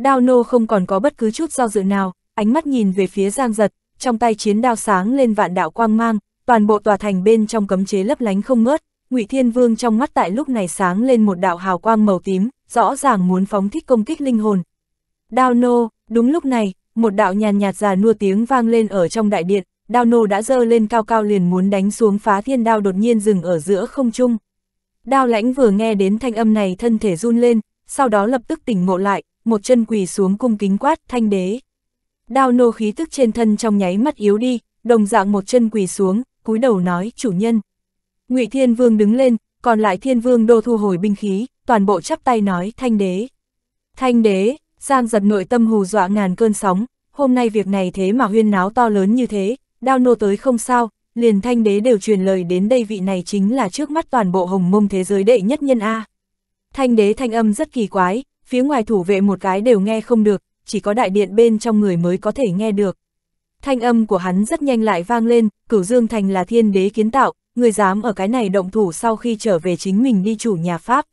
Đao nô không còn có bất cứ chút do dự nào, ánh mắt nhìn về phía Giang Giật, trong tay chiến đao sáng lên vạn đạo quang mang, toàn bộ tòa thành bên trong cấm chế lấp lánh không ngớt, Ngụy Thiên Vương trong mắt tại lúc này sáng lên một đạo hào quang màu tím, rõ ràng muốn phóng thích công kích linh hồn. Đao nô, đúng lúc này, một đạo nhàn nhạt già nua tiếng vang lên ở trong đại điện, đao nô đã dơ lên cao cao liền muốn đánh xuống phá thiên đao đột nhiên dừng ở giữa không trung. Đao lãnh vừa nghe đến thanh âm này thân thể run lên, sau đó lập tức tỉnh ngộ lại, một chân quỳ xuống cung kính quát, thanh đế. Đao nô khí tức trên thân trong nháy mắt yếu đi, đồng dạng một chân quỳ xuống, cúi đầu nói, chủ nhân. ngụy Thiên Vương đứng lên, còn lại Thiên Vương đô thu hồi binh khí, toàn bộ chắp tay nói, thanh đế. Thanh đế, Giang giật nội tâm hù dọa ngàn cơn sóng, hôm nay việc này thế mà huyên náo to lớn như thế, đao nô tới không sao, liền thanh đế đều truyền lời đến đây vị này chính là trước mắt toàn bộ hồng mông thế giới đệ nhất nhân A. Thanh đế thanh âm rất kỳ quái, phía ngoài thủ vệ một cái đều nghe không được, chỉ có đại điện bên trong người mới có thể nghe được. Thanh âm của hắn rất nhanh lại vang lên, cửu Dương Thành là thiên đế kiến tạo, người dám ở cái này động thủ sau khi trở về chính mình đi chủ nhà Pháp.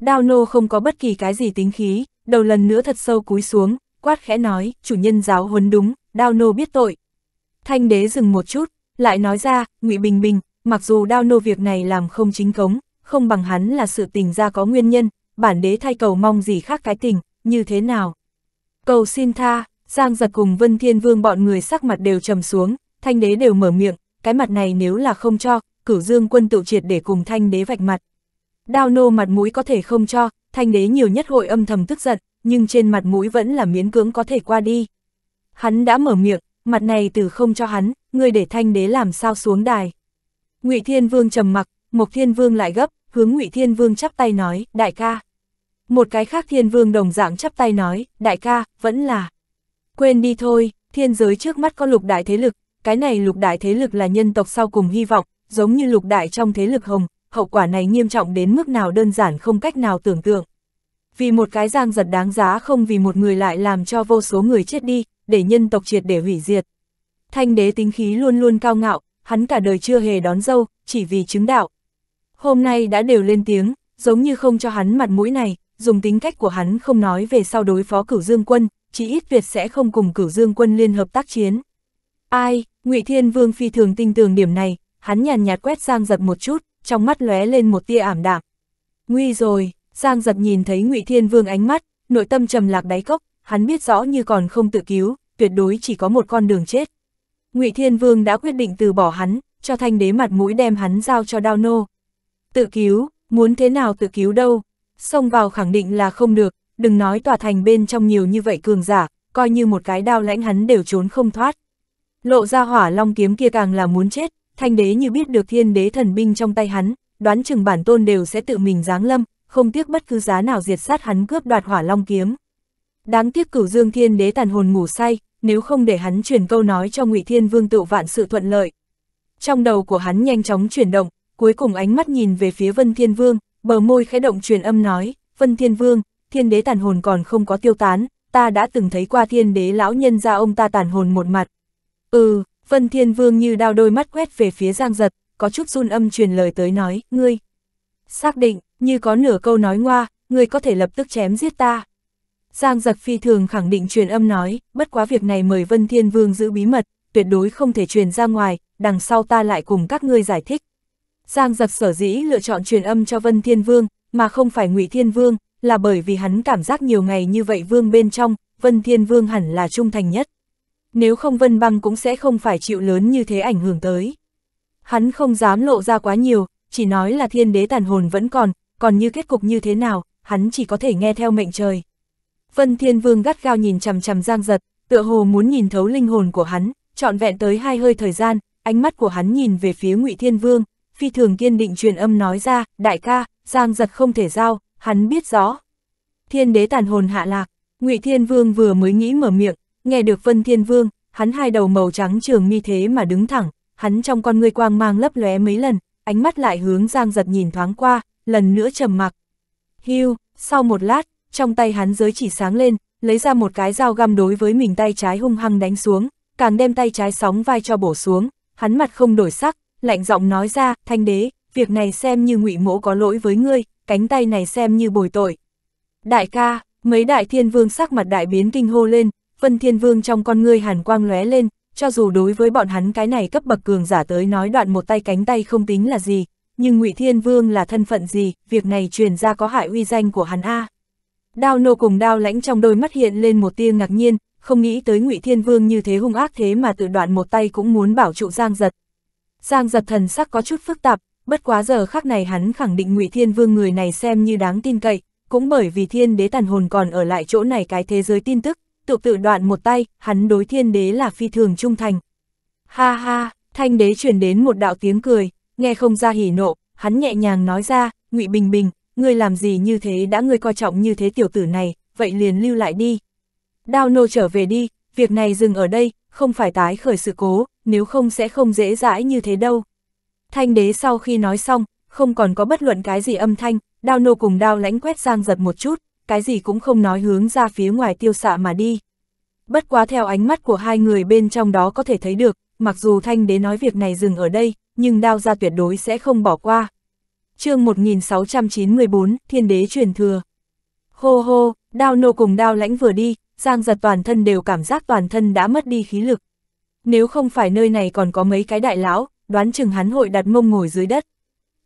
Đao nô không có bất kỳ cái gì tính khí, đầu lần nữa thật sâu cúi xuống, quát khẽ nói, chủ nhân giáo huấn đúng, đao nô biết tội. Thanh đế dừng một chút, lại nói ra, ngụy Bình Bình, mặc dù đao nô việc này làm không chính cống, không bằng hắn là sự tình ra có nguyên nhân, bản đế thay cầu mong gì khác cái tình, như thế nào. Cầu xin tha, Giang giật cùng Vân Thiên Vương bọn người sắc mặt đều trầm xuống, thanh đế đều mở miệng, cái mặt này nếu là không cho, cửu dương quân tự triệt để cùng thanh đế vạch mặt. Đao nô mặt mũi có thể không cho, thanh đế nhiều nhất hội âm thầm tức giận, nhưng trên mặt mũi vẫn là miễn cưỡng có thể qua đi. Hắn đã mở miệng, mặt này từ không cho hắn, người để thanh đế làm sao xuống đài. ngụy Thiên Vương trầm mặc, Mộc Thiên Vương lại gấp, hướng Ngụy Thiên Vương chắp tay nói, đại ca. Một cái khác Thiên Vương đồng dạng chắp tay nói, đại ca, vẫn là. Quên đi thôi, thiên giới trước mắt có lục đại thế lực, cái này lục đại thế lực là nhân tộc sau cùng hy vọng, giống như lục đại trong thế lực hồng, hậu quả này nghiêm trọng đến mức nào đơn giản không cách nào tưởng tượng. Vì một cái giang giật đáng giá không vì một người lại làm cho vô số người chết đi, để nhân tộc triệt để hủy diệt. Thanh đế tính khí luôn luôn cao ngạo, hắn cả đời chưa hề đón dâu, chỉ vì chứng đạo, hôm nay đã đều lên tiếng, giống như không cho hắn mặt mũi này, dùng tính cách của hắn không nói về sau đối phó cửu dương quân, chỉ ít Việt sẽ không cùng cửu dương quân liên hợp tác chiến. Ai, ngụy Thiên Vương phi thường tinh tường điểm này, hắn nhàn nhạt quét giang giật một chút, trong mắt lóe lên một tia ảm đạm. Nguy rồi, Giang giật nhìn thấy Ngụy Thiên Vương ánh mắt, nội tâm trầm lạc đáy cốc, hắn biết rõ như còn không tự cứu, tuyệt đối chỉ có một con đường chết. Ngụy Thiên Vương đã quyết định từ bỏ hắn, cho Thanh Đế mặt mũi đem hắn giao cho Đao Nô. Tự cứu, muốn thế nào tự cứu đâu, xông vào khẳng định là không được, đừng nói tòa thành bên trong nhiều như vậy cường giả, coi như một cái đao lãnh hắn đều trốn không thoát. Lộ ra hỏa long kiếm kia càng là muốn chết, thanh đế như biết được thiên đế thần binh trong tay hắn, đoán chừng bản tôn đều sẽ tự mình giáng lâm, không tiếc bất cứ giá nào diệt sát hắn cướp đoạt hỏa long kiếm. Đáng tiếc cửu dương thiên đế tàn hồn ngủ say, nếu không để hắn truyền câu nói cho ngụy Thiên Vương tự vạn sự thuận lợi. Trong đầu của hắn nhanh chóng chuyển động, cuối cùng ánh mắt nhìn về phía Vân Thiên Vương, bờ môi khẽ động truyền âm nói, Vân Thiên Vương, thiên đế tàn hồn còn không có tiêu tán, ta đã từng thấy qua thiên đế lão nhân ra ông ta tàn hồn một mặt. Ừ, Vân Thiên Vương như đao đôi mắt quét về phía Giang Giật, có chút run âm truyền lời tới nói, ngươi. Xác định, như có nửa câu nói ngoa, ngươi có thể lập tức chém giết ta. Giang Giật phi thường khẳng định truyền âm nói, bất quá việc này mời Vân Thiên Vương giữ bí mật, tuyệt đối không thể truyền ra ngoài, đằng sau ta lại cùng các ngươi giải thích. Giang giật sở dĩ lựa chọn truyền âm cho Vân Thiên Vương, mà không phải ngụy Thiên Vương, là bởi vì hắn cảm giác nhiều ngày như vậy Vương bên trong, Vân Thiên Vương hẳn là trung thành nhất. Nếu không Vân Băng cũng sẽ không phải chịu lớn như thế ảnh hưởng tới. Hắn không dám lộ ra quá nhiều, chỉ nói là thiên đế tàn hồn vẫn còn, còn như kết cục như thế nào, hắn chỉ có thể nghe theo mệnh trời. Vân Thiên Vương gắt gao nhìn chằm chằm Giang Giật, tựa hồ muốn nhìn thấu linh hồn của hắn, trọn vẹn tới hai hơi thời gian, ánh mắt của hắn nhìn về phía Ngụy Thiên Vương, phi thường kiên định truyền âm nói ra, đại ca, giang giật không thể giao, hắn biết rõ. Thiên đế tàn hồn hạ lạc, ngụy Thiên Vương vừa mới nghĩ mở miệng, nghe được Vân Thiên Vương, hắn hai đầu màu trắng trường mi thế mà đứng thẳng, hắn trong con ngươi quang mang lấp lóe mấy lần, ánh mắt lại hướng giang giật nhìn thoáng qua, lần nữa trầm mặc. Hưu, sau một lát, trong tay hắn giới chỉ sáng lên, lấy ra một cái dao găm đối với mình tay trái hung hăng đánh xuống, càng đem tay trái sóng vai cho bổ xuống, hắn mặt không đổi sắc, lạnh giọng nói ra, thanh đế, việc này xem như ngụy mỗ có lỗi với ngươi, cánh tay này xem như bồi tội. Đại ca, mấy đại thiên vương sắc mặt đại biến kinh hô lên, vân thiên vương trong con ngươi hàn quang lóe lên, cho dù đối với bọn hắn cái này cấp bậc cường giả tới nói đoạn một tay cánh tay không tính là gì, nhưng ngụy thiên vương là thân phận gì, việc này truyền ra có hại uy danh của hắn A. Đao nô cùng đao lãnh trong đôi mắt hiện lên một tia ngạc nhiên, không nghĩ tới ngụy thiên vương như thế hung ác thế mà tự đoạn một tay cũng muốn bảo trụ giang giật, Giang giật thần sắc có chút phức tạp, bất quá giờ khắc này hắn khẳng định ngụy Thiên Vương người này xem như đáng tin cậy, cũng bởi vì thiên đế tàn hồn còn ở lại chỗ này cái thế giới tin tức, tự tự đoạn một tay, hắn đối thiên đế là phi thường trung thành. Ha ha, thanh đế truyền đến một đạo tiếng cười, nghe không ra hỉ nộ, hắn nhẹ nhàng nói ra, ngụy Bình Bình, ngươi làm gì như thế đã ngươi coi trọng như thế tiểu tử này, vậy liền lưu lại đi. Đao nô trở về đi, việc này dừng ở đây, không phải tái khởi sự cố, nếu không sẽ không dễ dãi như thế đâu. Thanh đế sau khi nói xong, không còn có bất luận cái gì âm thanh, đao nô cùng đao lãnh quét giang giật một chút, cái gì cũng không nói hướng ra phía ngoài tiêu xạ mà đi. Bất quá theo ánh mắt của hai người bên trong đó có thể thấy được, mặc dù thanh đế nói việc này dừng ở đây, nhưng đao ra tuyệt đối sẽ không bỏ qua. chương 1694, Thiên đế truyền thừa. Hô hô, đao nô cùng đao lãnh vừa đi, Giang giật toàn thân đều cảm giác toàn thân đã mất đi khí lực. Nếu không phải nơi này còn có mấy cái đại lão, đoán chừng hắn hội đặt mông ngồi dưới đất.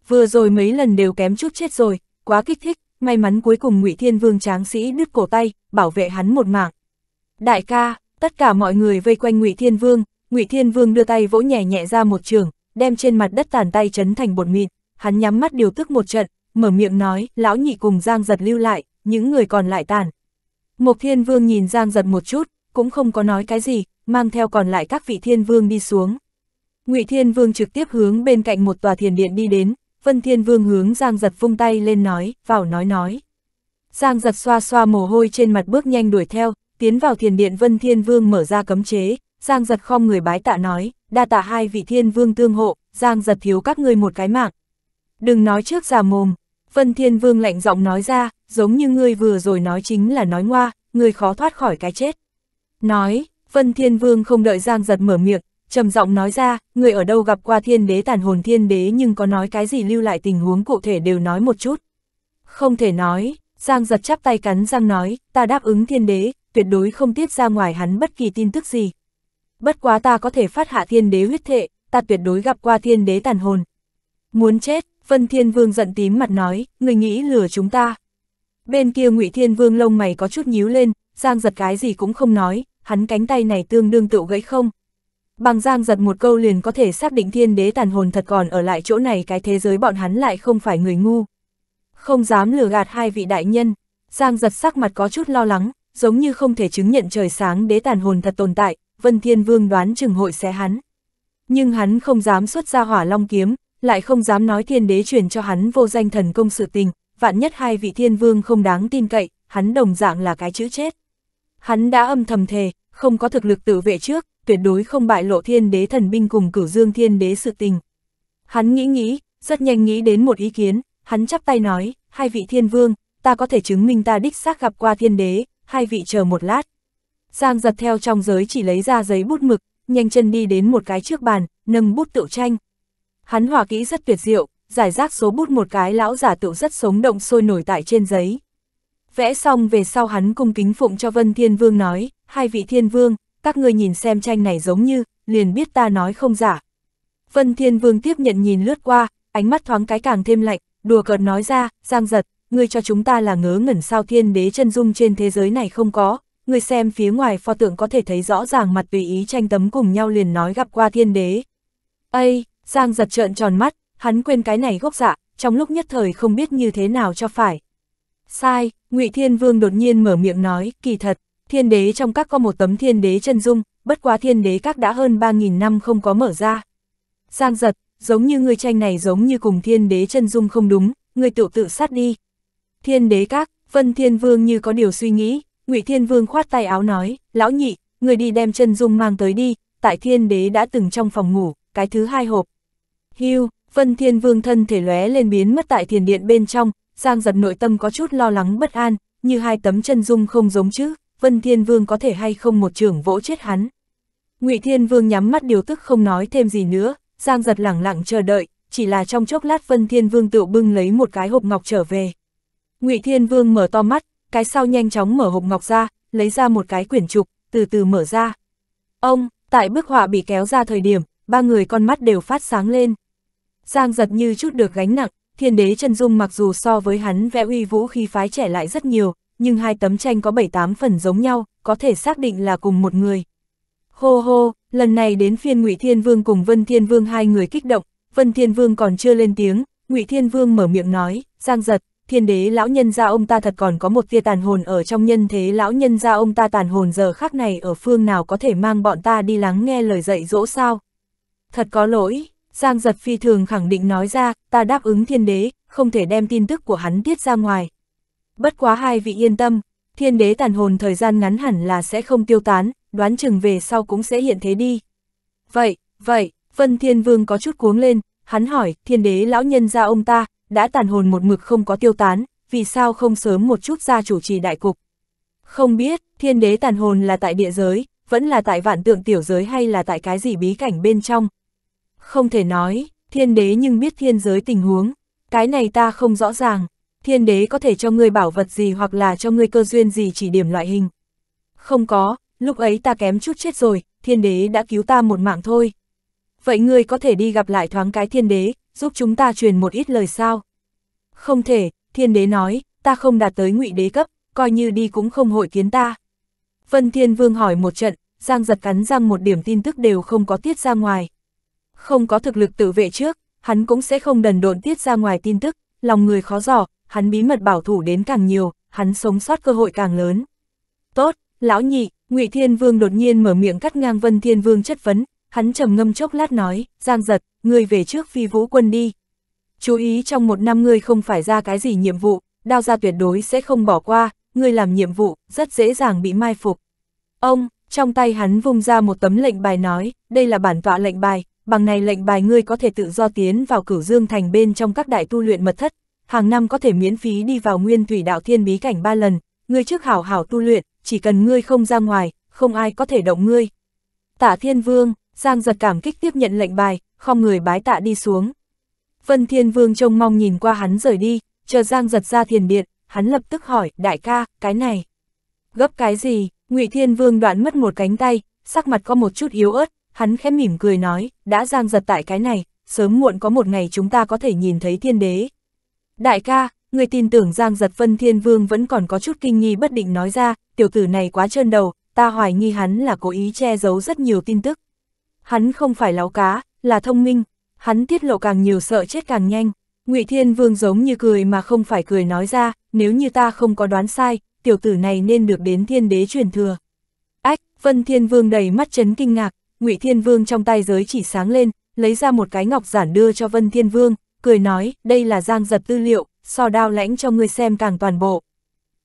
Vừa rồi mấy lần đều kém chút chết rồi, quá kích thích, may mắn cuối cùng ngụy Thiên Vương tráng sĩ đứt cổ tay, bảo vệ hắn một mạng. Đại ca, tất cả mọi người vây quanh ngụy Thiên Vương, ngụy Thiên Vương đưa tay vỗ nhẹ nhẹ ra một trường, đem trên mặt đất tàn tay chấn thành bột mịn, hắn nhắm mắt điều tức một trận, mở miệng nói, lão nhị cùng Giang giật lưu lại, những người còn lại tàn, Mộc thiên vương nhìn Giang giật một chút, cũng không có nói cái gì, mang theo còn lại các vị thiên vương đi xuống. ngụy thiên vương trực tiếp hướng bên cạnh một tòa thiền điện đi đến, vân thiên vương hướng Giang giật vung tay lên nói, vào nói nói. Giang giật xoa xoa mồ hôi trên mặt bước nhanh đuổi theo, tiến vào thiền điện vân thiên vương mở ra cấm chế, Giang giật khom người bái tạ nói, đa tạ hai vị thiên vương tương hộ, Giang giật thiếu các ngươi một cái mạng. Đừng nói trước già mồm, Vân Thiên Vương lạnh giọng nói ra, giống như ngươi vừa rồi nói chính là nói ngoa, ngươi khó thoát khỏi cái chết. Nói, Vân Thiên Vương không đợi Giang giật mở miệng, trầm giọng nói ra, người ở đâu gặp qua thiên đế tàn hồn thiên đế nhưng có nói cái gì lưu lại tình huống cụ thể đều nói một chút. Không thể nói, Giang giật chắp tay cắn răng nói, ta đáp ứng thiên đế, tuyệt đối không tiết ra ngoài hắn bất kỳ tin tức gì. Bất quá ta có thể phát hạ thiên đế huyết thệ, ta tuyệt đối gặp qua thiên đế tàn hồn. Muốn chết, Vân Thiên Vương giận tím mặt nói, người nghĩ lừa chúng ta, Bên kia Ngụy Thiên Vương lông mày có chút nhíu lên, Giang giật cái gì cũng không nói, hắn cánh tay này tương đương tựu gãy không. Bằng Giang giật một câu liền có thể xác định thiên đế tàn hồn thật còn ở lại chỗ này cái thế giới bọn hắn lại không phải người ngu. Không dám lừa gạt hai vị đại nhân, Giang giật sắc mặt có chút lo lắng, giống như không thể chứng nhận trời sáng đế tàn hồn thật tồn tại, Vân Thiên Vương đoán chừng hội sẽ hắn. Nhưng hắn không dám xuất ra hỏa long kiếm, lại không dám nói thiên đế truyền cho hắn vô danh thần công sự tình, vạn nhất hai vị thiên vương không đáng tin cậy, hắn đồng dạng là cái chữ chết. Hắn đã âm thầm thề, không có thực lực tự vệ trước, tuyệt đối không bại lộ thiên đế thần binh cùng cửu dương thiên đế sự tình. Hắn nghĩ nghĩ, rất nhanh nghĩ đến một ý kiến, hắn chắp tay nói, hai vị thiên vương, ta có thể chứng minh ta đích xác gặp qua thiên đế, hai vị chờ một lát. Giang giật theo trong giới chỉ lấy ra giấy bút mực, nhanh chân đi đến một cái trước bàn, nâng bút tự tranh. Hắn hòa kỹ rất tuyệt diệu, giải rác số bút một cái lão giả tựu rất sống động sôi nổi tại trên giấy. Vẽ xong về sau hắn cung kính phụng cho Vân Thiên Vương nói, hai vị Thiên Vương, các ngươi nhìn xem tranh này giống như, liền biết ta nói không giả. Vân Thiên Vương tiếp nhận nhìn lướt qua, ánh mắt thoáng cái càng thêm lạnh, đùa cợt nói ra, giang giật, ngươi cho chúng ta là ngớ ngẩn sao thiên đế chân dung trên thế giới này không có, ngươi xem phía ngoài pho tượng có thể thấy rõ ràng mặt tùy ý tranh tấm cùng nhau liền nói gặp qua thiên đế. Ây, giang giật trợn tròn mắt, hắn quên cái này gốc dạ, trong lúc nhất thời không biết như thế nào cho phải. Sai, Ngụy Thiên Vương đột nhiên mở miệng nói, kỳ thật, thiên đế trong các có một tấm thiên đế chân dung, bất quá thiên đế các đã hơn 3.000 năm không có mở ra. Giang giật, giống như người tranh này giống như cùng thiên đế chân dung không đúng, người tự tự sát đi. Thiên đế các, Vân Thiên Vương như có điều suy nghĩ, Ngụy Thiên Vương khoát tay áo nói, lão nhị, người đi đem chân dung mang tới đi, tại thiên đế đã từng trong phòng ngủ, cái thứ hai hộp. Hưu, Vân Thiên Vương thân thể lóe lên biến mất tại thiền điện bên trong, Giang giật nội tâm có chút lo lắng bất an, như hai tấm chân dung không giống chứ, Vân Thiên Vương có thể hay không một trưởng vỗ chết hắn. Ngụy Thiên Vương nhắm mắt điều tức không nói thêm gì nữa, Giang giật lẳng lặng chờ đợi, chỉ là trong chốc lát Vân Thiên Vương tự bưng lấy một cái hộp ngọc trở về. Ngụy Thiên Vương mở to mắt, cái sau nhanh chóng mở hộp ngọc ra, lấy ra một cái quyển trục, từ từ mở ra. Ông, tại bức họa bị kéo ra thời điểm, ba người con mắt đều phát sáng lên. Giang giật như chút được gánh nặng, thiên đế chân dung mặc dù so với hắn vẽ uy vũ khi phái trẻ lại rất nhiều, nhưng hai tấm tranh có bảy tám phần giống nhau, có thể xác định là cùng một người. Hô hô, lần này đến phiên Ngụy Thiên Vương cùng Vân Thiên Vương hai người kích động, Vân Thiên Vương còn chưa lên tiếng, Ngụy Thiên Vương mở miệng nói, Giang giật, thiên đế lão nhân gia ông ta thật còn có một tia tàn hồn ở trong nhân thế lão nhân gia ông ta tàn hồn giờ khác này ở phương nào có thể mang bọn ta đi lắng nghe lời dạy dỗ sao. Thật có lỗi, Giang giật phi thường khẳng định nói ra, ta đáp ứng thiên đế, không thể đem tin tức của hắn tiết ra ngoài. Bất quá hai vị yên tâm, thiên đế tàn hồn thời gian ngắn hẳn là sẽ không tiêu tán, đoán chừng về sau cũng sẽ hiện thế đi. Vậy, vậy, Vân Thiên Vương có chút cuống lên, hắn hỏi, thiên đế lão nhân gia ông ta, đã tàn hồn một mực không có tiêu tán, vì sao không sớm một chút ra chủ trì đại cục. Không biết, thiên đế tàn hồn là tại địa giới, vẫn là tại vạn tượng tiểu giới hay là tại cái gì bí cảnh bên trong, không thể nói, thiên đế nhưng biết thiên giới tình huống, cái này ta không rõ ràng, thiên đế có thể cho ngươi bảo vật gì hoặc là cho ngươi cơ duyên gì chỉ điểm loại hình. Không có, lúc ấy ta kém chút chết rồi, thiên đế đã cứu ta một mạng thôi. Vậy ngươi có thể đi gặp lại thoáng cái thiên đế, giúp chúng ta truyền một ít lời sao? Không thể, thiên đế nói, ta không đạt tới ngụy đế cấp, coi như đi cũng không hội kiến ta. Vân Thiên Vương hỏi một trận, Giang giật cắn răng một điểm tin tức đều không có tiết ra ngoài không có thực lực tự vệ trước, hắn cũng sẽ không đần độn tiết ra ngoài tin tức, lòng người khó dò, hắn bí mật bảo thủ đến càng nhiều, hắn sống sót cơ hội càng lớn. Tốt, lão nhị, Ngụy Thiên Vương đột nhiên mở miệng cắt ngang Vân Thiên Vương chất vấn, hắn trầm ngâm chốc lát nói, Giang giật, người về trước phi vũ quân đi. Chú ý trong một năm ngươi không phải ra cái gì nhiệm vụ, đao ra tuyệt đối sẽ không bỏ qua, ngươi làm nhiệm vụ, rất dễ dàng bị mai phục. Ông, trong tay hắn vung ra một tấm lệnh bài nói, đây là bản tọa lệnh bài, bằng này lệnh bài ngươi có thể tự do tiến vào cửu dương thành bên trong các đại tu luyện mật thất, hàng năm có thể miễn phí đi vào nguyên thủy đạo thiên bí cảnh ba lần, ngươi trước hảo hảo tu luyện, chỉ cần ngươi không ra ngoài, không ai có thể động ngươi. Tạ Thiên Vương, Giang giật cảm kích tiếp nhận lệnh bài, không người bái tạ đi xuống. Vân Thiên Vương trông mong nhìn qua hắn rời đi, chờ Giang giật ra thiền điện, hắn lập tức hỏi, đại ca, cái này. Gấp cái gì, Ngụy Thiên Vương đoạn mất một cánh tay, sắc mặt có một chút yếu ớt, hắn khẽ mỉm cười nói, đã giang giật tại cái này, sớm muộn có một ngày chúng ta có thể nhìn thấy thiên đế. Đại ca, người tin tưởng giang giật vân thiên vương vẫn còn có chút kinh nghi bất định nói ra, tiểu tử này quá trơn đầu, ta hoài nghi hắn là cố ý che giấu rất nhiều tin tức. Hắn không phải láo cá, là thông minh, hắn tiết lộ càng nhiều sợ chết càng nhanh. Ngụy Thiên Vương giống như cười mà không phải cười nói ra, nếu như ta không có đoán sai, tiểu tử này nên được đến thiên đế truyền thừa. Ách, Vân Thiên Vương đầy mắt chấn kinh ngạc, Ngụy Thiên Vương trong tay giới chỉ sáng lên, lấy ra một cái ngọc giản đưa cho Vân Thiên Vương, cười nói, đây là giang giật tư liệu, so đao lãnh cho ngươi xem càng toàn bộ.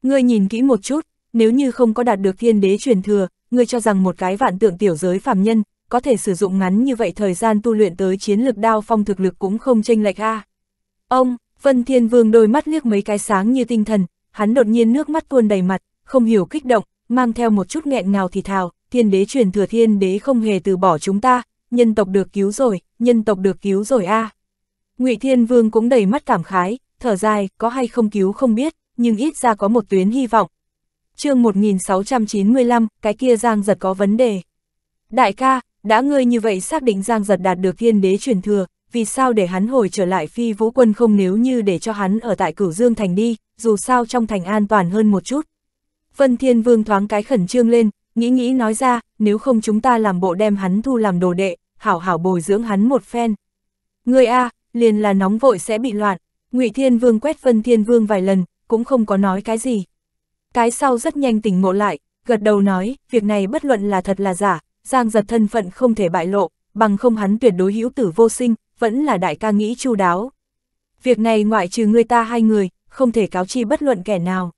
Ngươi nhìn kỹ một chút, nếu như không có đạt được thiên đế truyền thừa, ngươi cho rằng một cái vạn tượng tiểu giới phàm nhân, có thể sử dụng ngắn như vậy thời gian tu luyện tới chiến lực đao phong thực lực cũng không chênh lệch a. Ông, Vân Thiên Vương đôi mắt liếc mấy cái sáng như tinh thần, hắn đột nhiên nước mắt tuôn đầy mặt, không hiểu kích động, mang theo một chút nghẹn ngào thì thào, thiên đế truyền thừa thiên đế không hề từ bỏ chúng ta, nhân tộc được cứu rồi, nhân tộc được cứu rồi a. Ngụy Thiên Vương cũng đầy mắt cảm khái, thở dài, có hay không cứu không biết, nhưng ít ra có một tuyến hy vọng. chương 1695, cái kia Giang Giật có vấn đề. Đại ca, đã ngươi như vậy xác định Giang Giật đạt được thiên đế truyền thừa, vì sao để hắn hồi trở lại phi vũ quân không nếu như để cho hắn ở tại cửu dương thành đi, dù sao trong thành an toàn hơn một chút. Vân Thiên Vương thoáng cái khẩn trương lên, nghĩ nghĩ nói ra, nếu không chúng ta làm bộ đem hắn thu làm đồ đệ, hảo hảo bồi dưỡng hắn một phen. Người A, liền là nóng vội sẽ bị loạn, ngụy Thiên Vương quét phân Thiên Vương vài lần, cũng không có nói cái gì. Cái sau rất nhanh tỉnh ngộ lại, gật đầu nói, việc này bất luận là thật là giả, Giang giật thân phận không thể bại lộ, bằng không hắn tuyệt đối hữu tử vô sinh, vẫn là đại ca nghĩ chu đáo. Việc này ngoại trừ người ta hai người, không thể cáo chi bất luận kẻ nào.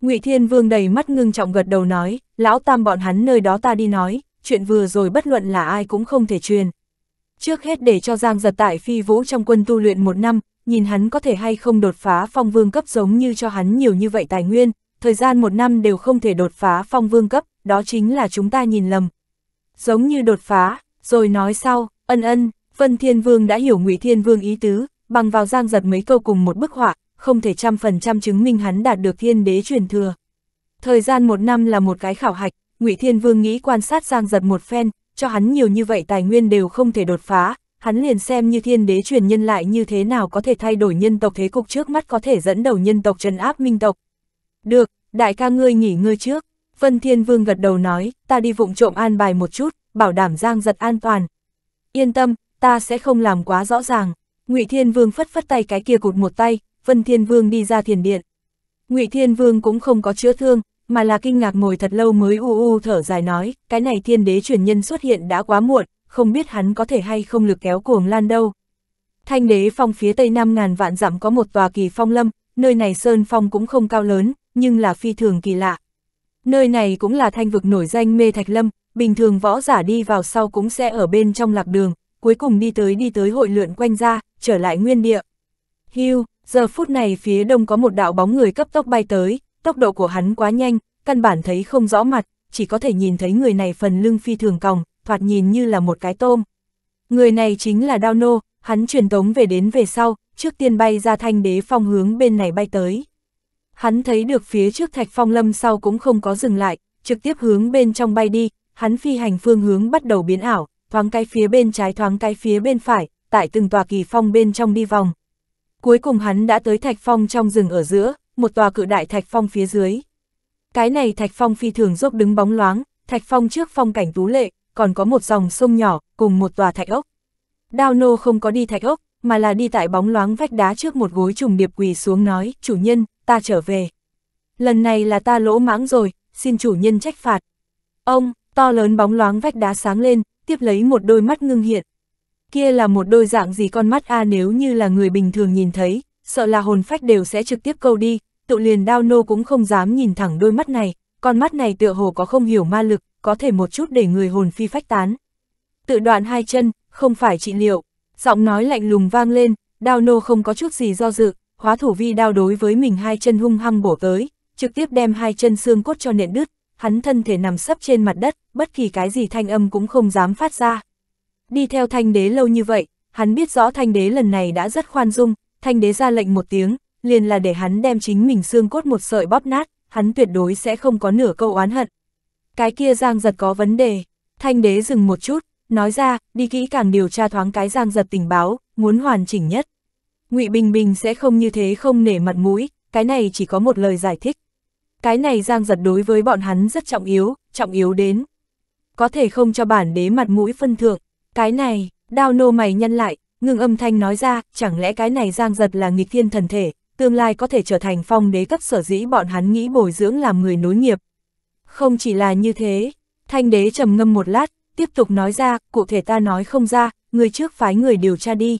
Ngụy Thiên Vương đầy mắt ngưng trọng gật đầu nói, lão tam bọn hắn nơi đó ta đi nói, chuyện vừa rồi bất luận là ai cũng không thể truyền. Trước hết để cho Giang giật tại phi vũ trong quân tu luyện một năm, nhìn hắn có thể hay không đột phá phong vương cấp giống như cho hắn nhiều như vậy tài nguyên, thời gian một năm đều không thể đột phá phong vương cấp, đó chính là chúng ta nhìn lầm. Giống như đột phá, rồi nói sau, ân ân, Vân Thiên Vương đã hiểu ngụy Thiên Vương ý tứ, bằng vào Giang giật mấy câu cùng một bức họa, không thể trăm phần trăm chứng minh hắn đạt được thiên đế truyền thừa. Thời gian một năm là một cái khảo hạch, Ngụy Thiên Vương nghĩ quan sát Giang Giật một phen, cho hắn nhiều như vậy tài nguyên đều không thể đột phá, hắn liền xem như thiên đế truyền nhân lại như thế nào có thể thay đổi nhân tộc thế cục trước mắt có thể dẫn đầu nhân tộc trần áp minh tộc. Được, đại ca ngươi nghỉ ngơi trước, Vân Thiên Vương gật đầu nói, ta đi vụng trộm an bài một chút, bảo đảm Giang Giật an toàn. Yên tâm, ta sẽ không làm quá rõ ràng. Ngụy Thiên Vương phất phất tay cái kia cụt một tay, Vân Thiên Vương đi ra thiền điện. Ngụy Thiên Vương cũng không có chữa thương, mà là kinh ngạc ngồi thật lâu mới u u thở dài nói, cái này thiên đế truyền nhân xuất hiện đã quá muộn, không biết hắn có thể hay không lực kéo cuồng lan đâu. Thanh đế phong phía tây năm ngàn vạn dặm có một tòa kỳ phong lâm, nơi này sơn phong cũng không cao lớn, nhưng là phi thường kỳ lạ. Nơi này cũng là thanh vực nổi danh mê thạch lâm, bình thường võ giả đi vào sau cũng sẽ ở bên trong lạc đường, cuối cùng đi tới đi tới hội lượn quanh ra, trở lại nguyên địa. Hưu, giờ phút này phía đông có một đạo bóng người cấp tốc bay tới, tốc độ của hắn quá nhanh, căn bản thấy không rõ mặt, chỉ có thể nhìn thấy người này phần lưng phi thường còng, thoạt nhìn như là một cái tôm. Người này chính là Đao Nô, hắn truyền tống về đến về sau, trước tiên bay ra thanh đế phong hướng bên này bay tới. Hắn thấy được phía trước thạch phong lâm sau cũng không có dừng lại, trực tiếp hướng bên trong bay đi, hắn phi hành phương hướng bắt đầu biến ảo, thoáng cái phía bên trái thoáng cái phía bên phải, tại từng tòa kỳ phong bên trong đi vòng. Cuối cùng hắn đã tới thạch phong trong rừng ở giữa, một tòa cự đại thạch phong phía dưới. Cái này thạch phong phi thường dốc đứng bóng loáng, thạch phong trước phong cảnh tú lệ, còn có một dòng sông nhỏ, cùng một tòa thạch ốc. Đao nô không có đi thạch ốc, mà là đi tại bóng loáng vách đá trước một gối trùng điệp quỳ xuống nói, chủ nhân, ta trở về. Lần này là ta lỗ mãng rồi, xin chủ nhân trách phạt. Ông, to lớn bóng loáng vách đá sáng lên, tiếp lấy một đôi mắt ngưng hiện. Kia là một đôi dạng gì con mắt a nếu như là người bình thường nhìn thấy, sợ là hồn phách đều sẽ trực tiếp câu đi, tự liền đao nô cũng không dám nhìn thẳng đôi mắt này, con mắt này tựa hồ có không hiểu ma lực, có thể một chút để người hồn phi phách tán. Tự đoạn hai chân, không phải trị liệu, giọng nói lạnh lùng vang lên, đao nô không có chút gì do dự, hóa thủ vi đao đối với mình hai chân hung hăng bổ tới, trực tiếp đem hai chân xương cốt cho nện đứt, hắn thân thể nằm sấp trên mặt đất, bất kỳ cái gì thanh âm cũng không dám phát ra. Đi theo thanh đế lâu như vậy, hắn biết rõ thanh đế lần này đã rất khoan dung, thanh đế ra lệnh một tiếng, liền là để hắn đem chính mình xương cốt một sợi bóp nát, hắn tuyệt đối sẽ không có nửa câu oán hận. Cái kia giang giật có vấn đề, thanh đế dừng một chút, nói ra, đi kỹ càng điều tra thoáng cái giang giật tình báo, muốn hoàn chỉnh nhất. ngụy Bình Bình sẽ không như thế không nể mặt mũi, cái này chỉ có một lời giải thích. Cái này giang giật đối với bọn hắn rất trọng yếu, trọng yếu đến. Có thể không cho bản đế mặt mũi phân thượng, cái này, đao nô mày nhân lại, Ngưng âm thanh nói ra, chẳng lẽ cái này giang giật là nghịch thiên thần thể, tương lai có thể trở thành phong đế cấp sở dĩ bọn hắn nghĩ bồi dưỡng làm người nối nghiệp. Không chỉ là như thế, thanh đế trầm ngâm một lát, tiếp tục nói ra, cụ thể ta nói không ra, người trước phái người điều tra đi.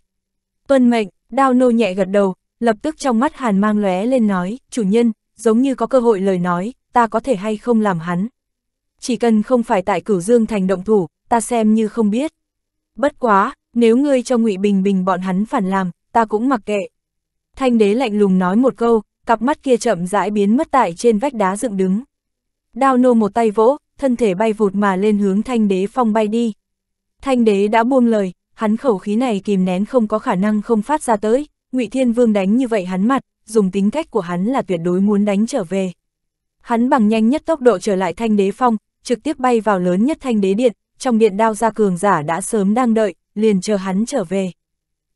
Tuân mệnh, đao nô nhẹ gật đầu, lập tức trong mắt hàn mang lóe lên nói, chủ nhân, giống như có cơ hội lời nói, ta có thể hay không làm hắn. Chỉ cần không phải tại cửu dương thành động thủ, ta xem như không biết. Bất quá, nếu ngươi cho ngụy Bình Bình bọn hắn phản làm, ta cũng mặc kệ. Thanh đế lạnh lùng nói một câu, cặp mắt kia chậm rãi biến mất tại trên vách đá dựng đứng. Đao nô một tay vỗ, thân thể bay vụt mà lên hướng thanh đế phong bay đi. Thanh đế đã buông lời, hắn khẩu khí này kìm nén không có khả năng không phát ra tới, ngụy Thiên Vương đánh như vậy hắn mặt, dùng tính cách của hắn là tuyệt đối muốn đánh trở về. Hắn bằng nhanh nhất tốc độ trở lại thanh đế phong, trực tiếp bay vào lớn nhất thanh đế điện, trong điện đao gia cường giả đã sớm đang đợi, liền chờ hắn trở về.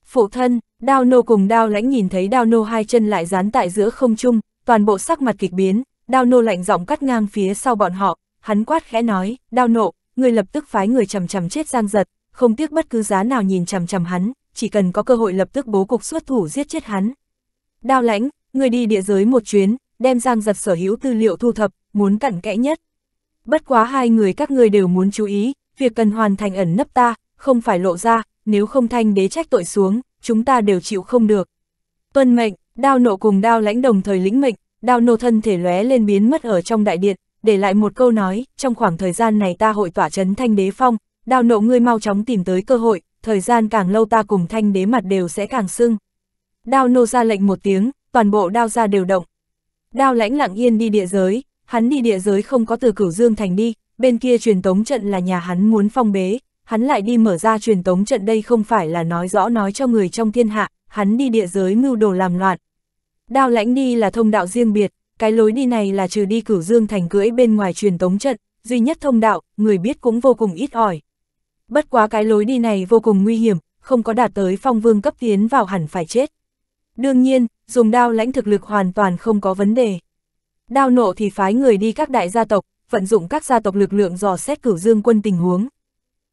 Phụ thân, đao nô cùng đao lãnh nhìn thấy đao nô hai chân lại dán tại giữa không trung, toàn bộ sắc mặt kịch biến, đao nô lạnh giọng cắt ngang phía sau bọn họ, hắn quát khẽ nói, đao nộ, người lập tức phái người chầm chầm chết giang giật, không tiếc bất cứ giá nào nhìn chầm chầm hắn, chỉ cần có cơ hội lập tức bố cục xuất thủ giết chết hắn. Đao lãnh, người đi địa giới một chuyến, đem giang giật sở hữu tư liệu thu thập, muốn cặn kẽ nhất. Bất quá hai người các ngươi đều muốn chú ý, việc cần hoàn thành ẩn nấp ta, không phải lộ ra, nếu không thanh đế trách tội xuống, chúng ta đều chịu không được. Tuân mệnh, đao nộ cùng đao lãnh đồng thời lĩnh mệnh, đao nộ thân thể lóe lên biến mất ở trong đại điện, để lại một câu nói, trong khoảng thời gian này ta hội tỏa chấn thanh đế phong, đao nộ ngươi mau chóng tìm tới cơ hội, thời gian càng lâu ta cùng thanh đế mặt đều sẽ càng sưng. Đao nô ra lệnh một tiếng, toàn bộ đao ra đều động. Đao lãnh lặng yên đi địa giới, hắn đi địa giới không có từ cửu dương thành đi, bên kia truyền tống trận là nhà hắn muốn phong bế, hắn lại đi mở ra truyền tống trận đây không phải là nói rõ nói cho người trong thiên hạ, hắn đi địa giới mưu đồ làm loạn. Đao lãnh đi là thông đạo riêng biệt, cái lối đi này là trừ đi cửu dương thành cưỡi bên ngoài truyền tống trận, duy nhất thông đạo, người biết cũng vô cùng ít ỏi. Bất quá cái lối đi này vô cùng nguy hiểm, không có đạt tới phong vương cấp tiến vào hẳn phải chết. Đương nhiên, dùng đao lãnh thực lực hoàn toàn không có vấn đề. Đao nộ thì phái người đi các đại gia tộc, vận dụng các gia tộc lực lượng dò xét cửu dương quân tình huống.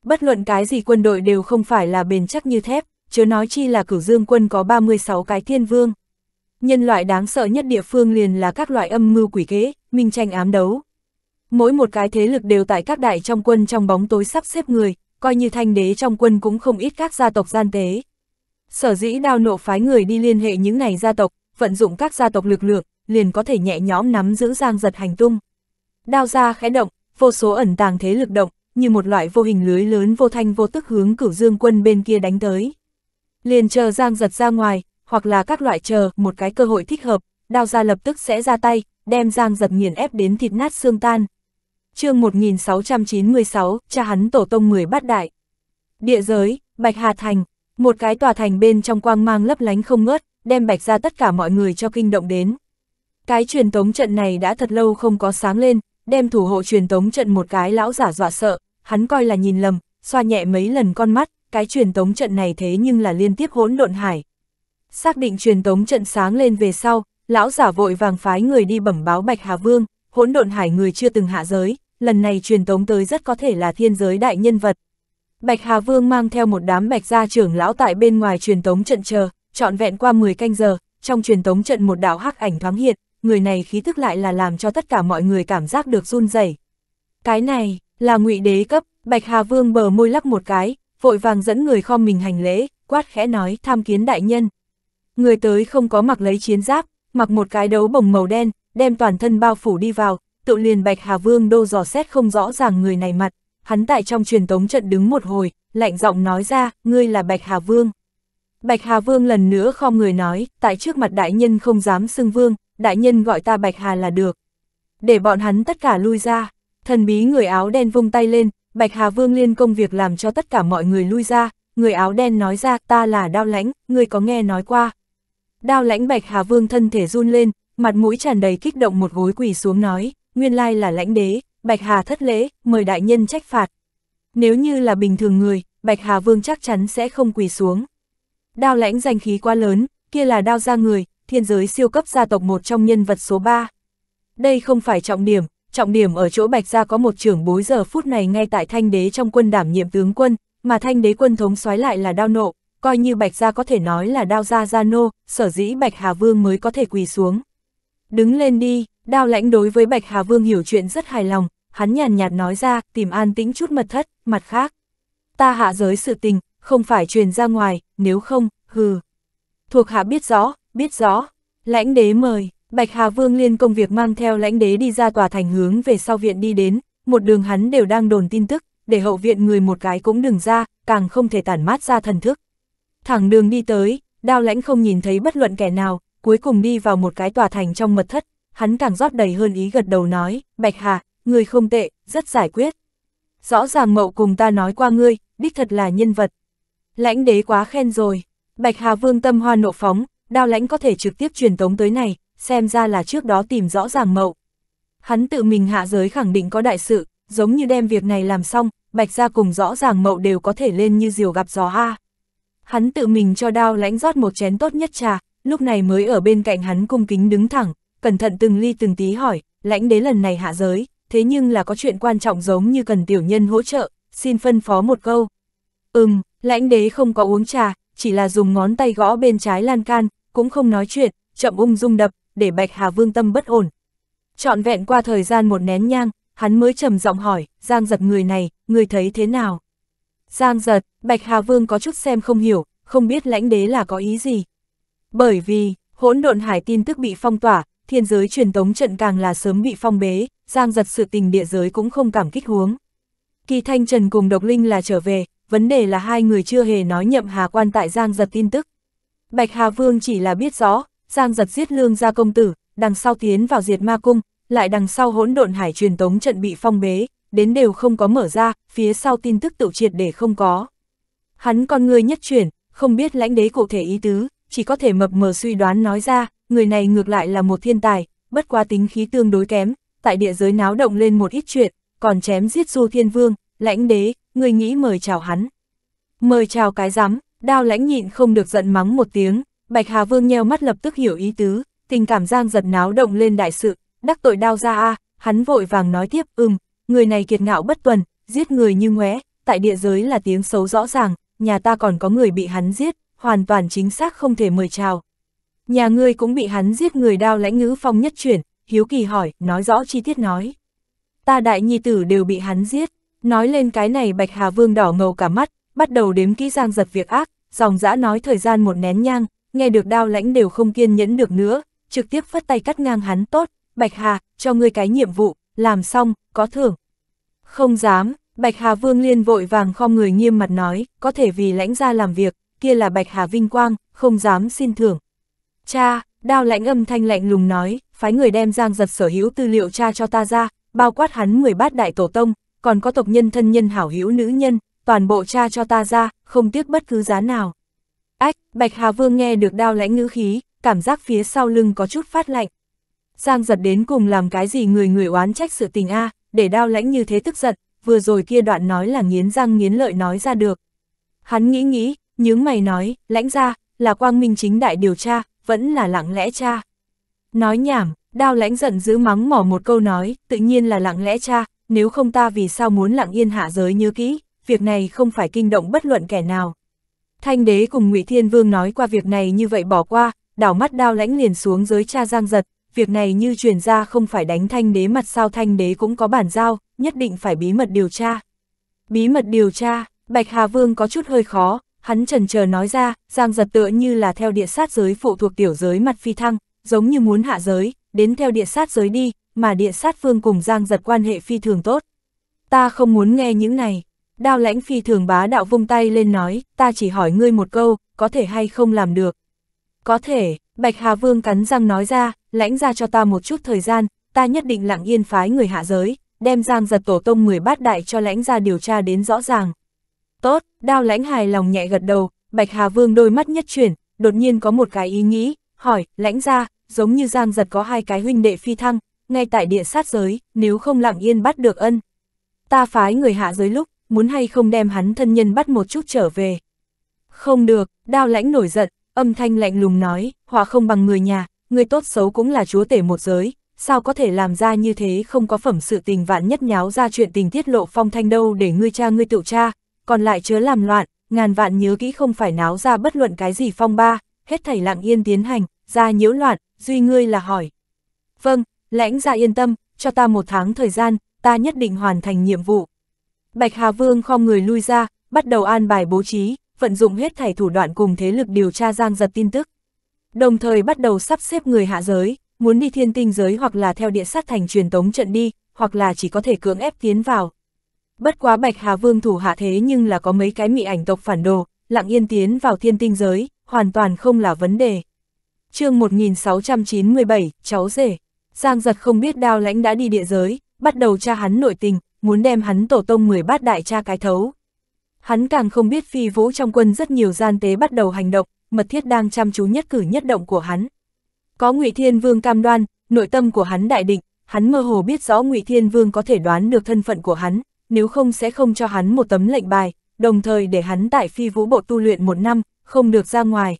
Bất luận cái gì quân đội đều không phải là bền chắc như thép, chớ nói chi là cửu dương quân có 36 cái thiên vương. Nhân loại đáng sợ nhất địa phương liền là các loại âm mưu quỷ kế, minh tranh ám đấu. Mỗi một cái thế lực đều tại các đại trong quân trong bóng tối sắp xếp người, coi như thanh đế trong quân cũng không ít các gia tộc gian tế. Sở dĩ đao nộ phái người đi liên hệ những này gia tộc, vận dụng các gia tộc lực lượng, liền có thể nhẹ nhõm nắm giữ giang giật hành tung. Đao ra khẽ động, vô số ẩn tàng thế lực động, như một loại vô hình lưới lớn vô thanh vô tức hướng cửu dương quân bên kia đánh tới. Liền chờ giang giật ra ngoài, hoặc là các loại chờ một cái cơ hội thích hợp, đao ra lập tức sẽ ra tay, đem giang giật nghiền ép đến thịt nát xương tan. chương 1696, cha hắn tổ tông 10 bát đại. Địa giới, Bạch Hà Thành, một cái tòa thành bên trong quang mang lấp lánh không ngớt, đem bạch ra tất cả mọi người cho kinh động đến. Cái truyền tống trận này đã thật lâu không có sáng lên, đem thủ hộ truyền tống trận một cái lão giả dọa sợ, hắn coi là nhìn lầm, xoa nhẹ mấy lần con mắt, cái truyền tống trận này thế nhưng là liên tiếp hỗn độn hải. Xác định truyền tống trận sáng lên về sau, lão giả vội vàng phái người đi bẩm báo Bạch Hà Vương, hỗn độn hải người chưa từng hạ giới, lần này truyền tống tới rất có thể là thiên giới đại nhân vật. Bạch Hà Vương mang theo một đám bạch gia trưởng lão tại bên ngoài truyền tống trận chờ, trọn vẹn qua 10 canh giờ, trong truyền tống trận một đạo hắc ảnh thoáng hiện, người này khí thức lại là làm cho tất cả mọi người cảm giác được run rẩy. Cái này, là ngụy đế cấp, Bạch Hà Vương bờ môi lắc một cái, vội vàng dẫn người khom mình hành lễ, quát khẽ nói tham kiến đại nhân. Người tới không có mặc lấy chiến giáp, mặc một cái đấu bồng màu đen, đem toàn thân bao phủ đi vào, tự liền Bạch Hà Vương đô dò xét không rõ ràng người này mặt, hắn tại trong truyền tống trận đứng một hồi, lạnh giọng nói ra, ngươi là Bạch Hà Vương. Bạch Hà Vương lần nữa khom người nói, tại trước mặt đại nhân không dám xưng vương, đại nhân gọi ta Bạch Hà là được. Để bọn hắn tất cả lui ra, thần bí người áo đen vung tay lên, Bạch Hà Vương liên công việc làm cho tất cả mọi người lui ra, người áo đen nói ra ta là Đao Lãnh, người có nghe nói qua. Đao Lãnh Bạch Hà Vương thân thể run lên, mặt mũi tràn đầy kích động một gối quỳ xuống nói, nguyên lai là lãnh đế, Bạch Hà thất lễ, mời đại nhân trách phạt. Nếu như là bình thường người, Bạch Hà Vương chắc chắn sẽ không quỳ xuống. Đao lãnh danh khí quá lớn, kia là đao ra người, thiên giới siêu cấp gia tộc một trong nhân vật số 3. Đây không phải trọng điểm, trọng điểm ở chỗ Bạch Gia có một trưởng bối giờ phút này ngay tại thanh đế trong quân đảm nhiệm tướng quân, mà thanh đế quân thống soái lại là đao nộ, coi như Bạch Gia có thể nói là đao gia gia nô, sở dĩ Bạch Hà Vương mới có thể quỳ xuống. Đứng lên đi, đao lãnh đối với Bạch Hà Vương hiểu chuyện rất hài lòng, hắn nhàn nhạt nói ra, tìm an tĩnh chút mật thất, mặt khác. Ta hạ giới sự tình, không phải truyền ra ngoài, nếu không, hừ. Thuộc hạ biết rõ, biết rõ, lãnh đế mời, Bạch Hà Vương liên công việc mang theo lãnh đế đi ra tòa thành hướng về sau viện đi đến, một đường hắn đều đang đồn tin tức, để hậu viện người một cái cũng đừng ra, càng không thể tản mát ra thần thức. Thẳng đường đi tới, đao lãnh không nhìn thấy bất luận kẻ nào, cuối cùng đi vào một cái tòa thành trong mật thất, hắn càng rót đầy hơn ý gật đầu nói, Bạch Hà, người không tệ, rất giải quyết. Rõ ràng mậu cùng ta nói qua ngươi, đích thật là nhân vật. Lãnh đế quá khen rồi, Bạch Hà Vương tâm hoa nộ phóng, đao lãnh có thể trực tiếp truyền tống tới này, xem ra là trước đó tìm rõ ràng mậu. Hắn tự mình hạ giới khẳng định có đại sự, giống như đem việc này làm xong, bạch ra cùng rõ ràng mậu đều có thể lên như diều gặp gió ha. Hắn tự mình cho đao lãnh rót một chén tốt nhất trà, lúc này mới ở bên cạnh hắn cung kính đứng thẳng, cẩn thận từng ly từng tí hỏi, lãnh đế lần này hạ giới, thế nhưng là có chuyện quan trọng giống như cần tiểu nhân hỗ trợ, xin phân phó một câu. Ừm, lãnh đế không có uống trà, chỉ là dùng ngón tay gõ bên trái lan can, cũng không nói chuyện, chậm ung dung đập, để Bạch Hà Vương tâm bất ổn. Trọn vẹn qua thời gian một nén nhang, hắn mới trầm giọng hỏi, Giang giật người này, người thấy thế nào? Giang giật, Bạch Hà Vương có chút xem không hiểu, không biết lãnh đế là có ý gì. Bởi vì, hỗn độn hải tin tức bị phong tỏa, thiên giới truyền tống trận càng là sớm bị phong bế, Giang giật sự tình địa giới cũng không cảm kích huống. Kỳ Thanh Trần cùng Độc Linh là trở về, vấn đề là hai người chưa hề nói nhậm hà quan tại Giang giật tin tức. Bạch Hà Vương chỉ là biết rõ, Giang giật giết lương gia công tử, đằng sau tiến vào diệt ma cung, lại đằng sau hỗn độn hải truyền tống trận bị phong bế, đến đều không có mở ra, phía sau tin tức tự triệt để không có. Hắn con người nhất chuyển, không biết lãnh đế cụ thể ý tứ, chỉ có thể mập mờ suy đoán nói ra, người này ngược lại là một thiên tài, bất quá tính khí tương đối kém, tại địa giới náo động lên một ít chuyện, còn chém giết du thiên vương, lãnh đế, người nghĩ mời chào hắn. Mời chào cái rắm Đao lãnh nhịn không được giận mắng một tiếng, Bạch Hà Vương nheo mắt lập tức hiểu ý tứ, tình cảm giang giật náo động lên đại sự, đắc tội đao ra a hắn vội vàng nói tiếp, ừm, người này kiệt ngạo bất tuần, giết người như ngoé, tại địa giới là tiếng xấu rõ ràng, nhà ta còn có người bị hắn giết, hoàn toàn chính xác không thể mời chào. Nhà ngươi cũng bị hắn giết người đao lãnh ngữ phong nhất chuyển, hiếu kỳ hỏi, nói rõ chi tiết nói. Ta đại nhi tử đều bị hắn giết, nói lên cái này Bạch Hà Vương đỏ ngầu cả mắt, bắt đầu đếm kỹ giang giật việc ác, dòng dã nói thời gian một nén nhang, nghe được đao lãnh đều không kiên nhẫn được nữa, trực tiếp phất tay cắt ngang hắn tốt, Bạch Hà, cho ngươi cái nhiệm vụ, làm xong, có thưởng. Không dám, Bạch Hà Vương Liên vội vàng kho người nghiêm mặt nói, có thể vì lãnh ra làm việc, kia là Bạch Hà Vinh Quang, không dám xin thưởng. Cha, đao lãnh âm thanh lạnh lùng nói, phái người đem giang giật sở hữu tư liệu cha cho ta ra, bao quát hắn 10 bát đại tổ tông, còn có tộc nhân thân nhân hảo hữu nữ nhân, toàn bộ cha cho ta ra, không tiếc bất cứ giá nào. Ách, Bạch Hà Vương nghe được đao lãnh ngữ khí, cảm giác phía sau lưng có chút phát lạnh. Giang giật đến cùng làm cái gì người người oán trách sự tình a để đao lãnh như thế tức giận, vừa rồi kia đoạn nói là nghiến răng nghiến lợi nói ra được. Hắn nghĩ nghĩ, nhướng mày nói, lãnh ra, là quang minh chính đại điều tra, vẫn là lặng lẽ cha. Nói nhảm, đao lãnh giận giữ mắng mỏ một câu nói, tự nhiên là lặng lẽ cha, nếu không ta vì sao muốn lặng yên hạ giới như kỹ, việc này không phải kinh động bất luận kẻ nào. Thanh đế cùng ngụy Thiên Vương nói qua việc này như vậy bỏ qua, đảo mắt đao lãnh liền xuống dưới cha giang giật, việc này như truyền ra không phải đánh thanh đế mặt sao thanh đế cũng có bản giao, nhất định phải bí mật điều tra. Bí mật điều tra, Bạch Hà Vương có chút hơi khó, hắn trần chờ nói ra, giang giật tựa như là theo địa sát giới phụ thuộc tiểu giới mặt phi thăng, giống như muốn hạ giới, đến theo địa sát giới đi, mà địa sát vương cùng giang giật quan hệ phi thường tốt. Ta không muốn nghe những này, Đao lãnh phi thường bá đạo vung tay lên nói, ta chỉ hỏi ngươi một câu, có thể hay không làm được. Có thể, Bạch Hà Vương cắn răng nói ra, lãnh ra cho ta một chút thời gian, ta nhất định lặng yên phái người hạ giới, đem giang giật tổ tông 10 bát đại cho lãnh ra điều tra đến rõ ràng. Tốt, đao lãnh hài lòng nhẹ gật đầu, Bạch Hà Vương đôi mắt nhất chuyển, đột nhiên có một cái ý nghĩ, hỏi, lãnh ra, giống như giang giật có hai cái huynh đệ phi thăng, ngay tại địa sát giới, nếu không lặng yên bắt được ân. Ta phái người hạ giới lúc, muốn hay không đem hắn thân nhân bắt một chút trở về. Không được, đao lãnh nổi giận, âm thanh lạnh lùng nói, họa không bằng người nhà, người tốt xấu cũng là chúa tể một giới, sao có thể làm ra như thế không có phẩm sự tình vạn nhất nháo ra chuyện tình tiết lộ phong thanh đâu để ngươi cha ngươi tựu cha, còn lại chớ làm loạn, ngàn vạn nhớ kỹ không phải náo ra bất luận cái gì phong ba, hết thảy lặng yên tiến hành, ra nhiễu loạn, duy ngươi là hỏi. Vâng, lãnh ra dạ yên tâm, cho ta một tháng thời gian, ta nhất định hoàn thành nhiệm vụ. Bạch Hà Vương không người lui ra, bắt đầu an bài bố trí, vận dụng hết thảy thủ đoạn cùng thế lực điều tra giang giật tin tức. Đồng thời bắt đầu sắp xếp người hạ giới, muốn đi thiên tinh giới hoặc là theo địa sát thành truyền tống trận đi, hoặc là chỉ có thể cưỡng ép tiến vào. Bất quá Bạch Hà Vương thủ hạ thế nhưng là có mấy cái mị ảnh tộc phản đồ, lặng yên tiến vào thiên tinh giới, hoàn toàn không là vấn đề. chương 1697, cháu rể, Giang giật không biết đao lãnh đã đi địa giới, bắt đầu tra hắn nội tình, muốn đem hắn tổ tông 10 bát đại cha cái thấu. Hắn càng không biết phi vũ trong quân rất nhiều gian tế bắt đầu hành động, mật thiết đang chăm chú nhất cử nhất động của hắn. Có Ngụy Thiên Vương cam đoan, nội tâm của hắn đại định, hắn mơ hồ biết rõ Ngụy Thiên Vương có thể đoán được thân phận của hắn, nếu không sẽ không cho hắn một tấm lệnh bài, đồng thời để hắn tại phi vũ bộ tu luyện một năm, không được ra ngoài.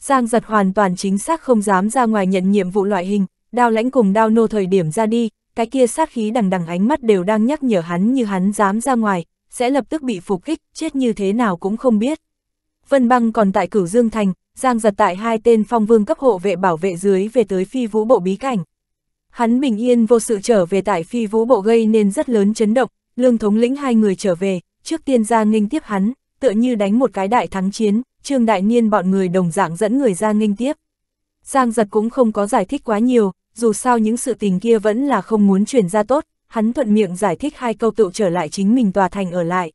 Giang giật hoàn toàn chính xác không dám ra ngoài nhận nhiệm vụ loại hình, đao lãnh cùng đao nô thời điểm ra đi, cái kia sát khí đằng đằng ánh mắt đều đang nhắc nhở hắn như hắn dám ra ngoài, sẽ lập tức bị phục kích, chết như thế nào cũng không biết. Vân băng còn tại cửu Dương Thành, giang giật tại hai tên phong vương cấp hộ vệ bảo vệ dưới về tới phi vũ bộ bí cảnh. Hắn bình yên vô sự trở về tại phi vũ bộ gây nên rất lớn chấn động, lương thống lĩnh hai người trở về, trước tiên ra nghênh tiếp hắn, tựa như đánh một cái đại thắng chiến, trương đại niên bọn người đồng dạng dẫn người ra nghênh tiếp. Giang giật cũng không có giải thích quá nhiều, dù sao những sự tình kia vẫn là không muốn truyền ra tốt, hắn thuận miệng giải thích hai câu tự trở lại chính mình tòa thành ở lại.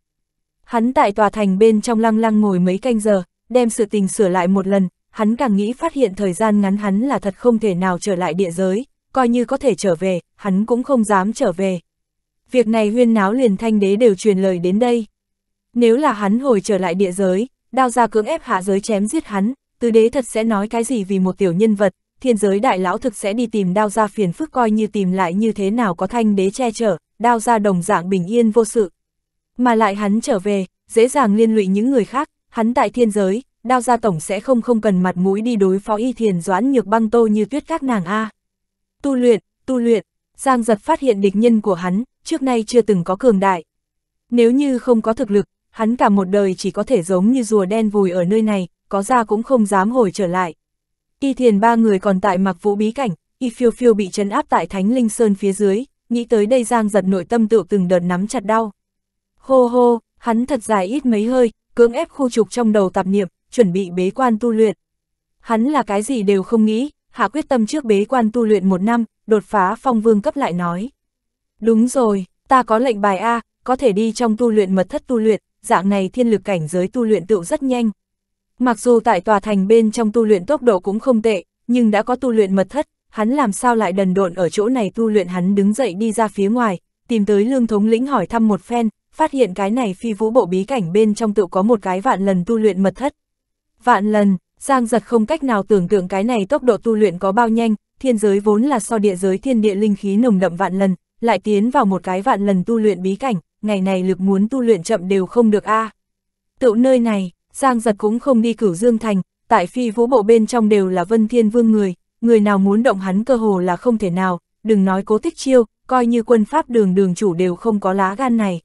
Hắn tại tòa thành bên trong lăng lăng ngồi mấy canh giờ, đem sự tình sửa lại một lần, hắn càng nghĩ phát hiện thời gian ngắn hắn là thật không thể nào trở lại địa giới, coi như có thể trở về, hắn cũng không dám trở về. Việc này huyên náo liền thanh đế đều truyền lời đến đây. Nếu là hắn hồi trở lại địa giới, đao ra cưỡng ép hạ giới chém giết hắn, tứ đế thật sẽ nói cái gì vì một tiểu nhân vật, thiên giới đại lão thực sẽ đi tìm đao gia phiền phức coi như tìm lại như thế nào có thanh đế che chở, đao gia đồng dạng bình yên vô sự. Mà lại hắn trở về, dễ dàng liên lụy những người khác, hắn tại thiên giới, đao gia tổng sẽ không không cần mặt mũi đi đối phó y thiền doãn nhược băng tô như tuyết các nàng A. Tu luyện, tu luyện, Giang giật phát hiện địch nhân của hắn, trước nay chưa từng có cường đại. Nếu như không có thực lực, hắn cả một đời chỉ có thể giống như rùa đen vùi ở nơi này, có ra cũng không dám hồi trở lại. Y thiền ba người còn tại mặc vũ bí cảnh, Y phiêu phiêu bị chấn áp tại Thánh Linh Sơn phía dưới, nghĩ tới đây Giang giật nội tâm tựu từng đợt nắm chặt đau. Hô hô, hắn thật dài ít mấy hơi, cưỡng ép khu trục trong đầu tạp niệm, chuẩn bị bế quan tu luyện. Hắn là cái gì đều không nghĩ, hạ quyết tâm trước bế quan tu luyện một năm, đột phá phong vương cấp lại nói. Đúng rồi, ta có lệnh bài A, có thể đi trong tu luyện mật thất tu luyện, dạng này thiên lực cảnh giới tu luyện tựu rất nhanh. Mặc dù tại tòa thành bên trong tu luyện tốc độ cũng không tệ, nhưng đã có tu luyện mật thất, hắn làm sao lại đần độn ở chỗ này tu luyện hắn đứng dậy đi ra phía ngoài, tìm tới lương thống lĩnh hỏi thăm một phen, phát hiện cái này phi vũ bộ bí cảnh bên trong tự có một cái vạn lần tu luyện mật thất. Vạn lần, Giang giật không cách nào tưởng tượng cái này tốc độ tu luyện có bao nhanh, thiên giới vốn là so địa giới thiên địa linh khí nồng đậm vạn lần, lại tiến vào một cái vạn lần tu luyện bí cảnh, ngày này lực muốn tu luyện chậm đều không được a. À. Tựu nơi này, Giang giật cũng không đi cửu Dương Thành, tại phi vũ bộ bên trong đều là Vân Thiên Vương người, người nào muốn động hắn cơ hồ là không thể nào, đừng nói cố tích chiêu, coi như quân pháp đường đường chủ đều không có lá gan này.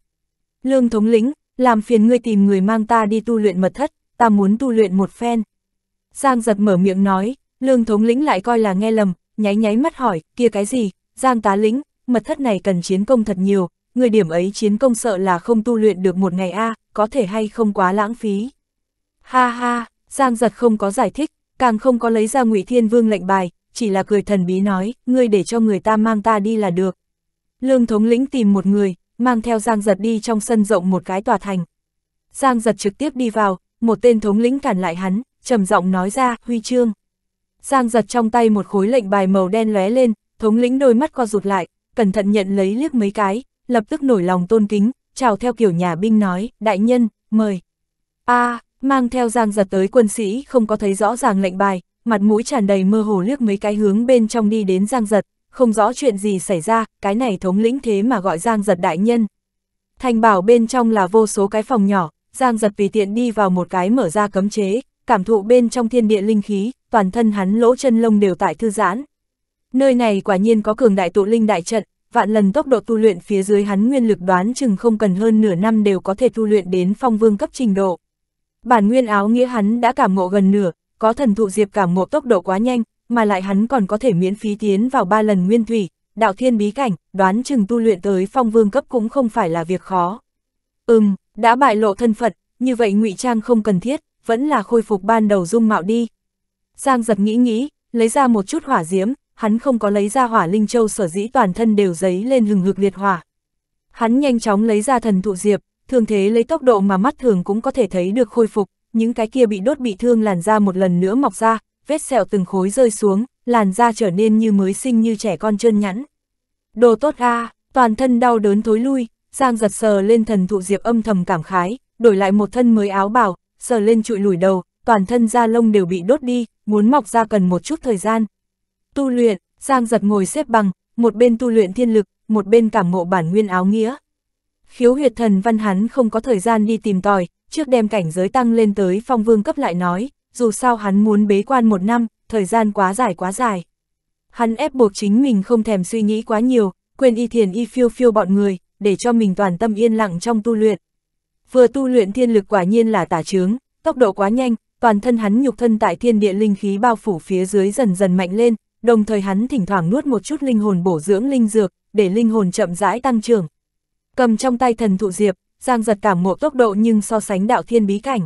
Lương thống lĩnh, làm phiền ngươi tìm người mang ta đi tu luyện mật thất, ta muốn tu luyện một phen. Giang giật mở miệng nói, lương thống lĩnh lại coi là nghe lầm, nháy nháy mắt hỏi, kia cái gì, Giang tá lĩnh, mật thất này cần chiến công thật nhiều, người điểm ấy chiến công sợ là không tu luyện được một ngày a à, có thể hay không quá lãng phí. Ha ha, Giang giật không có giải thích, càng không có lấy ra ngụy Thiên Vương lệnh bài, chỉ là cười thần bí nói, ngươi để cho người ta mang ta đi là được. Lương thống lĩnh tìm một người, mang theo Giang giật đi trong sân rộng một cái tòa thành. Giang giật trực tiếp đi vào, một tên thống lĩnh cản lại hắn, trầm giọng nói ra, huy chương. Giang giật trong tay một khối lệnh bài màu đen lóe lên, thống lĩnh đôi mắt co rụt lại, cẩn thận nhận lấy liếc mấy cái, lập tức nổi lòng tôn kính, chào theo kiểu nhà binh nói, đại nhân, mời. a à, Mang theo giang giật tới quân sĩ không có thấy rõ ràng lệnh bài, mặt mũi tràn đầy mơ hồ liếc mấy cái hướng bên trong đi đến giang giật, không rõ chuyện gì xảy ra, cái này thống lĩnh thế mà gọi giang giật đại nhân. Thành bảo bên trong là vô số cái phòng nhỏ, giang giật vì tiện đi vào một cái mở ra cấm chế, cảm thụ bên trong thiên địa linh khí, toàn thân hắn lỗ chân lông đều tại thư giãn. Nơi này quả nhiên có cường đại tụ linh đại trận, vạn lần tốc độ tu luyện phía dưới hắn nguyên lực đoán chừng không cần hơn nửa năm đều có thể tu luyện đến phong vương cấp trình độ bản nguyên áo nghĩa hắn đã cảm ngộ gần nửa, có thần thụ diệp cảm ngộ tốc độ quá nhanh, mà lại hắn còn có thể miễn phí tiến vào ba lần nguyên thủy, đạo thiên bí cảnh, đoán chừng tu luyện tới phong vương cấp cũng không phải là việc khó. Ừm, đã bại lộ thân phận, như vậy ngụy trang không cần thiết, vẫn là khôi phục ban đầu dung mạo đi. Giang giật nghĩ nghĩ, lấy ra một chút hỏa diễm, hắn không có lấy ra hỏa linh châu sở dĩ toàn thân đều giấy lên hừng hực liệt hỏa. Hắn nhanh chóng lấy ra thần thụ diệp, thường thế lấy tốc độ mà mắt thường cũng có thể thấy được khôi phục, những cái kia bị đốt bị thương làn da một lần nữa mọc ra, vết sẹo từng khối rơi xuống, làn da trở nên như mới sinh như trẻ con trơn nhẵn. Đồ tốt a, toàn thân đau đớn thối lui, Giang giật sờ lên thần thụ diệp âm thầm cảm khái, đổi lại một thân mới áo bào, sờ lên trụi lùi đầu, toàn thân da lông đều bị đốt đi, muốn mọc ra cần một chút thời gian. Tu luyện, Giang giật ngồi xếp bằng, một bên tu luyện thiên lực, một bên cảm ngộ bản nguyên áo nghĩa khiếu huyệt thần văn hắn không có thời gian đi tìm tòi, trước đem cảnh giới tăng lên tới phong vương cấp lại nói, dù sao hắn muốn bế quan một năm, thời gian quá dài quá dài. Hắn ép buộc chính mình không thèm suy nghĩ quá nhiều, quên y thiền y phiêu phiêu bọn người, để cho mình toàn tâm yên lặng trong tu luyện. Vừa tu luyện thiên lực quả nhiên là tả trướng, tốc độ quá nhanh, toàn thân hắn nhục thân tại thiên địa linh khí bao phủ phía dưới dần dần mạnh lên, đồng thời hắn thỉnh thoảng nuốt một chút linh hồn bổ dưỡng linh dược, để linh hồn chậm rãi tăng trưởng, Cầm trong tay thần thụ diệp, Giang giật cảm ngộ tốc độ nhưng so sánh đạo thiên bí cảnh.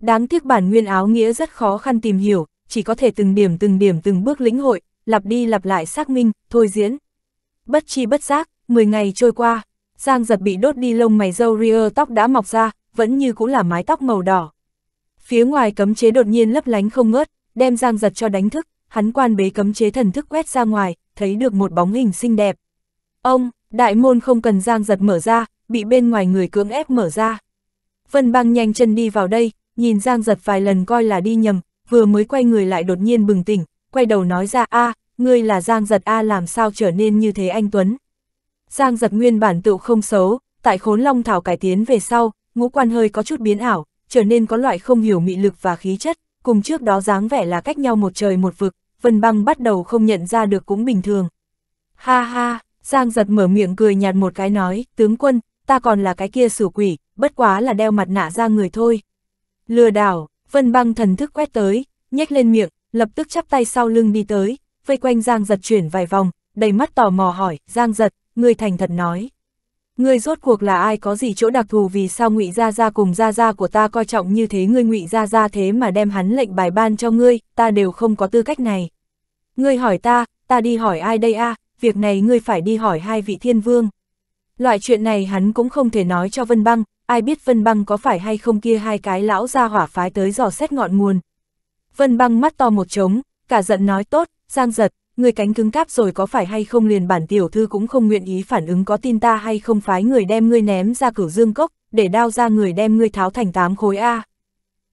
Đáng tiếc bản nguyên áo nghĩa rất khó khăn tìm hiểu, chỉ có thể từng điểm từng điểm từng bước lĩnh hội, lặp đi lặp lại xác minh, thôi diễn. Bất chi bất giác, 10 ngày trôi qua, Giang giật bị đốt đi lông mày râu ria tóc đã mọc ra, vẫn như cũ là mái tóc màu đỏ. Phía ngoài cấm chế đột nhiên lấp lánh không ngớt, đem Giang giật cho đánh thức, hắn quan bế cấm chế thần thức quét ra ngoài, thấy được một bóng hình xinh đẹp. Ông, đại môn không cần giang giật mở ra, bị bên ngoài người cưỡng ép mở ra. Vân băng nhanh chân đi vào đây, nhìn giang giật vài lần coi là đi nhầm, vừa mới quay người lại đột nhiên bừng tỉnh, quay đầu nói ra a ngươi là giang giật a làm sao trở nên như thế anh Tuấn. Giang giật nguyên bản tựu không xấu, tại khốn long thảo cải tiến về sau, ngũ quan hơi có chút biến ảo, trở nên có loại không hiểu mị lực và khí chất, cùng trước đó dáng vẻ là cách nhau một trời một vực, vân băng bắt đầu không nhận ra được cũng bình thường. Ha ha, Giang giật mở miệng cười nhạt một cái nói, tướng quân, ta còn là cái kia sủ quỷ, bất quá là đeo mặt nạ ra người thôi. Lừa đảo, vân băng thần thức quét tới, nhếch lên miệng, lập tức chắp tay sau lưng đi tới, vây quanh Giang giật chuyển vài vòng, đầy mắt tò mò hỏi, Giang giật, người thành thật nói. người rốt cuộc là ai có gì chỗ đặc thù vì sao ngụy Gia Gia cùng Gia Gia của ta coi trọng như thế ngươi ngụy Gia Gia thế mà đem hắn lệnh bài ban cho ngươi, ta đều không có tư cách này. Ngươi hỏi ta, ta đi hỏi ai đây a à? việc này ngươi phải đi hỏi hai vị thiên vương. Loại chuyện này hắn cũng không thể nói cho Vân Băng, ai biết Vân Băng có phải hay không kia hai cái lão ra hỏa phái tới dò xét ngọn nguồn. Vân Băng mắt to một trống, cả giận nói tốt, giang giật, người cánh cứng cáp rồi có phải hay không liền bản tiểu thư cũng không nguyện ý phản ứng có tin ta hay không phái người đem ngươi ném ra cửu dương cốc, để đao ra người đem ngươi tháo thành tám khối A.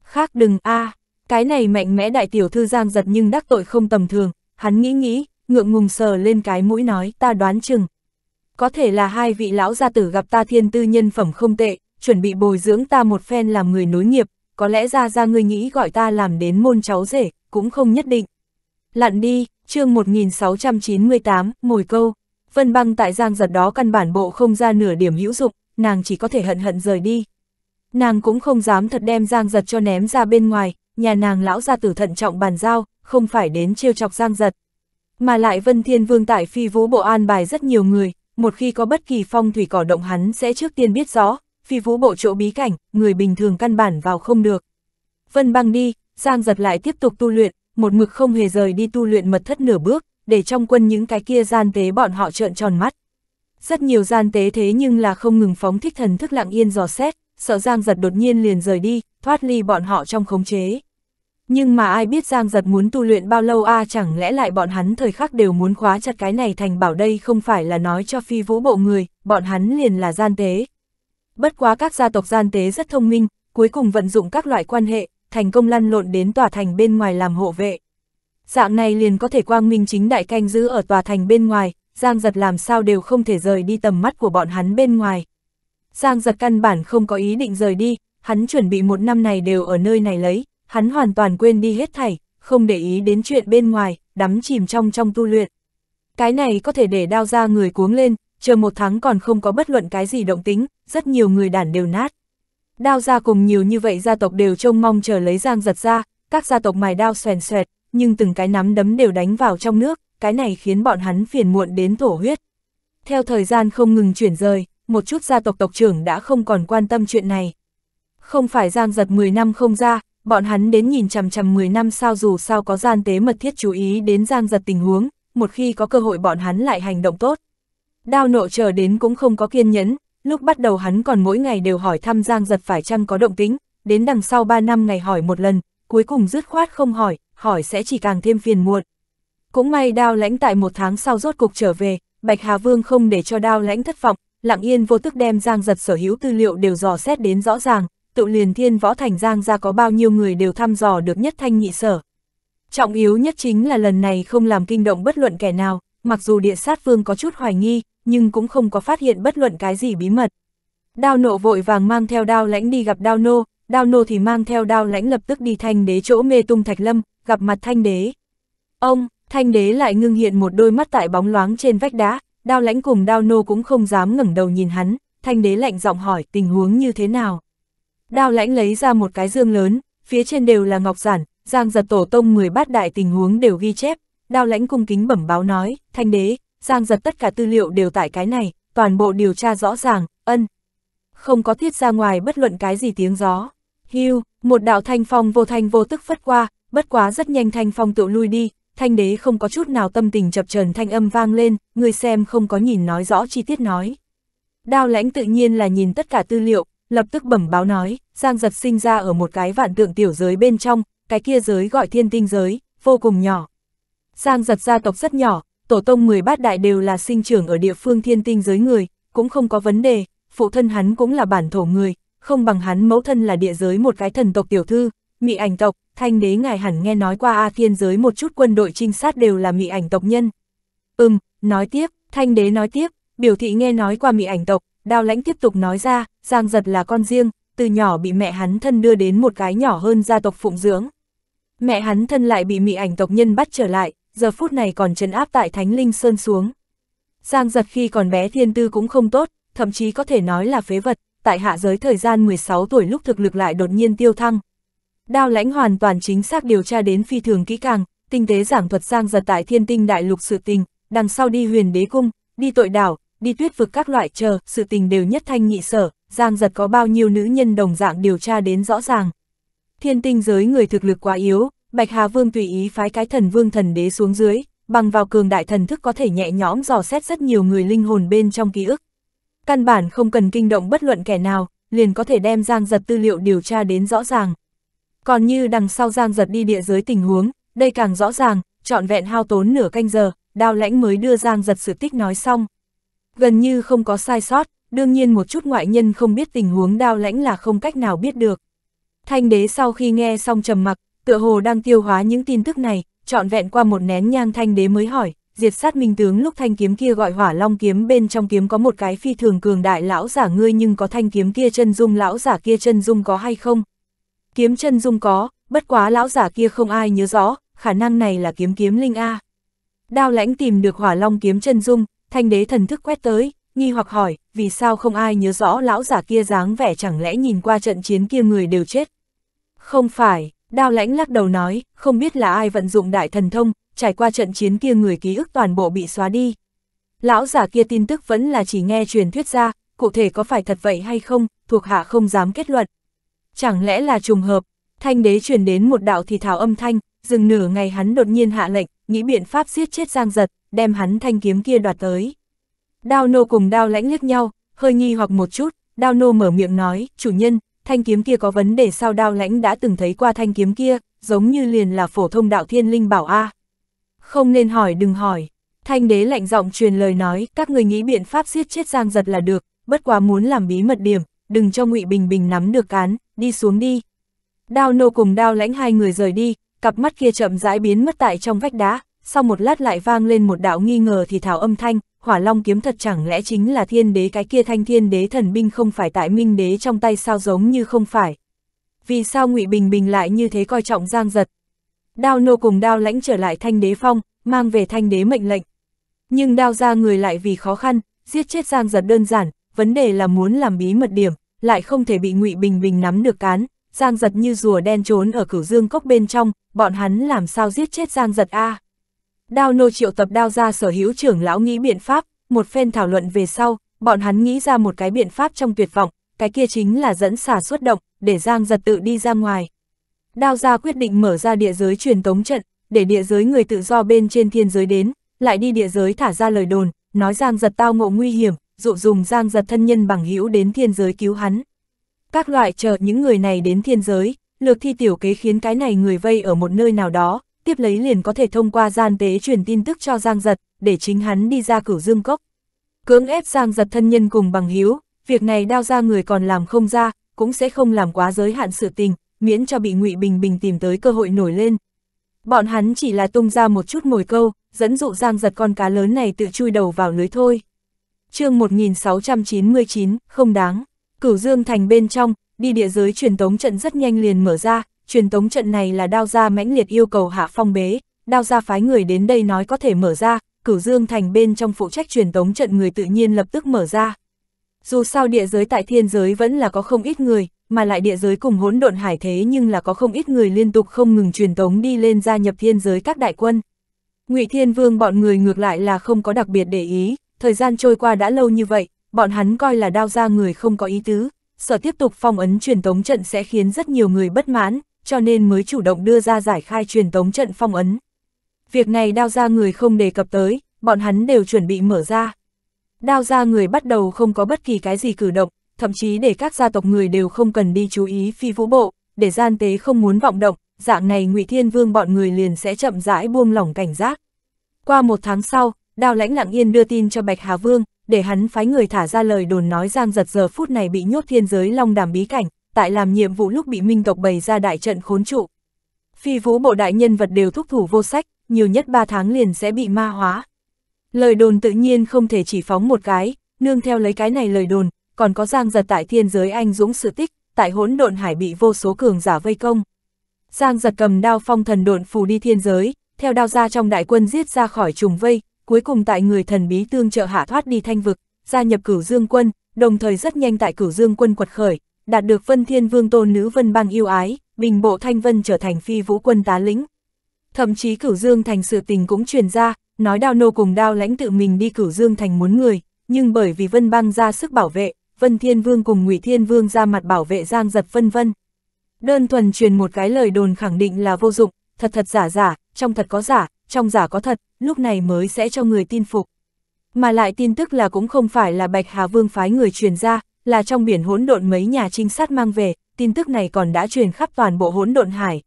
Khác đừng A, cái này mạnh mẽ đại tiểu thư giang giật nhưng đắc tội không tầm thường, hắn nghĩ nghĩ, ngượng ngùng sờ lên cái mũi nói ta đoán chừng. Có thể là hai vị lão gia tử gặp ta thiên tư nhân phẩm không tệ, chuẩn bị bồi dưỡng ta một phen làm người nối nghiệp, có lẽ ra ra người nghĩ gọi ta làm đến môn cháu rể, cũng không nhất định. Lặn đi, chương 1698, mồi câu. Vân băng tại giang giật đó căn bản bộ không ra nửa điểm hữu dụng, nàng chỉ có thể hận hận rời đi. Nàng cũng không dám thật đem giang giật cho ném ra bên ngoài, nhà nàng lão gia tử thận trọng bàn giao, không phải đến trêu chọc giang giật. Mà lại Vân Thiên Vương tại phi vũ bộ an bài rất nhiều người, một khi có bất kỳ phong thủy cỏ động hắn sẽ trước tiên biết rõ, phi vũ bộ chỗ bí cảnh, người bình thường căn bản vào không được. Vân băng đi, Giang giật lại tiếp tục tu luyện, một mực không hề rời đi tu luyện mật thất nửa bước, để trong quân những cái kia gian tế bọn họ trợn tròn mắt. Rất nhiều gian tế thế nhưng là không ngừng phóng thích thần thức lặng yên dò xét, sợ Giang giật đột nhiên liền rời đi, thoát ly bọn họ trong khống chế. Nhưng mà ai biết Giang Giật muốn tu luyện bao lâu a à, chẳng lẽ lại bọn hắn thời khắc đều muốn khóa chặt cái này thành bảo đây không phải là nói cho phi vũ bộ người, bọn hắn liền là gian tế. Bất quá các gia tộc gian tế rất thông minh, cuối cùng vận dụng các loại quan hệ, thành công lăn lộn đến tòa thành bên ngoài làm hộ vệ. Dạng này liền có thể quang minh chính đại canh giữ ở tòa thành bên ngoài, Giang Giật làm sao đều không thể rời đi tầm mắt của bọn hắn bên ngoài. Giang Giật căn bản không có ý định rời đi, hắn chuẩn bị một năm này đều ở nơi này lấy, hắn hoàn toàn quên đi hết thảy, không để ý đến chuyện bên ngoài, đắm chìm trong trong tu luyện. Cái này có thể để đao ra người cuống lên, chờ một tháng còn không có bất luận cái gì động tính, rất nhiều người đản đều nát. Đao ra cùng nhiều như vậy gia tộc đều trông mong chờ lấy giang giật ra, các gia tộc mài đao xoèn xoẹt, nhưng từng cái nắm đấm đều đánh vào trong nước, cái này khiến bọn hắn phiền muộn đến thổ huyết. Theo thời gian không ngừng chuyển rời, một chút gia tộc tộc trưởng đã không còn quan tâm chuyện này. Không phải giang giật 10 năm không ra, bọn hắn đến nhìn chằm chằm 10 năm sao dù sao có gian tế mật thiết chú ý đến giang giật tình huống, một khi có cơ hội bọn hắn lại hành động tốt. Đao nộ chờ đến cũng không có kiên nhẫn, lúc bắt đầu hắn còn mỗi ngày đều hỏi thăm giang giật phải chăng có động tính, đến đằng sau 3 năm ngày hỏi một lần, cuối cùng dứt khoát không hỏi, hỏi sẽ chỉ càng thêm phiền muộn. Cũng may đao lãnh tại một tháng sau rốt cục trở về, Bạch Hà Vương không để cho đao lãnh thất vọng, lặng yên vô tức đem giang giật sở hữu tư liệu đều dò xét đến rõ ràng, tự liền thiên võ thành giang ra có bao nhiêu người đều thăm dò được nhất thanh nhị sở. Trọng yếu nhất chính là lần này không làm kinh động bất luận kẻ nào, mặc dù địa sát vương có chút hoài nghi, nhưng cũng không có phát hiện bất luận cái gì bí mật. Đao nộ vội vàng mang theo đao lãnh đi gặp đao nô, đao nô thì mang theo đao lãnh lập tức đi thanh đế chỗ mê tung thạch lâm, gặp mặt thanh đế. Ông, thanh đế lại ngưng hiện một đôi mắt tại bóng loáng trên vách đá, đao lãnh cùng đao nô cũng không dám ngẩng đầu nhìn hắn, thanh đế lạnh giọng hỏi tình huống như thế nào. Đao lãnh lấy ra một cái dương lớn, phía trên đều là ngọc giản, giang giật tổ tông 10 bát đại tình huống đều ghi chép. Đao lãnh cung kính bẩm báo nói, thanh đế, giang giật tất cả tư liệu đều tại cái này, toàn bộ điều tra rõ ràng, ân. Không có thiết ra ngoài bất luận cái gì tiếng gió. Hưu, một đạo thanh phong vô thanh vô tức phất qua, bất quá rất nhanh thanh phong tự lui đi, thanh đế không có chút nào tâm tình chập trần thanh âm vang lên, người xem không có nhìn nói rõ chi tiết nói. Đao lãnh tự nhiên là nhìn tất cả tư liệu, lập tức bẩm báo nói, Giang Giật sinh ra ở một cái vạn tượng tiểu giới bên trong, cái kia giới gọi thiên tinh giới, vô cùng nhỏ. Giang Giật gia tộc rất nhỏ, tổ tông 10 bát đại đều là sinh trưởng ở địa phương thiên tinh giới người, cũng không có vấn đề, phụ thân hắn cũng là bản thổ người, không bằng hắn mẫu thân là địa giới một cái thần tộc tiểu thư, mị ảnh tộc, thanh đế ngài hẳn nghe nói qua A thiên giới một chút quân đội trinh sát đều là mị ảnh tộc nhân. Ừm, nói tiếp, thanh đế nói tiếp, biểu thị nghe nói qua mị ảnh tộc, Đao lãnh tiếp tục nói ra, Giang giật là con riêng, từ nhỏ bị mẹ hắn thân đưa đến một cái nhỏ hơn gia tộc phụng dưỡng. Mẹ hắn thân lại bị mị ảnh tộc nhân bắt trở lại, giờ phút này còn trấn áp tại Thánh Linh Sơn xuống. Giang giật khi còn bé thiên tư cũng không tốt, thậm chí có thể nói là phế vật, tại hạ giới thời gian 16 tuổi lúc thực lực lại đột nhiên tiêu thăng. Đao lãnh hoàn toàn chính xác điều tra đến phi thường kỹ càng, tinh tế giảng thuật Giang giật tại thiên tinh đại lục sự tình, đằng sau đi huyền đế cung, đi tội đảo, đi tuyết vực các loại chờ, sự tình đều nhất thanh nhị sở, Giang giật có bao nhiêu nữ nhân đồng dạng điều tra đến rõ ràng. Thiên tinh giới người thực lực quá yếu, Bạch Hà Vương tùy ý phái cái thần vương thần đế xuống dưới, bằng vào cường đại thần thức có thể nhẹ nhõm dò xét rất nhiều người linh hồn bên trong ký ức. Căn bản không cần kinh động bất luận kẻ nào, liền có thể đem Giang giật tư liệu điều tra đến rõ ràng. Còn như đằng sau Giang giật đi địa giới tình huống, đây càng rõ ràng, trọn vẹn hao tốn nửa canh giờ, đao lãnh mới đưa Giang giật sự tích nói xong. Gần như không có sai sót, đương nhiên một chút ngoại nhân không biết tình huống đao lãnh là không cách nào biết được. Thanh đế sau khi nghe xong trầm mặc, tựa hồ đang tiêu hóa những tin tức này, trọn vẹn qua một nén nhang thanh đế mới hỏi, diệt sát minh tướng lúc thanh kiếm kia gọi hỏa long kiếm bên trong kiếm có một cái phi thường cường đại lão giả ngươi nhưng có thanh kiếm kia chân dung lão giả kia chân dung có hay không? Kiếm chân dung có, bất quá lão giả kia không ai nhớ rõ, khả năng này là kiếm kiếm linh A. Đao lãnh tìm được hỏa long kiếm chân dung, thanh đế thần thức quét tới, nghi hoặc hỏi, vì sao không ai nhớ rõ lão giả kia dáng vẻ chẳng lẽ nhìn qua trận chiến kia người đều chết. Không phải, đao lãnh lắc đầu nói, không biết là ai vận dụng đại thần thông, trải qua trận chiến kia người ký ức toàn bộ bị xóa đi. Lão giả kia tin tức vẫn là chỉ nghe truyền thuyết ra, cụ thể có phải thật vậy hay không, thuộc hạ không dám kết luận. Chẳng lẽ là trùng hợp, thanh đế truyền đến một đạo thì thảo âm thanh, dừng nửa ngày hắn đột nhiên hạ lệnh, nghĩ biện pháp giết chết giang giật đem hắn thanh kiếm kia đoạt tới. Đao nô cùng đao lãnh liếc nhau, hơi nghi hoặc một chút, đao nô mở miệng nói, chủ nhân, thanh kiếm kia có vấn đề sao đao lãnh đã từng thấy qua thanh kiếm kia, giống như liền là phổ thông đạo thiên linh bảo A. Không nên hỏi đừng hỏi, thanh đế lạnh giọng truyền lời nói, các người nghĩ biện pháp giết chết giang giật là được, bất quá muốn làm bí mật điểm, đừng cho ngụy Bình Bình nắm được cán, đi xuống đi. Đao nô cùng đao lãnh hai người rời đi, cặp mắt kia chậm rãi biến mất tại trong vách đá, sau một lát lại vang lên một đạo nghi ngờ thì thảo âm thanh, hỏa long kiếm thật chẳng lẽ chính là thiên đế cái kia thanh thiên đế thần binh không phải tại minh đế trong tay sao giống như không phải. Vì sao ngụy Bình Bình lại như thế coi trọng giang giật? Đao nô cùng đao lãnh trở lại thanh đế phong, mang về thanh đế mệnh lệnh. Nhưng đao ra người lại vì khó khăn, giết chết giang giật đơn giản, vấn đề là muốn làm bí mật điểm, lại không thể bị ngụy Bình Bình nắm được cán. Giang giật như rùa đen trốn ở cửu dương cốc bên trong, bọn hắn làm sao giết chết giang giật a à? Đao nô triệu tập đao Gia sở hữu trưởng lão nghĩ biện pháp, một phen thảo luận về sau, bọn hắn nghĩ ra một cái biện pháp trong tuyệt vọng, cái kia chính là dẫn xả xuất động, để Giang giật tự đi ra ngoài. Đao Gia quyết định mở ra địa giới truyền tống trận, để địa giới người tự do bên trên thiên giới đến, lại đi địa giới thả ra lời đồn, nói Giang giật tao ngộ nguy hiểm, dụ dùng Giang giật thân nhân bằng hữu đến thiên giới cứu hắn. Các loại chờ những người này đến thiên giới, lược thi tiểu kế khiến cái này người vây ở một nơi nào đó, tiếp lấy liền có thể thông qua gian tế truyền tin tức cho Giang Giật, để chính hắn đi ra cửu dương cốc. Cưỡng ép Giang Giật thân nhân cùng bằng hiếu, việc này đao ra người còn làm không ra, cũng sẽ không làm quá giới hạn sự tình, miễn cho bị ngụy Bình Bình tìm tới cơ hội nổi lên. Bọn hắn chỉ là tung ra một chút mồi câu, dẫn dụ Giang Giật con cá lớn này tự chui đầu vào lưới thôi. chương 1699, không đáng. Cửu Dương Thành bên trong, đi địa giới truyền tống trận rất nhanh liền mở ra, truyền tống trận này là đao gia mãnh liệt yêu cầu hạ phong bế, đao gia phái người đến đây nói có thể mở ra, cửu dương thành bên trong phụ trách truyền tống trận người tự nhiên lập tức mở ra. Dù sao địa giới tại thiên giới vẫn là có không ít người, mà lại địa giới cùng hỗn độn hải thế nhưng là có không ít người liên tục không ngừng truyền tống đi lên gia nhập thiên giới các đại quân. Ngụy Thiên Vương bọn người ngược lại là không có đặc biệt để ý, thời gian trôi qua đã lâu như vậy, bọn hắn coi là đao gia người không có ý tứ, sợ tiếp tục phong ấn truyền tống trận sẽ khiến rất nhiều người bất mãn, cho nên mới chủ động đưa ra giải khai truyền tống trận phong ấn. Việc này đao ra người không đề cập tới, bọn hắn đều chuẩn bị mở ra. Đao ra người bắt đầu không có bất kỳ cái gì cử động, thậm chí để các gia tộc người đều không cần đi chú ý phi vũ bộ, để gian tế không muốn vọng động, dạng này ngụy Thiên Vương bọn người liền sẽ chậm rãi buông lỏng cảnh giác. Qua một tháng sau, Đao Lãnh lặng yên đưa tin cho Bạch Hà Vương, để hắn phái người thả ra lời đồn nói Giang giật giờ phút này bị nhốt thiên giới long đàm bí cảnh, tại làm nhiệm vụ lúc bị minh tộc bày ra đại trận khốn trụ. Phi vũ bộ đại nhân vật đều thúc thủ vô sách, nhiều nhất 3 tháng liền sẽ bị ma hóa. Lời đồn tự nhiên không thể chỉ phóng một cái, nương theo lấy cái này lời đồn, còn có Giang Giật tại thiên giới anh dũng sự tích, tại hỗn độn hải bị vô số cường giả vây công. Giang Giật cầm đao phong thần độn phù đi thiên giới, theo đao ra trong đại quân giết ra khỏi trùng vây, cuối cùng tại người thần bí tương trợ hạ thoát đi thanh vực, gia nhập cửu dương quân, đồng thời rất nhanh tại cửu dương quân quật khởi, đạt được Vân Thiên Vương tôn nữ Vân băng yêu ái, Bình Bộ Thanh Vân trở thành phi vũ quân tá lĩnh. Thậm chí Cửu Dương Thành sự tình cũng truyền ra, nói đao nô cùng đao lãnh tự mình đi Cửu Dương Thành muốn người, nhưng bởi vì Vân băng ra sức bảo vệ, Vân Thiên Vương cùng Ngụy Thiên Vương ra mặt bảo vệ Giang Giật vân vân. Đơn thuần truyền một cái lời đồn khẳng định là vô dụng, thật thật giả giả, trong thật có giả, trong giả có thật, lúc này mới sẽ cho người tin phục. Mà lại tin tức là cũng không phải là Bạch Hà Vương phái người truyền ra, là trong biển hỗn độn mấy nhà trinh sát mang về, tin tức này còn đã truyền khắp toàn bộ hỗn độn hải.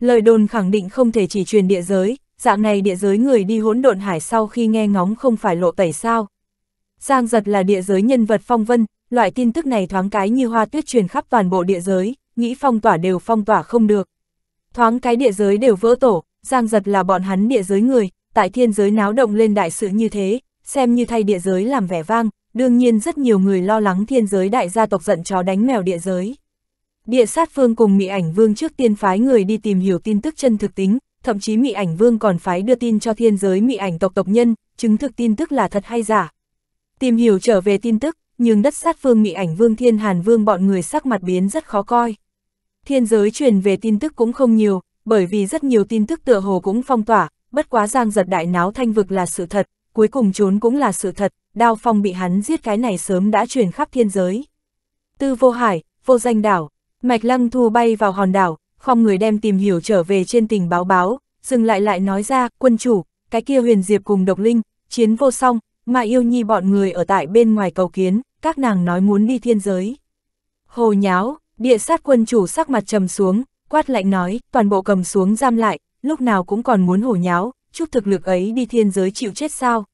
Lời đồn khẳng định không thể chỉ truyền địa giới, dạng này địa giới người đi hỗn độn hải sau khi nghe ngóng không phải lộ tẩy sao. Giang giật là địa giới nhân vật phong vân, loại tin tức này thoáng cái như hoa tuyết truyền khắp toàn bộ địa giới, nghĩ phong tỏa đều phong tỏa không được. Thoáng cái địa giới đều vỡ tổ, Giang giật là bọn hắn địa giới người, tại thiên giới náo động lên đại sự như thế, xem như thay địa giới làm vẻ vang, đương nhiên rất nhiều người lo lắng thiên giới đại gia tộc giận chó đánh mèo địa giới. Địa sát phương cùng Mỹ ảnh vương trước tiên phái người đi tìm hiểu tin tức chân thực tính, thậm chí Mỹ ảnh vương còn phái đưa tin cho thiên giới Mỹ ảnh tộc tộc nhân, chứng thực tin tức là thật hay giả. Tìm hiểu trở về tin tức, nhưng đất sát phương Mỹ ảnh vương thiên hàn vương bọn người sắc mặt biến rất khó coi. Thiên giới truyền về tin tức cũng không nhiều, bởi vì rất nhiều tin tức tựa hồ cũng phong tỏa, bất quá giang giật đại náo thanh vực là sự thật, cuối cùng trốn cũng là sự thật, đao phong bị hắn giết cái này sớm đã truyền khắp thiên giới. Tư vô hải, vô danh đảo, mạch lăng thu bay vào hòn đảo, không người đem tìm hiểu trở về trên tình báo báo, dừng lại lại nói ra, quân chủ, cái kia huyền diệp cùng độc linh, chiến vô song, mà yêu nhi bọn người ở tại bên ngoài cầu kiến, các nàng nói muốn đi thiên giới. Hồ nháo, địa sát quân chủ sắc mặt trầm xuống, quát lạnh nói, toàn bộ cầm xuống giam lại, lúc nào cũng còn muốn hồ nháo, chút thực lực ấy đi thiên giới chịu chết sao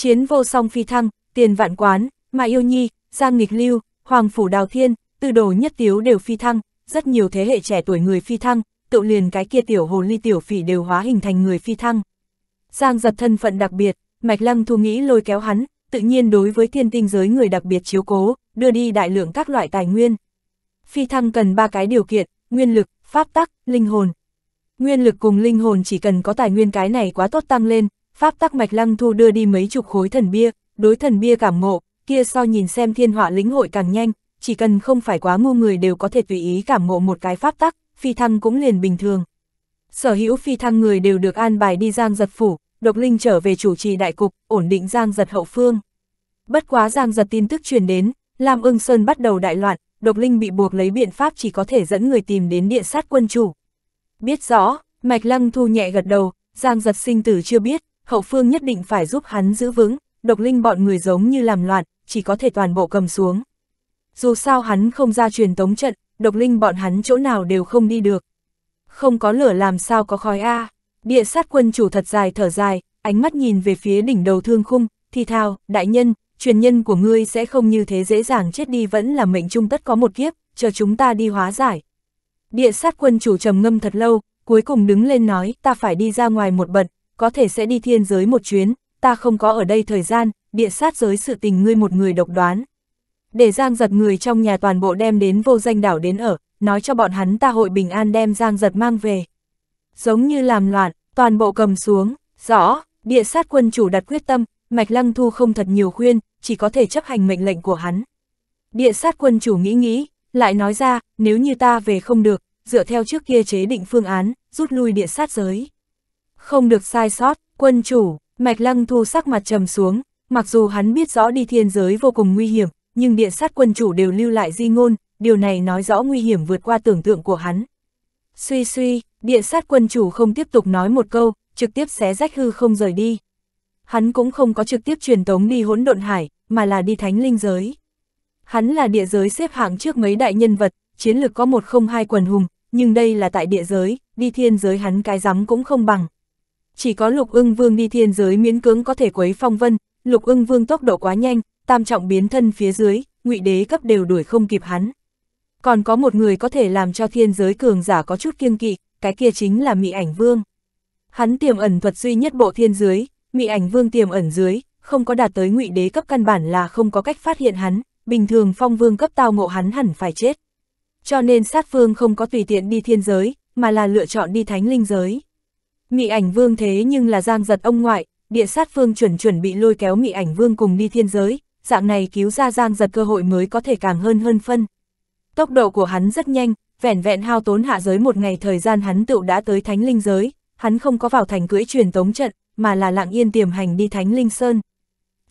chiến vô song phi thăng, tiền vạn quán, mà yêu nhi, giang nghịch lưu, hoàng phủ đào thiên, tư đồ nhất tiếu đều phi thăng, rất nhiều thế hệ trẻ tuổi người phi thăng, tự liền cái kia tiểu hồ ly tiểu phỉ đều hóa hình thành người phi thăng. Giang giật thân phận đặc biệt, mạch lăng thu nghĩ lôi kéo hắn, tự nhiên đối với thiên tinh giới người đặc biệt chiếu cố, đưa đi đại lượng các loại tài nguyên. Phi thăng cần ba cái điều kiện, nguyên lực, pháp tắc, linh hồn. Nguyên lực cùng linh hồn chỉ cần có tài nguyên cái này quá tốt tăng lên, Pháp tắc mạch lăng thu đưa đi mấy chục khối thần bia, đối thần bia cảm ngộ, kia so nhìn xem thiên họa lĩnh hội càng nhanh, chỉ cần không phải quá ngu người đều có thể tùy ý cảm ngộ một cái pháp tắc, phi thăng cũng liền bình thường. Sở hữu phi thăng người đều được an bài đi giang giật phủ, độc linh trở về chủ trì đại cục, ổn định giang giật hậu phương. Bất quá giang giật tin tức truyền đến, Lam ưng sơn bắt đầu đại loạn, độc linh bị buộc lấy biện pháp chỉ có thể dẫn người tìm đến địa sát quân chủ. Biết rõ, Mạch Lăng Thu nhẹ gật đầu, Giang Giật sinh tử chưa biết, hậu phương nhất định phải giúp hắn giữ vững, độc linh bọn người giống như làm loạn, chỉ có thể toàn bộ cầm xuống. Dù sao hắn không ra truyền tống trận, độc linh bọn hắn chỗ nào đều không đi được. Không có lửa làm sao có khói A, địa sát quân chủ thật dài thở dài, ánh mắt nhìn về phía đỉnh đầu thương khung, thì thao, đại nhân, truyền nhân của ngươi sẽ không như thế dễ dàng chết đi vẫn là mệnh trung tất có một kiếp, chờ chúng ta đi hóa giải. Địa sát quân chủ trầm ngâm thật lâu, cuối cùng đứng lên nói ta phải đi ra ngoài một bận, có thể sẽ đi thiên giới một chuyến, ta không có ở đây thời gian, địa sát giới sự tình ngươi một người độc đoán. Để Giang giật người trong nhà toàn bộ đem đến vô danh đảo đến ở, nói cho bọn hắn ta hội bình an đem Giang giật mang về. Giống như làm loạn, toàn bộ cầm xuống, rõ, địa sát quân chủ đặt quyết tâm, Mạch Lăng Thu không thật nhiều khuyên, chỉ có thể chấp hành mệnh lệnh của hắn. Địa sát quân chủ nghĩ nghĩ, lại nói ra, nếu như ta về không được, dựa theo trước kia chế định phương án, rút lui địa sát giới không được sai sót, quân chủ, mạch lăng thu sắc mặt trầm xuống, mặc dù hắn biết rõ đi thiên giới vô cùng nguy hiểm, nhưng địa sát quân chủ đều lưu lại di ngôn, điều này nói rõ nguy hiểm vượt qua tưởng tượng của hắn. Suy suy, địa sát quân chủ không tiếp tục nói một câu, trực tiếp xé rách hư không rời đi. Hắn cũng không có trực tiếp truyền tống đi hỗn độn hải, mà là đi thánh linh giới. Hắn là địa giới xếp hạng trước mấy đại nhân vật, chiến lược có một không hai quần hùng, nhưng đây là tại địa giới, đi thiên giới hắn cái rắm cũng không bằng chỉ có lục ưng vương đi thiên giới miễn cưỡng có thể quấy phong vân, lục ưng vương tốc độ quá nhanh, tam trọng biến thân phía dưới, ngụy đế cấp đều đuổi không kịp hắn. Còn có một người có thể làm cho thiên giới cường giả có chút kiêng kỵ, cái kia chính là mị ảnh vương. Hắn tiềm ẩn thuật duy nhất bộ thiên giới mị ảnh vương tiềm ẩn dưới, không có đạt tới ngụy đế cấp căn bản là không có cách phát hiện hắn, bình thường phong vương cấp tao ngộ hắn hẳn phải chết. Cho nên sát vương không có tùy tiện đi thiên giới, mà là lựa chọn đi thánh linh giới. Mị ảnh vương thế nhưng là giang giật ông ngoại, địa sát phương chuẩn chuẩn bị lôi kéo mị ảnh vương cùng đi thiên giới, dạng này cứu ra giang giật cơ hội mới có thể càng hơn hơn phân. Tốc độ của hắn rất nhanh, vẻn vẹn hao tốn hạ giới một ngày thời gian hắn tựu đã tới thánh linh giới, hắn không có vào thành cưỡi truyền tống trận, mà là lặng yên tiềm hành đi thánh linh sơn.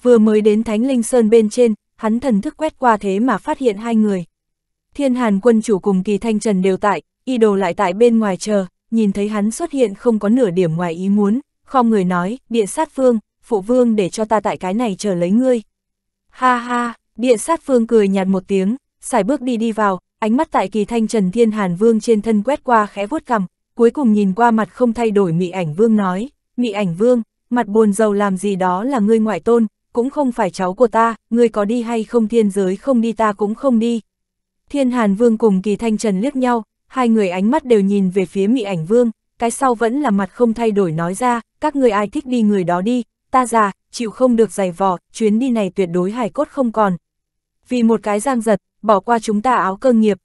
Vừa mới đến thánh linh sơn bên trên, hắn thần thức quét qua thế mà phát hiện hai người. Thiên hàn quân chủ cùng kỳ thanh trần đều tại, y đồ lại tại bên ngoài chờ, nhìn thấy hắn xuất hiện không có nửa điểm ngoài ý muốn, không người nói, điện sát vương, phụ vương để cho ta tại cái này chờ lấy ngươi. Ha ha, điện sát vương cười nhạt một tiếng, xài bước đi đi vào, ánh mắt tại kỳ thanh Trần Thiên Hàn Vương trên thân quét qua khẽ vuốt cằm, cuối cùng nhìn qua mặt không thay đổi mị ảnh vương nói, mị ảnh vương, mặt buồn giàu làm gì đó là ngươi ngoại tôn, cũng không phải cháu của ta, ngươi có đi hay không thiên giới không đi ta cũng không đi. Thiên Hàn Vương cùng kỳ thanh Trần liếc nhau, hai người ánh mắt đều nhìn về phía Mỹ ảnh vương, cái sau vẫn là mặt không thay đổi nói ra, các người ai thích đi người đó đi, ta già, chịu không được giày vò, chuyến đi này tuyệt đối hài cốt không còn. Vì một cái giang giật, bỏ qua chúng ta áo cơ nghiệp.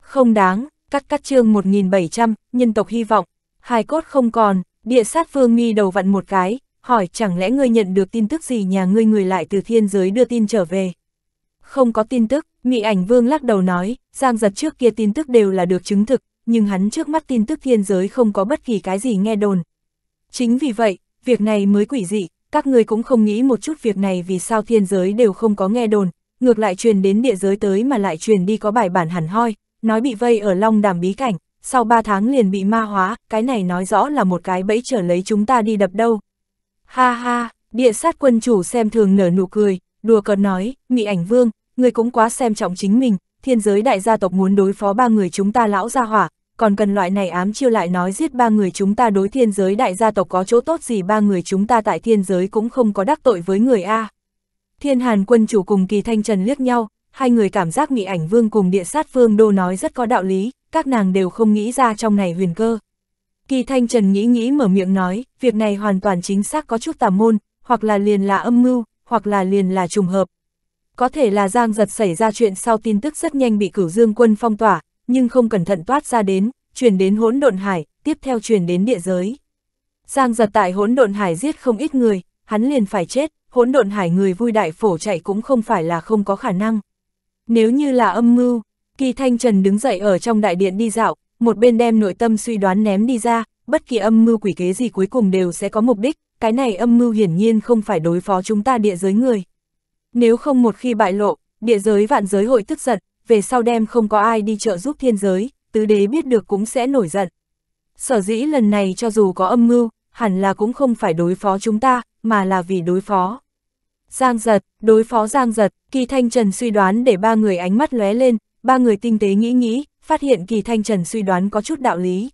Không đáng, cắt cắt chương 1700, nhân tộc hy vọng, hài cốt không còn, địa sát vương nghi đầu vặn một cái, hỏi chẳng lẽ ngươi nhận được tin tức gì nhà ngươi người lại từ thiên giới đưa tin trở về. Không có tin tức, Mị ảnh vương lắc đầu nói, Giang giật trước kia tin tức đều là được chứng thực, nhưng hắn trước mắt tin tức thiên giới không có bất kỳ cái gì nghe đồn. Chính vì vậy, việc này mới quỷ dị, các ngươi cũng không nghĩ một chút việc này vì sao thiên giới đều không có nghe đồn, ngược lại truyền đến địa giới tới mà lại truyền đi có bài bản hẳn hoi, nói bị vây ở long đàm bí cảnh, sau ba tháng liền bị ma hóa, cái này nói rõ là một cái bẫy trở lấy chúng ta đi đập đâu. Ha ha, địa sát quân chủ xem thường nở nụ cười, đùa cợt nói, mị ảnh vương, người cũng quá xem trọng chính mình, thiên giới đại gia tộc muốn đối phó ba người chúng ta lão gia hỏa, còn cần loại này ám chiêu lại nói giết ba người chúng ta đối thiên giới đại gia tộc có chỗ tốt gì ba người chúng ta tại thiên giới cũng không có đắc tội với người A. Thiên Hàn quân chủ cùng kỳ thanh trần liếc nhau, hai người cảm giác mị ảnh vương cùng địa sát phương đô nói rất có đạo lý, các nàng đều không nghĩ ra trong này huyền cơ. Kỳ thanh trần nghĩ nghĩ mở miệng nói, việc này hoàn toàn chính xác có chút tà môn, hoặc là liền là âm mưu, hoặc là liền là trùng hợp, có thể là Giang giật xảy ra chuyện sau tin tức rất nhanh bị cửu dương quân phong tỏa, nhưng không cẩn thận toát ra đến, chuyển đến hỗn độn hải, tiếp theo chuyển đến địa giới. Giang giật tại hỗn độn hải giết không ít người, hắn liền phải chết, hỗn độn hải người vui đại phổ chạy cũng không phải là không có khả năng. Nếu như là âm mưu, kỳ thanh trần đứng dậy ở trong đại điện đi dạo, một bên đem nội tâm suy đoán ném đi ra, bất kỳ âm mưu quỷ kế gì cuối cùng đều sẽ có mục đích, cái này âm mưu hiển nhiên không phải đối phó chúng ta địa giới người. Nếu không một khi bại lộ, địa giới vạn giới hội tức giận, về sau đêm không có ai đi trợ giúp thiên giới, tứ đế biết được cũng sẽ nổi giận. Sở dĩ lần này cho dù có âm mưu, hẳn là cũng không phải đối phó chúng ta, mà là vì đối phó. Giang giật, đối phó Giang giật, Kỳ Thanh Trần suy đoán để ba người ánh mắt lóe lên, ba người tinh tế nghĩ nghĩ, phát hiện Kỳ Thanh Trần suy đoán có chút đạo lý.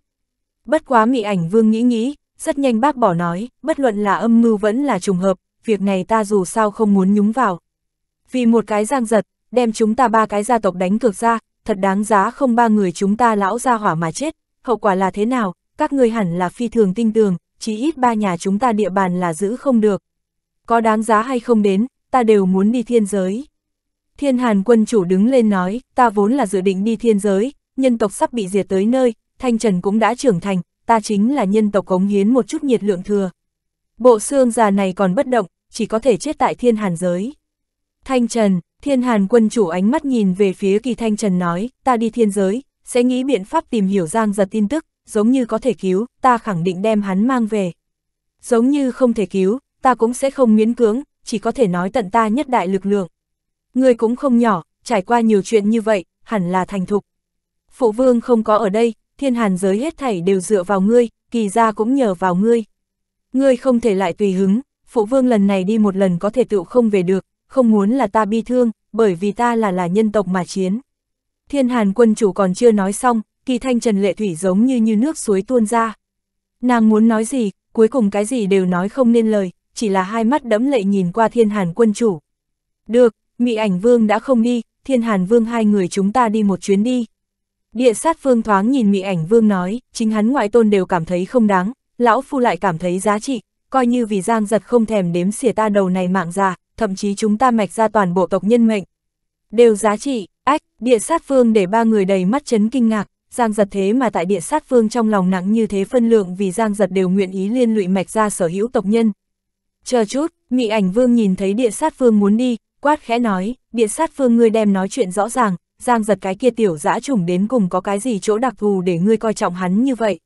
Bất quá mị ảnh vương nghĩ nghĩ, rất nhanh bác bỏ nói, bất luận là âm mưu vẫn là trùng hợp, việc này ta dù sao không muốn nhúng vào, vì một cái giang giật, đem chúng ta ba cái gia tộc đánh cược ra, thật đáng giá không ba người chúng ta lão ra hỏa mà chết, hậu quả là thế nào, các ngươi hẳn là phi thường tinh tường, chỉ ít ba nhà chúng ta địa bàn là giữ không được. Có đáng giá hay không đến, ta đều muốn đi thiên giới. Thiên Hàn quân chủ đứng lên nói, ta vốn là dự định đi thiên giới, nhân tộc sắp bị diệt tới nơi, Thanh Trần cũng đã trưởng thành, ta chính là nhân tộc cống hiến một chút nhiệt lượng thừa. Bộ xương già này còn bất động, chỉ có thể chết tại thiên hàn giới. Thanh Trần, thiên hàn quân chủ ánh mắt nhìn về phía kỳ Thanh Trần nói, ta đi thiên giới, sẽ nghĩ biện pháp tìm hiểu giang giật tin tức, giống như có thể cứu, ta khẳng định đem hắn mang về. Giống như không thể cứu, ta cũng sẽ không miễn cưỡng, chỉ có thể nói tận ta nhất đại lực lượng. Người cũng không nhỏ, trải qua nhiều chuyện như vậy, hẳn là thành thục. Phụ vương không có ở đây, thiên hàn giới hết thảy đều dựa vào ngươi, kỳ Gia cũng nhờ vào ngươi. Ngươi không thể lại tùy hứng, phụ vương lần này đi một lần có thể tự không về được, không muốn là ta bi thương, bởi vì ta là là nhân tộc mà chiến. Thiên Hàn quân chủ còn chưa nói xong, kỳ thanh Trần Lệ Thủy giống như như nước suối tuôn ra. Nàng muốn nói gì, cuối cùng cái gì đều nói không nên lời, chỉ là hai mắt đẫm lệ nhìn qua Thiên Hàn quân chủ. Được, Mị ảnh vương đã không đi, Thiên Hàn vương hai người chúng ta đi một chuyến đi. Địa sát vương thoáng nhìn Mị ảnh vương nói, chính hắn ngoại tôn đều cảm thấy không đáng, lão phu lại cảm thấy giá trị, coi như vì giang giật không thèm đếm xỉa ta đầu này mạng già, thậm chí chúng ta mạch ra toàn bộ tộc nhân mệnh. Đều giá trị, ách, địa sát phương để ba người đầy mắt chấn kinh ngạc, Giang giật thế mà tại địa sát phương trong lòng nặng như thế phân lượng vì Giang giật đều nguyện ý liên lụy mạch ra sở hữu tộc nhân. Chờ chút, mị ảnh vương nhìn thấy địa sát phương muốn đi, quát khẽ nói, địa sát phương ngươi đem nói chuyện rõ ràng, Giang giật cái kia tiểu dã chủng đến cùng có cái gì chỗ đặc thù để ngươi coi trọng hắn như vậy.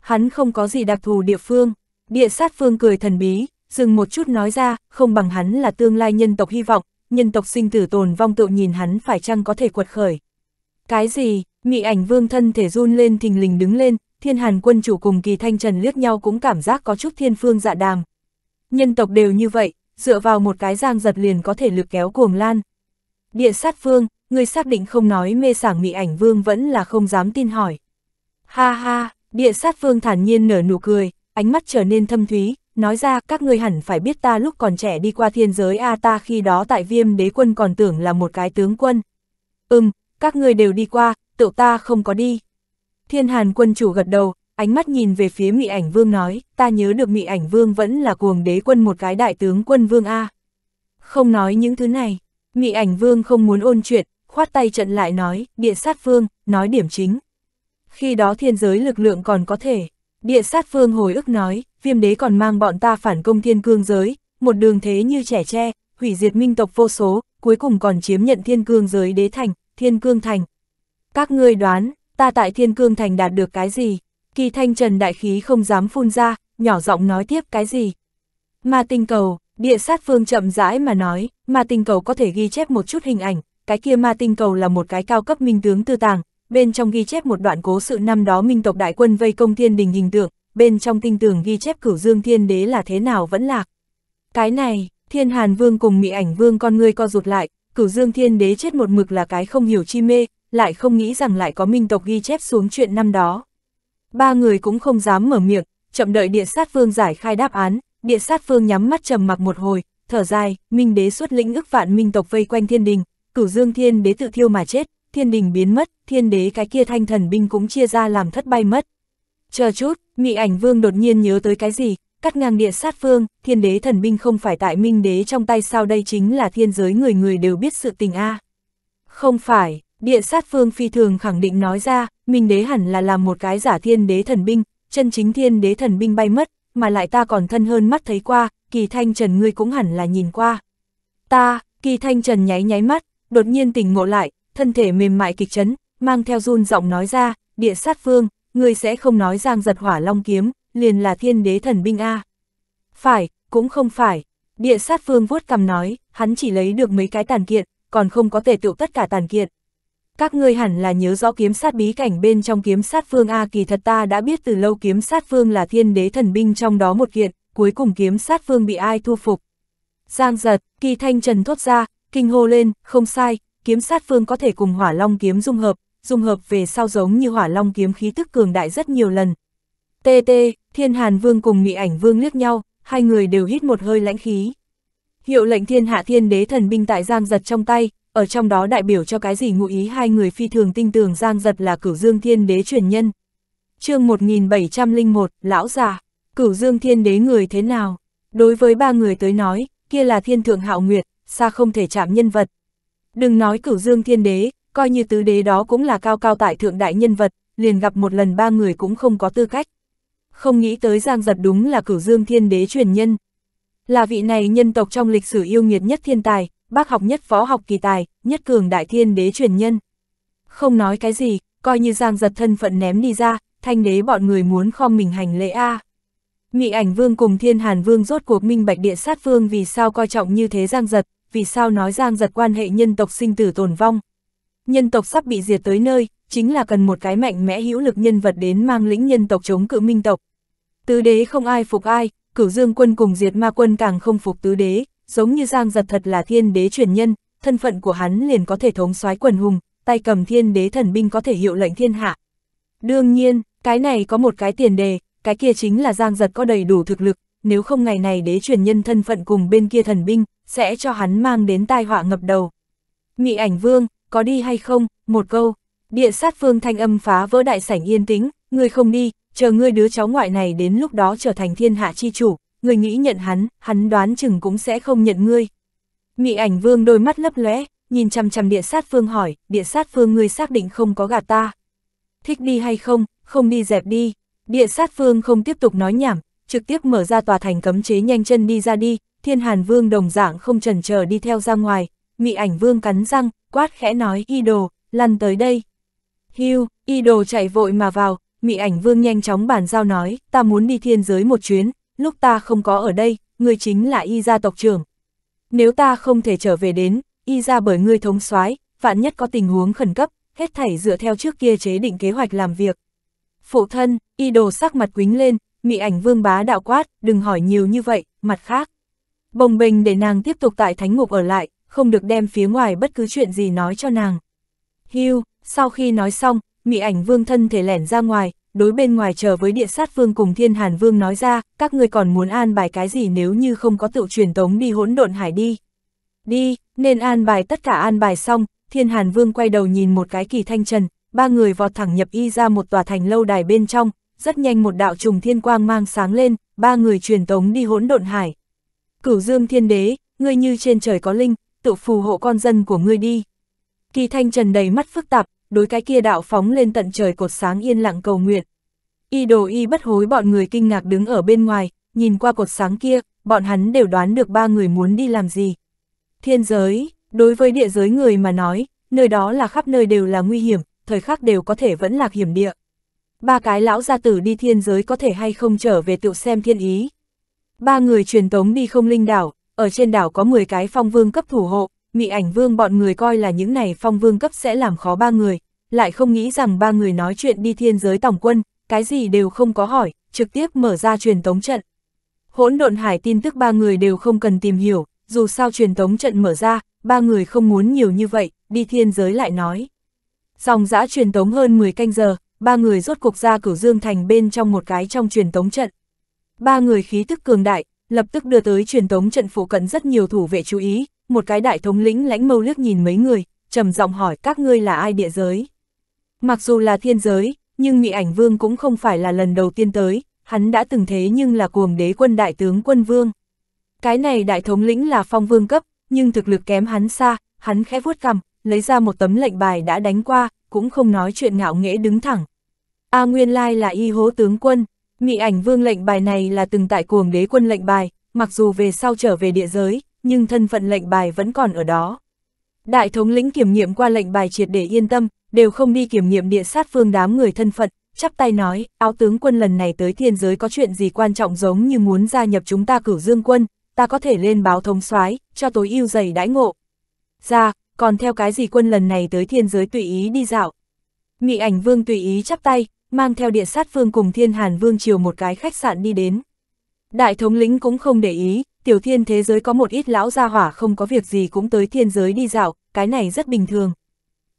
Hắn không có gì đặc thù địa phương, địa sát phương cười thần bí, dừng một chút nói ra, không bằng hắn là tương lai nhân tộc hy vọng, nhân tộc sinh tử tồn vong tự nhìn hắn phải chăng có thể quật khởi. Cái gì, mị ảnh vương thân thể run lên thình lình đứng lên, thiên hàn quân chủ cùng kỳ thanh trần liếc nhau cũng cảm giác có chút thiên phương dạ đàm. Nhân tộc đều như vậy, dựa vào một cái giang giật liền có thể lực kéo cuồng lan. Địa sát phương, người xác định không nói mê sảng mị ảnh vương vẫn là không dám tin hỏi. Ha ha, địa sát phương thản nhiên nở nụ cười, ánh mắt trở nên thâm thúy, nói ra các ngươi hẳn phải biết ta lúc còn trẻ đi qua thiên giới A à ta khi đó tại viêm đế quân còn tưởng là một cái tướng quân. Ừm, các ngươi đều đi qua, tự ta không có đi. Thiên hàn quân chủ gật đầu, ánh mắt nhìn về phía mị ảnh vương nói, ta nhớ được mị ảnh vương vẫn là cuồng đế quân một cái đại tướng quân vương A. Không nói những thứ này, mị ảnh vương không muốn ôn chuyện, khoát tay trận lại nói, địa sát vương, nói điểm chính. Khi đó thiên giới lực lượng còn có thể, địa sát vương hồi ức nói, viêm đế còn mang bọn ta phản công thiên cương giới, một đường thế như trẻ tre, hủy diệt minh tộc vô số, cuối cùng còn chiếm nhận thiên cương giới đế thành, thiên cương thành. Các ngươi đoán, ta tại thiên cương thành đạt được cái gì? Kỳ thanh trần đại khí không dám phun ra, nhỏ giọng nói tiếp cái gì? Ma tinh cầu, địa sát phương chậm rãi mà nói, ma tinh cầu có thể ghi chép một chút hình ảnh, cái kia ma tinh cầu là một cái cao cấp minh tướng tư tàng, bên trong ghi chép một đoạn cố sự năm đó minh tộc đại quân vây công thiên đình hình tượng, bên trong tinh tường ghi chép cửu dương thiên đế là thế nào vẫn lạc. Cái này, thiên hàn vương cùng mị ảnh vương con ngươi co rụt lại, cửu dương thiên đế chết một mực là cái không hiểu chi mê, lại không nghĩ rằng lại có minh tộc ghi chép xuống chuyện năm đó. Ba người cũng không dám mở miệng, chậm đợi địa sát vương giải khai đáp án, địa sát vương nhắm mắt trầm mặc một hồi, thở dài, minh đế xuất lĩnh ức vạn minh tộc vây quanh thiên đình, cửu dương thiên đế tự thiêu mà chết, thiên đình biến mất, thiên đế cái kia thanh thần binh cũng chia ra làm thất bay mất. Chờ chút, Mị ảnh vương đột nhiên nhớ tới cái gì, cắt ngang địa sát phương, thiên đế thần binh không phải tại minh đế trong tay sao đây chính là thiên giới người người đều biết sự tình a Không phải, địa sát phương phi thường khẳng định nói ra, minh đế hẳn là làm một cái giả thiên đế thần binh, chân chính thiên đế thần binh bay mất, mà lại ta còn thân hơn mắt thấy qua, kỳ thanh trần ngươi cũng hẳn là nhìn qua. Ta, kỳ thanh trần nháy nháy mắt, đột nhiên tỉnh ngộ lại, thân thể mềm mại kịch chấn, mang theo run giọng nói ra, địa sát phương, ngươi sẽ không nói giang giật hỏa long kiếm, liền là thiên đế thần binh A. Phải, cũng không phải. Địa sát phương vuốt cầm nói, hắn chỉ lấy được mấy cái tàn kiện, còn không có thể tựu tất cả tàn kiện. Các ngươi hẳn là nhớ rõ kiếm sát bí cảnh bên trong kiếm sát phương A kỳ thật ta đã biết từ lâu kiếm sát phương là thiên đế thần binh trong đó một kiện, cuối cùng kiếm sát phương bị ai thu phục. Giang giật, kỳ thanh trần thốt ra, kinh hô lên, không sai, kiếm sát phương có thể cùng hỏa long kiếm dung hợp, dung hợp về sau giống như hỏa long kiếm khí tức cường đại rất nhiều lần. TT, Thiên Hàn Vương cùng Mị Ảnh Vương liếc nhau, hai người đều hít một hơi lãnh khí. Hiệu lệnh thiên hạ thiên đế thần binh tại Giang Giật trong tay, ở trong đó đại biểu cho cái gì ngụ ý hai người phi thường tinh tường Giang Giật là cửu dương thiên đế truyền nhân. chương 1701, Lão già, cửu dương thiên đế người thế nào? Đối với ba người tới nói, kia là thiên thượng hạo nguyệt, xa không thể chạm nhân vật. Đừng nói cửu dương thiên đế, coi như tứ đế đó cũng là cao cao tại thượng đại nhân vật, liền gặp một lần ba người cũng không có tư cách. Không nghĩ tới Giang Giật đúng là cửu dương thiên đế truyền nhân. Là vị này nhân tộc trong lịch sử yêu nghiệt nhất thiên tài, bác học nhất phó học kỳ tài, nhất cường đại thiên đế truyền nhân. Không nói cái gì, coi như Giang Giật thân phận ném đi ra, thanh đế bọn người muốn khom mình hành lễ A. À. Mị ảnh vương cùng thiên hàn vương rốt cuộc minh bạch địa sát vương vì sao coi trọng như thế Giang Giật, vì sao nói Giang Giật quan hệ nhân tộc sinh tử tồn vong, nhân tộc sắp bị diệt tới nơi, chính là cần một cái mạnh mẽ hữu lực nhân vật đến mang lĩnh nhân tộc chống cự minh tộc. Tứ đế không ai phục ai, cửu dương quân cùng diệt ma quân càng không phục tứ đế, giống như Giang giật thật là thiên đế truyền nhân, thân phận của hắn liền có thể thống soái quần hùng, tay cầm thiên đế thần binh có thể hiệu lệnh thiên hạ. Đương nhiên, cái này có một cái tiền đề, cái kia chính là Giang giật có đầy đủ thực lực, nếu không ngày này đế truyền nhân thân phận cùng bên kia thần binh, sẽ cho hắn mang đến tai họa ngập đầu. Mị ảnh vương, có đi hay không, một câu. Địa sát phương thanh âm phá vỡ đại sảnh yên tĩnh, người không đi, chờ ngươi đứa cháu ngoại này đến lúc đó trở thành thiên hạ chi chủ, người nghĩ nhận hắn, hắn đoán chừng cũng sẽ không nhận ngươi. Mị ảnh vương đôi mắt lấp lóe, nhìn chằm chằm địa sát phương hỏi, địa sát phương ngươi xác định không có gạt ta. Thích đi hay không, không đi dẹp đi. Địa sát phương không tiếp tục nói nhảm, trực tiếp mở ra tòa thành cấm chế nhanh chân đi ra đi, thiên hàn vương đồng dạng không trần chờ đi theo ra ngoài, mị ảnh vương cắn răng, quát khẽ nói y đồ, lăn tới đây. Hiu, y đồ chạy vội mà vào, mị ảnh vương nhanh chóng bàn giao nói, ta muốn đi thiên giới một chuyến, lúc ta không có ở đây, người chính là y gia tộc trưởng. Nếu ta không thể trở về đến, y gia bởi ngươi thống soái vạn nhất có tình huống khẩn cấp, hết thảy dựa theo trước kia chế định kế hoạch làm việc. Phụ thân, y đồ sắc mặt quính lên, mị ảnh vương bá đạo quát, đừng hỏi nhiều như vậy, mặt khác. Bồng bình để nàng tiếp tục tại thánh ngục ở lại, không được đem phía ngoài bất cứ chuyện gì nói cho nàng. Hưu, sau khi nói xong, Mỹ ảnh vương thân thể lẻn ra ngoài, đối bên ngoài chờ với địa sát vương cùng thiên hàn vương nói ra, các ngươi còn muốn an bài cái gì nếu như không có tự truyền tống đi hỗn độn hải đi. Đi, nên an bài tất cả an bài xong, thiên hàn vương quay đầu nhìn một cái kỳ thanh trần, ba người vọt thẳng nhập y ra một tòa thành lâu đài bên trong, rất nhanh một đạo trùng thiên quang mang sáng lên, ba người truyền tống đi hỗn độn hải. Cửu dương thiên đế, ngươi như trên trời có linh, tự phù hộ con dân của ngươi đi. Kỳ thanh trần đầy mắt phức tạp, đối cái kia đạo phóng lên tận trời cột sáng yên lặng cầu nguyện. Y đồ y bất hối bọn người kinh ngạc đứng ở bên ngoài, nhìn qua cột sáng kia, bọn hắn đều đoán được ba người muốn đi làm gì. Thiên giới, đối với địa giới người mà nói, nơi đó là khắp nơi đều là nguy hiểm, thời khắc đều có thể vẫn lạc hiểm địa. Ba cái lão gia tử đi thiên giới có thể hay không trở về tự xem thiên ý. Ba người truyền tống đi không linh đảo, ở trên đảo có 10 cái phong vương cấp thủ hộ, mị ảnh vương bọn người coi là những này phong vương cấp sẽ làm khó ba người, lại không nghĩ rằng ba người nói chuyện đi thiên giới tổng quân, cái gì đều không có hỏi, trực tiếp mở ra truyền tống trận. Hỗn độn hải tin tức ba người đều không cần tìm hiểu, dù sao truyền tống trận mở ra, ba người không muốn nhiều như vậy, đi thiên giới lại nói. Dòng dã truyền tống hơn 10 canh giờ, ba người rốt cuộc ra cửu dương thành bên trong một cái trong truyền tống trận. Ba người khí tức cường đại, lập tức đưa tới truyền tống trận phụ cận rất nhiều thủ vệ chú ý, một cái đại thống lĩnh lãnh mâu liếc nhìn mấy người, trầm giọng hỏi các ngươi là ai địa giới. Mặc dù là thiên giới, nhưng ngụy ảnh vương cũng không phải là lần đầu tiên tới, hắn đã từng thế nhưng là cuồng đế quân đại tướng quân vương. Cái này đại thống lĩnh là phong vương cấp, nhưng thực lực kém hắn xa, hắn khẽ vuốt cằm, lấy ra một tấm lệnh bài đã đánh qua, cũng không nói chuyện ngạo nghễ đứng thẳng. A nguyên lai là y hố tướng quân, Mị ảnh vương lệnh bài này là từng tại cuồng đế quân lệnh bài, mặc dù về sau trở về địa giới, nhưng thân phận lệnh bài vẫn còn ở đó. Đại thống lĩnh kiểm nghiệm qua lệnh bài triệt để yên tâm, đều không đi kiểm nghiệm địa sát phương đám người thân phận, chắp tay nói, áo tướng quân lần này tới thiên giới có chuyện gì quan trọng giống như muốn gia nhập chúng ta cửu dương quân, ta có thể lên báo thống soái cho tối ưu dày đãi ngộ. Ra, dạ, còn theo cái gì quân lần này tới thiên giới tùy ý đi dạo. Mị ảnh vương tùy ý chắp tay, mang theo địa sát vương cùng thiên hàn vương chiều một cái khách sạn đi đến. Đại thống lĩnh cũng không để ý, tiểu thiên thế giới có một ít lão gia hỏa không có việc gì cũng tới thiên giới đi dạo, cái này rất bình thường.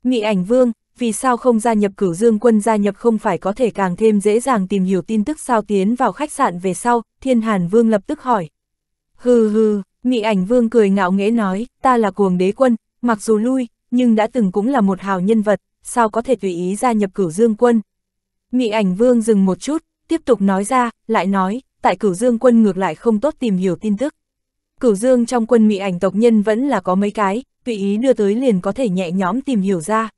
Mị ảnh vương, vì sao không gia nhập cửu dương quân gia nhập không phải có thể càng thêm dễ dàng tìm hiểu tin tức sao tiến vào khách sạn về sau, thiên hàn vương lập tức hỏi. Hừ hừ, mị ảnh vương cười ngạo nghễ nói, ta là cuồng đế quân, mặc dù lui, nhưng đã từng cũng là một hào nhân vật, sao có thể tùy ý gia nhập cửu dương quân, Mị ảnh vương dừng một chút, tiếp tục nói ra, lại nói, tại cửu dương quân ngược lại không tốt tìm hiểu tin tức. Cửu dương trong quân mị ảnh tộc nhân vẫn là có mấy cái, tùy ý đưa tới liền có thể nhẹ nhóm tìm hiểu ra.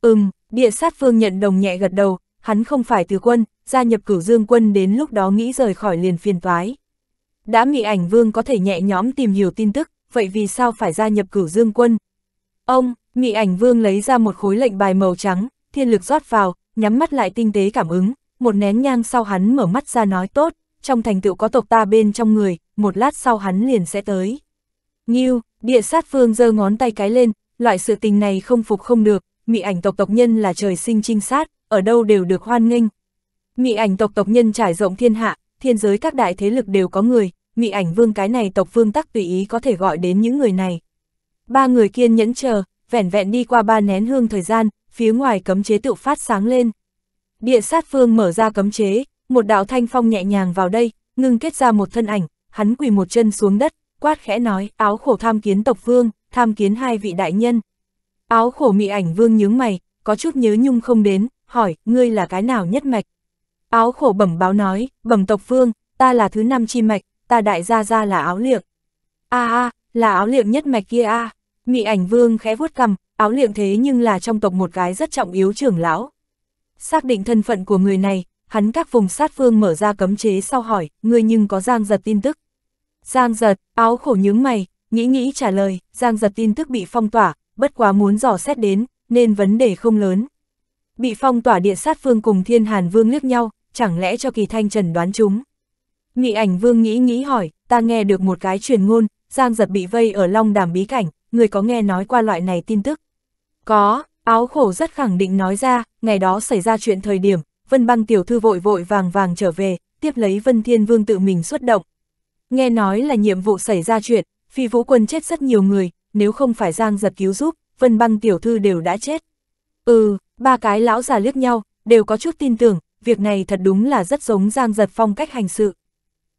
Ừm, địa sát vương nhận đồng nhẹ gật đầu, hắn không phải từ quân, gia nhập cửu dương quân đến lúc đó nghĩ rời khỏi liền phiền toái. Đã mị ảnh vương có thể nhẹ nhóm tìm hiểu tin tức, vậy vì sao phải gia nhập cửu dương quân? Ông, mị ảnh vương lấy ra một khối lệnh bài màu trắng, thiên lực rót vào, nhắm mắt lại tinh tế cảm ứng, một nén nhang sau hắn mở mắt ra nói tốt, trong thành tựu có tộc ta bên trong người, một lát sau hắn liền sẽ tới. Nghiêu, địa sát phương giơ ngón tay cái lên, loại sự tình này không phục không được, mị ảnh tộc tộc nhân là trời sinh trinh sát, ở đâu đều được hoan nghênh. Mị ảnh tộc tộc nhân trải rộng thiên hạ, thiên giới các đại thế lực đều có người, mị ảnh vương cái này tộc vương tắc tùy ý có thể gọi đến những người này. Ba người kiên nhẫn chờ, vẻn vẹn đi qua ba nén hương thời gian, phía ngoài cấm chế tự phát sáng lên. Địa sát phương mở ra cấm chế, một đạo thanh phong nhẹ nhàng vào đây, ngưng kết ra một thân ảnh, hắn quỳ một chân xuống đất, quát khẽ nói, áo khổ tham kiến tộc vương, tham kiến hai vị đại nhân. Áo khổ mị ảnh vương nhướng mày, có chút nhớ nhung không đến, hỏi, ngươi là cái nào nhất mạch? Áo khổ bẩm báo nói, bẩm tộc vương, ta là thứ năm chi mạch, ta đại gia gia là áo liệng. a à, à, là áo liệng nhất mạch kia a à. mị ảnh vương khẽ vuốt cầm, áo liệng thế nhưng là trong tộc một cái rất trọng yếu trưởng lão. Xác định thân phận của người này, hắn các vùng sát phương mở ra cấm chế sau hỏi, người nhưng có Giang Giật tin tức. Giang Giật, áo khổ nhướng mày, nghĩ nghĩ trả lời, Giang Giật tin tức bị phong tỏa, bất quá muốn dò xét đến, nên vấn đề không lớn. Bị phong tỏa địa sát phương cùng thiên hàn vương liếc nhau, chẳng lẽ cho kỳ thanh trần đoán chúng. Nghị ảnh vương nghĩ nghĩ hỏi, ta nghe được một cái truyền ngôn, Giang Giật bị vây ở long đàm bí cảnh, người có nghe nói qua loại này tin tức. Có, áo khổ rất khẳng định nói ra, ngày đó xảy ra chuyện thời điểm, Vân băng tiểu thư vội vội vàng vàng trở về, tiếp lấy Vân Thiên Vương tự mình xuất động. Nghe nói là nhiệm vụ xảy ra chuyện, phi vũ quân chết rất nhiều người, nếu không phải Giang giật cứu giúp, Vân băng tiểu thư đều đã chết. Ừ, ba cái lão già liếc nhau, đều có chút tin tưởng, việc này thật đúng là rất giống Giang giật phong cách hành sự.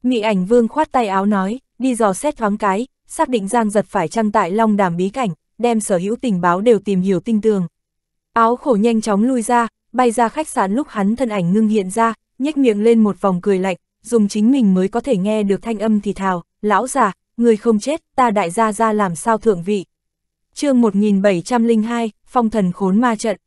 Mị ảnh vương khoát tay áo nói, đi dò xét thoáng cái, xác định Giang giật phải trăng tại long đàm bí cảnh, đem sở hữu tình báo đều tìm hiểu tinh tường. Áo khổ nhanh chóng lui ra, bay ra khách sạn lúc hắn thân ảnh ngưng hiện ra, nhếch miệng lên một vòng cười lạnh, dùng chính mình mới có thể nghe được thanh âm thì thào, lão già, người không chết, ta đại gia ra làm sao thượng vị. chương 1702, phong thần khốn ma trận.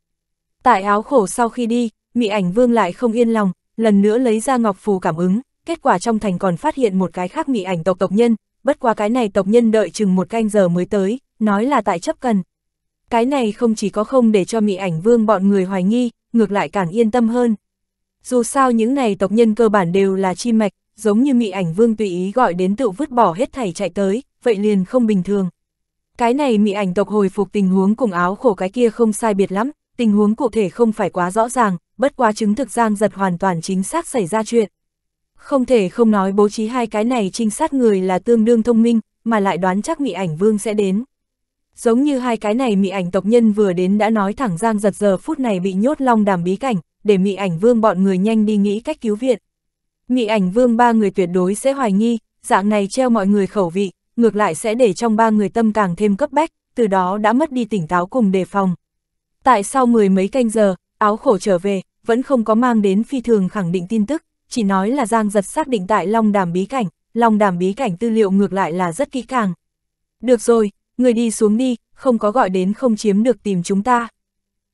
Tại áo khổ sau khi đi, mị ảnh vương lại không yên lòng, lần nữa lấy ra ngọc phù cảm ứng, kết quả trong thành còn phát hiện một cái khác mị ảnh tộc tộc nhân, bất qua cái này tộc nhân đợi chừng một canh giờ mới tới, nói là tại chấp cần. Cái này không chỉ có không để cho Mỹ ảnh vương bọn người hoài nghi, ngược lại càng yên tâm hơn. Dù sao những này tộc nhân cơ bản đều là chi mạch, giống như Mỹ ảnh vương tùy ý gọi đến tự vứt bỏ hết thảy chạy tới, vậy liền không bình thường. Cái này Mỹ ảnh tộc hồi phục tình huống cùng áo khổ cái kia không sai biệt lắm, tình huống cụ thể không phải quá rõ ràng, bất quá chứng thực giang giật hoàn toàn chính xác xảy ra chuyện. Không thể không nói bố trí hai cái này trinh sát người là tương đương thông minh, mà lại đoán chắc Mỹ ảnh vương sẽ đến. Giống như hai cái này mị ảnh tộc nhân vừa đến đã nói thẳng Giang giật giờ phút này bị nhốt long đàm bí cảnh, để mị ảnh vương bọn người nhanh đi nghĩ cách cứu viện. Mị ảnh vương ba người tuyệt đối sẽ hoài nghi, dạng này treo mọi người khẩu vị, ngược lại sẽ để trong ba người tâm càng thêm cấp bách, từ đó đã mất đi tỉnh táo cùng đề phòng. Tại sau mười mấy canh giờ, áo khổ trở về, vẫn không có mang đến phi thường khẳng định tin tức, chỉ nói là Giang giật xác định tại Long Đàm Bí Cảnh, Long Đàm Bí Cảnh tư liệu ngược lại là rất kỹ càng. Được rồi, người đi xuống đi, không có gọi đến không chiếm được tìm chúng ta.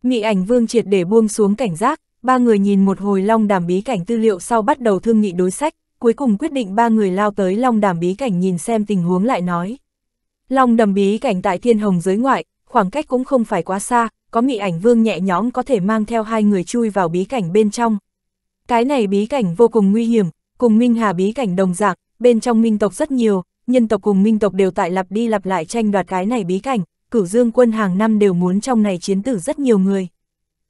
Mị ảnh vương triệt để buông xuống cảnh giác, ba người nhìn một hồi long đàm bí cảnh tư liệu sau bắt đầu thương nghị đối sách, cuối cùng quyết định ba người lao tới long đàm bí cảnh nhìn xem tình huống lại nói. Long đầm bí cảnh tại thiên hồng giới ngoại, khoảng cách cũng không phải quá xa, có mị ảnh vương nhẹ nhõm có thể mang theo hai người chui vào bí cảnh bên trong. Cái này bí cảnh vô cùng nguy hiểm, cùng Minh Hà bí cảnh đồng dạng, bên trong minh tộc rất nhiều, nhân tộc cùng minh tộc đều tại lặp đi lặp lại tranh đoạt cái này bí cảnh, cửu dương quân hàng năm đều muốn trong này chiến tử rất nhiều người.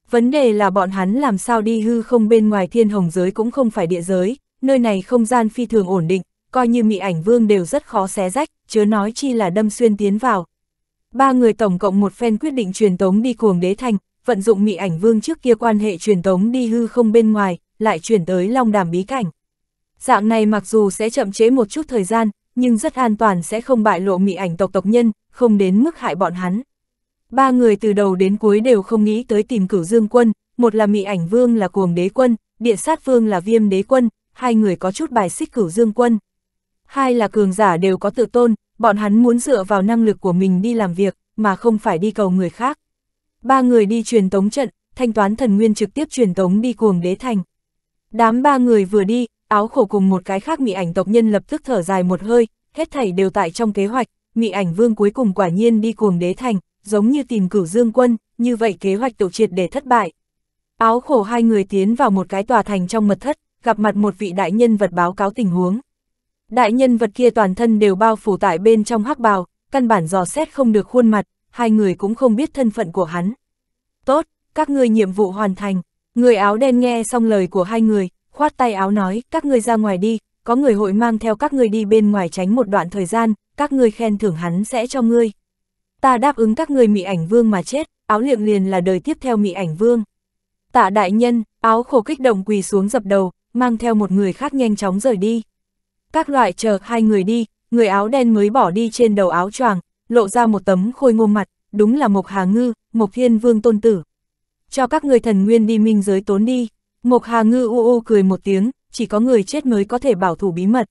Vấn đề là bọn hắn làm sao đi hư không bên ngoài thiên hồng giới cũng không phải địa giới, nơi này không gian phi thường ổn định, coi như mị ảnh vương đều rất khó xé rách, chớ nói chi là đâm xuyên tiến vào. Ba người tổng cộng một phen quyết định truyền tống đi cuồng đế thành, vận dụng mị ảnh vương trước kia quan hệ truyền tống đi hư không bên ngoài, lại chuyển tới long đàm bí cảnh. Dạng này mặc dù sẽ chậm chế một chút thời gian, nhưng rất an toàn sẽ không bại lộ mị ảnh tộc tộc nhân, không đến mức hại bọn hắn. Ba người từ đầu đến cuối đều không nghĩ tới tìm cửu dương quân, một là mị ảnh vương là cuồng đế quân, địa sát vương là viêm đế quân, hai người có chút bài xích cửu dương quân. Hai là cường giả đều có tự tôn, bọn hắn muốn dựa vào năng lực của mình đi làm việc, mà không phải đi cầu người khác. Ba người đi truyền tống trận, thanh toán thần nguyên trực tiếp truyền tống đi cuồng đế thành. Đám ba người vừa đi, áo khổ cùng một cái khác mị ảnh tộc nhân lập tức thở dài một hơi, hết thảy đều tại trong kế hoạch, mị ảnh vương cuối cùng quả nhiên đi cuồng đế thành, giống như tìm cửu dương quân, như vậy kế hoạch tổ triệt để thất bại. Áo khổ hai người tiến vào một cái tòa thành trong mật thất, gặp mặt một vị đại nhân vật báo cáo tình huống. Đại nhân vật kia toàn thân đều bao phủ tại bên trong hắc bào, căn bản dò xét không được khuôn mặt, hai người cũng không biết thân phận của hắn. Tốt, các ngươi nhiệm vụ hoàn thành, người áo đen nghe xong lời của hai người, khoát tay áo nói, các ngươi ra ngoài đi, có người hội mang theo các ngươi đi bên ngoài tránh một đoạn thời gian, các ngươi khen thưởng hắn sẽ cho ngươi. Ta đáp ứng các ngươi mị ảnh vương mà chết, áo liệng liền là đời tiếp theo mị ảnh vương. Tạ đại nhân, áo khổ kích động quỳ xuống dập đầu, mang theo một người khác nhanh chóng rời đi. Các loại chờ hai người đi, người áo đen mới bỏ đi trên đầu áo choàng, lộ ra một tấm khôi ngô mặt, đúng là Mộc Hà Ngư, Mộc Thiên Vương tôn tử. Cho các người thần nguyên đi minh giới tốn đi. Mộc Hà Ngư u u cười một tiếng, chỉ có người chết mới có thể bảo thủ bí mật.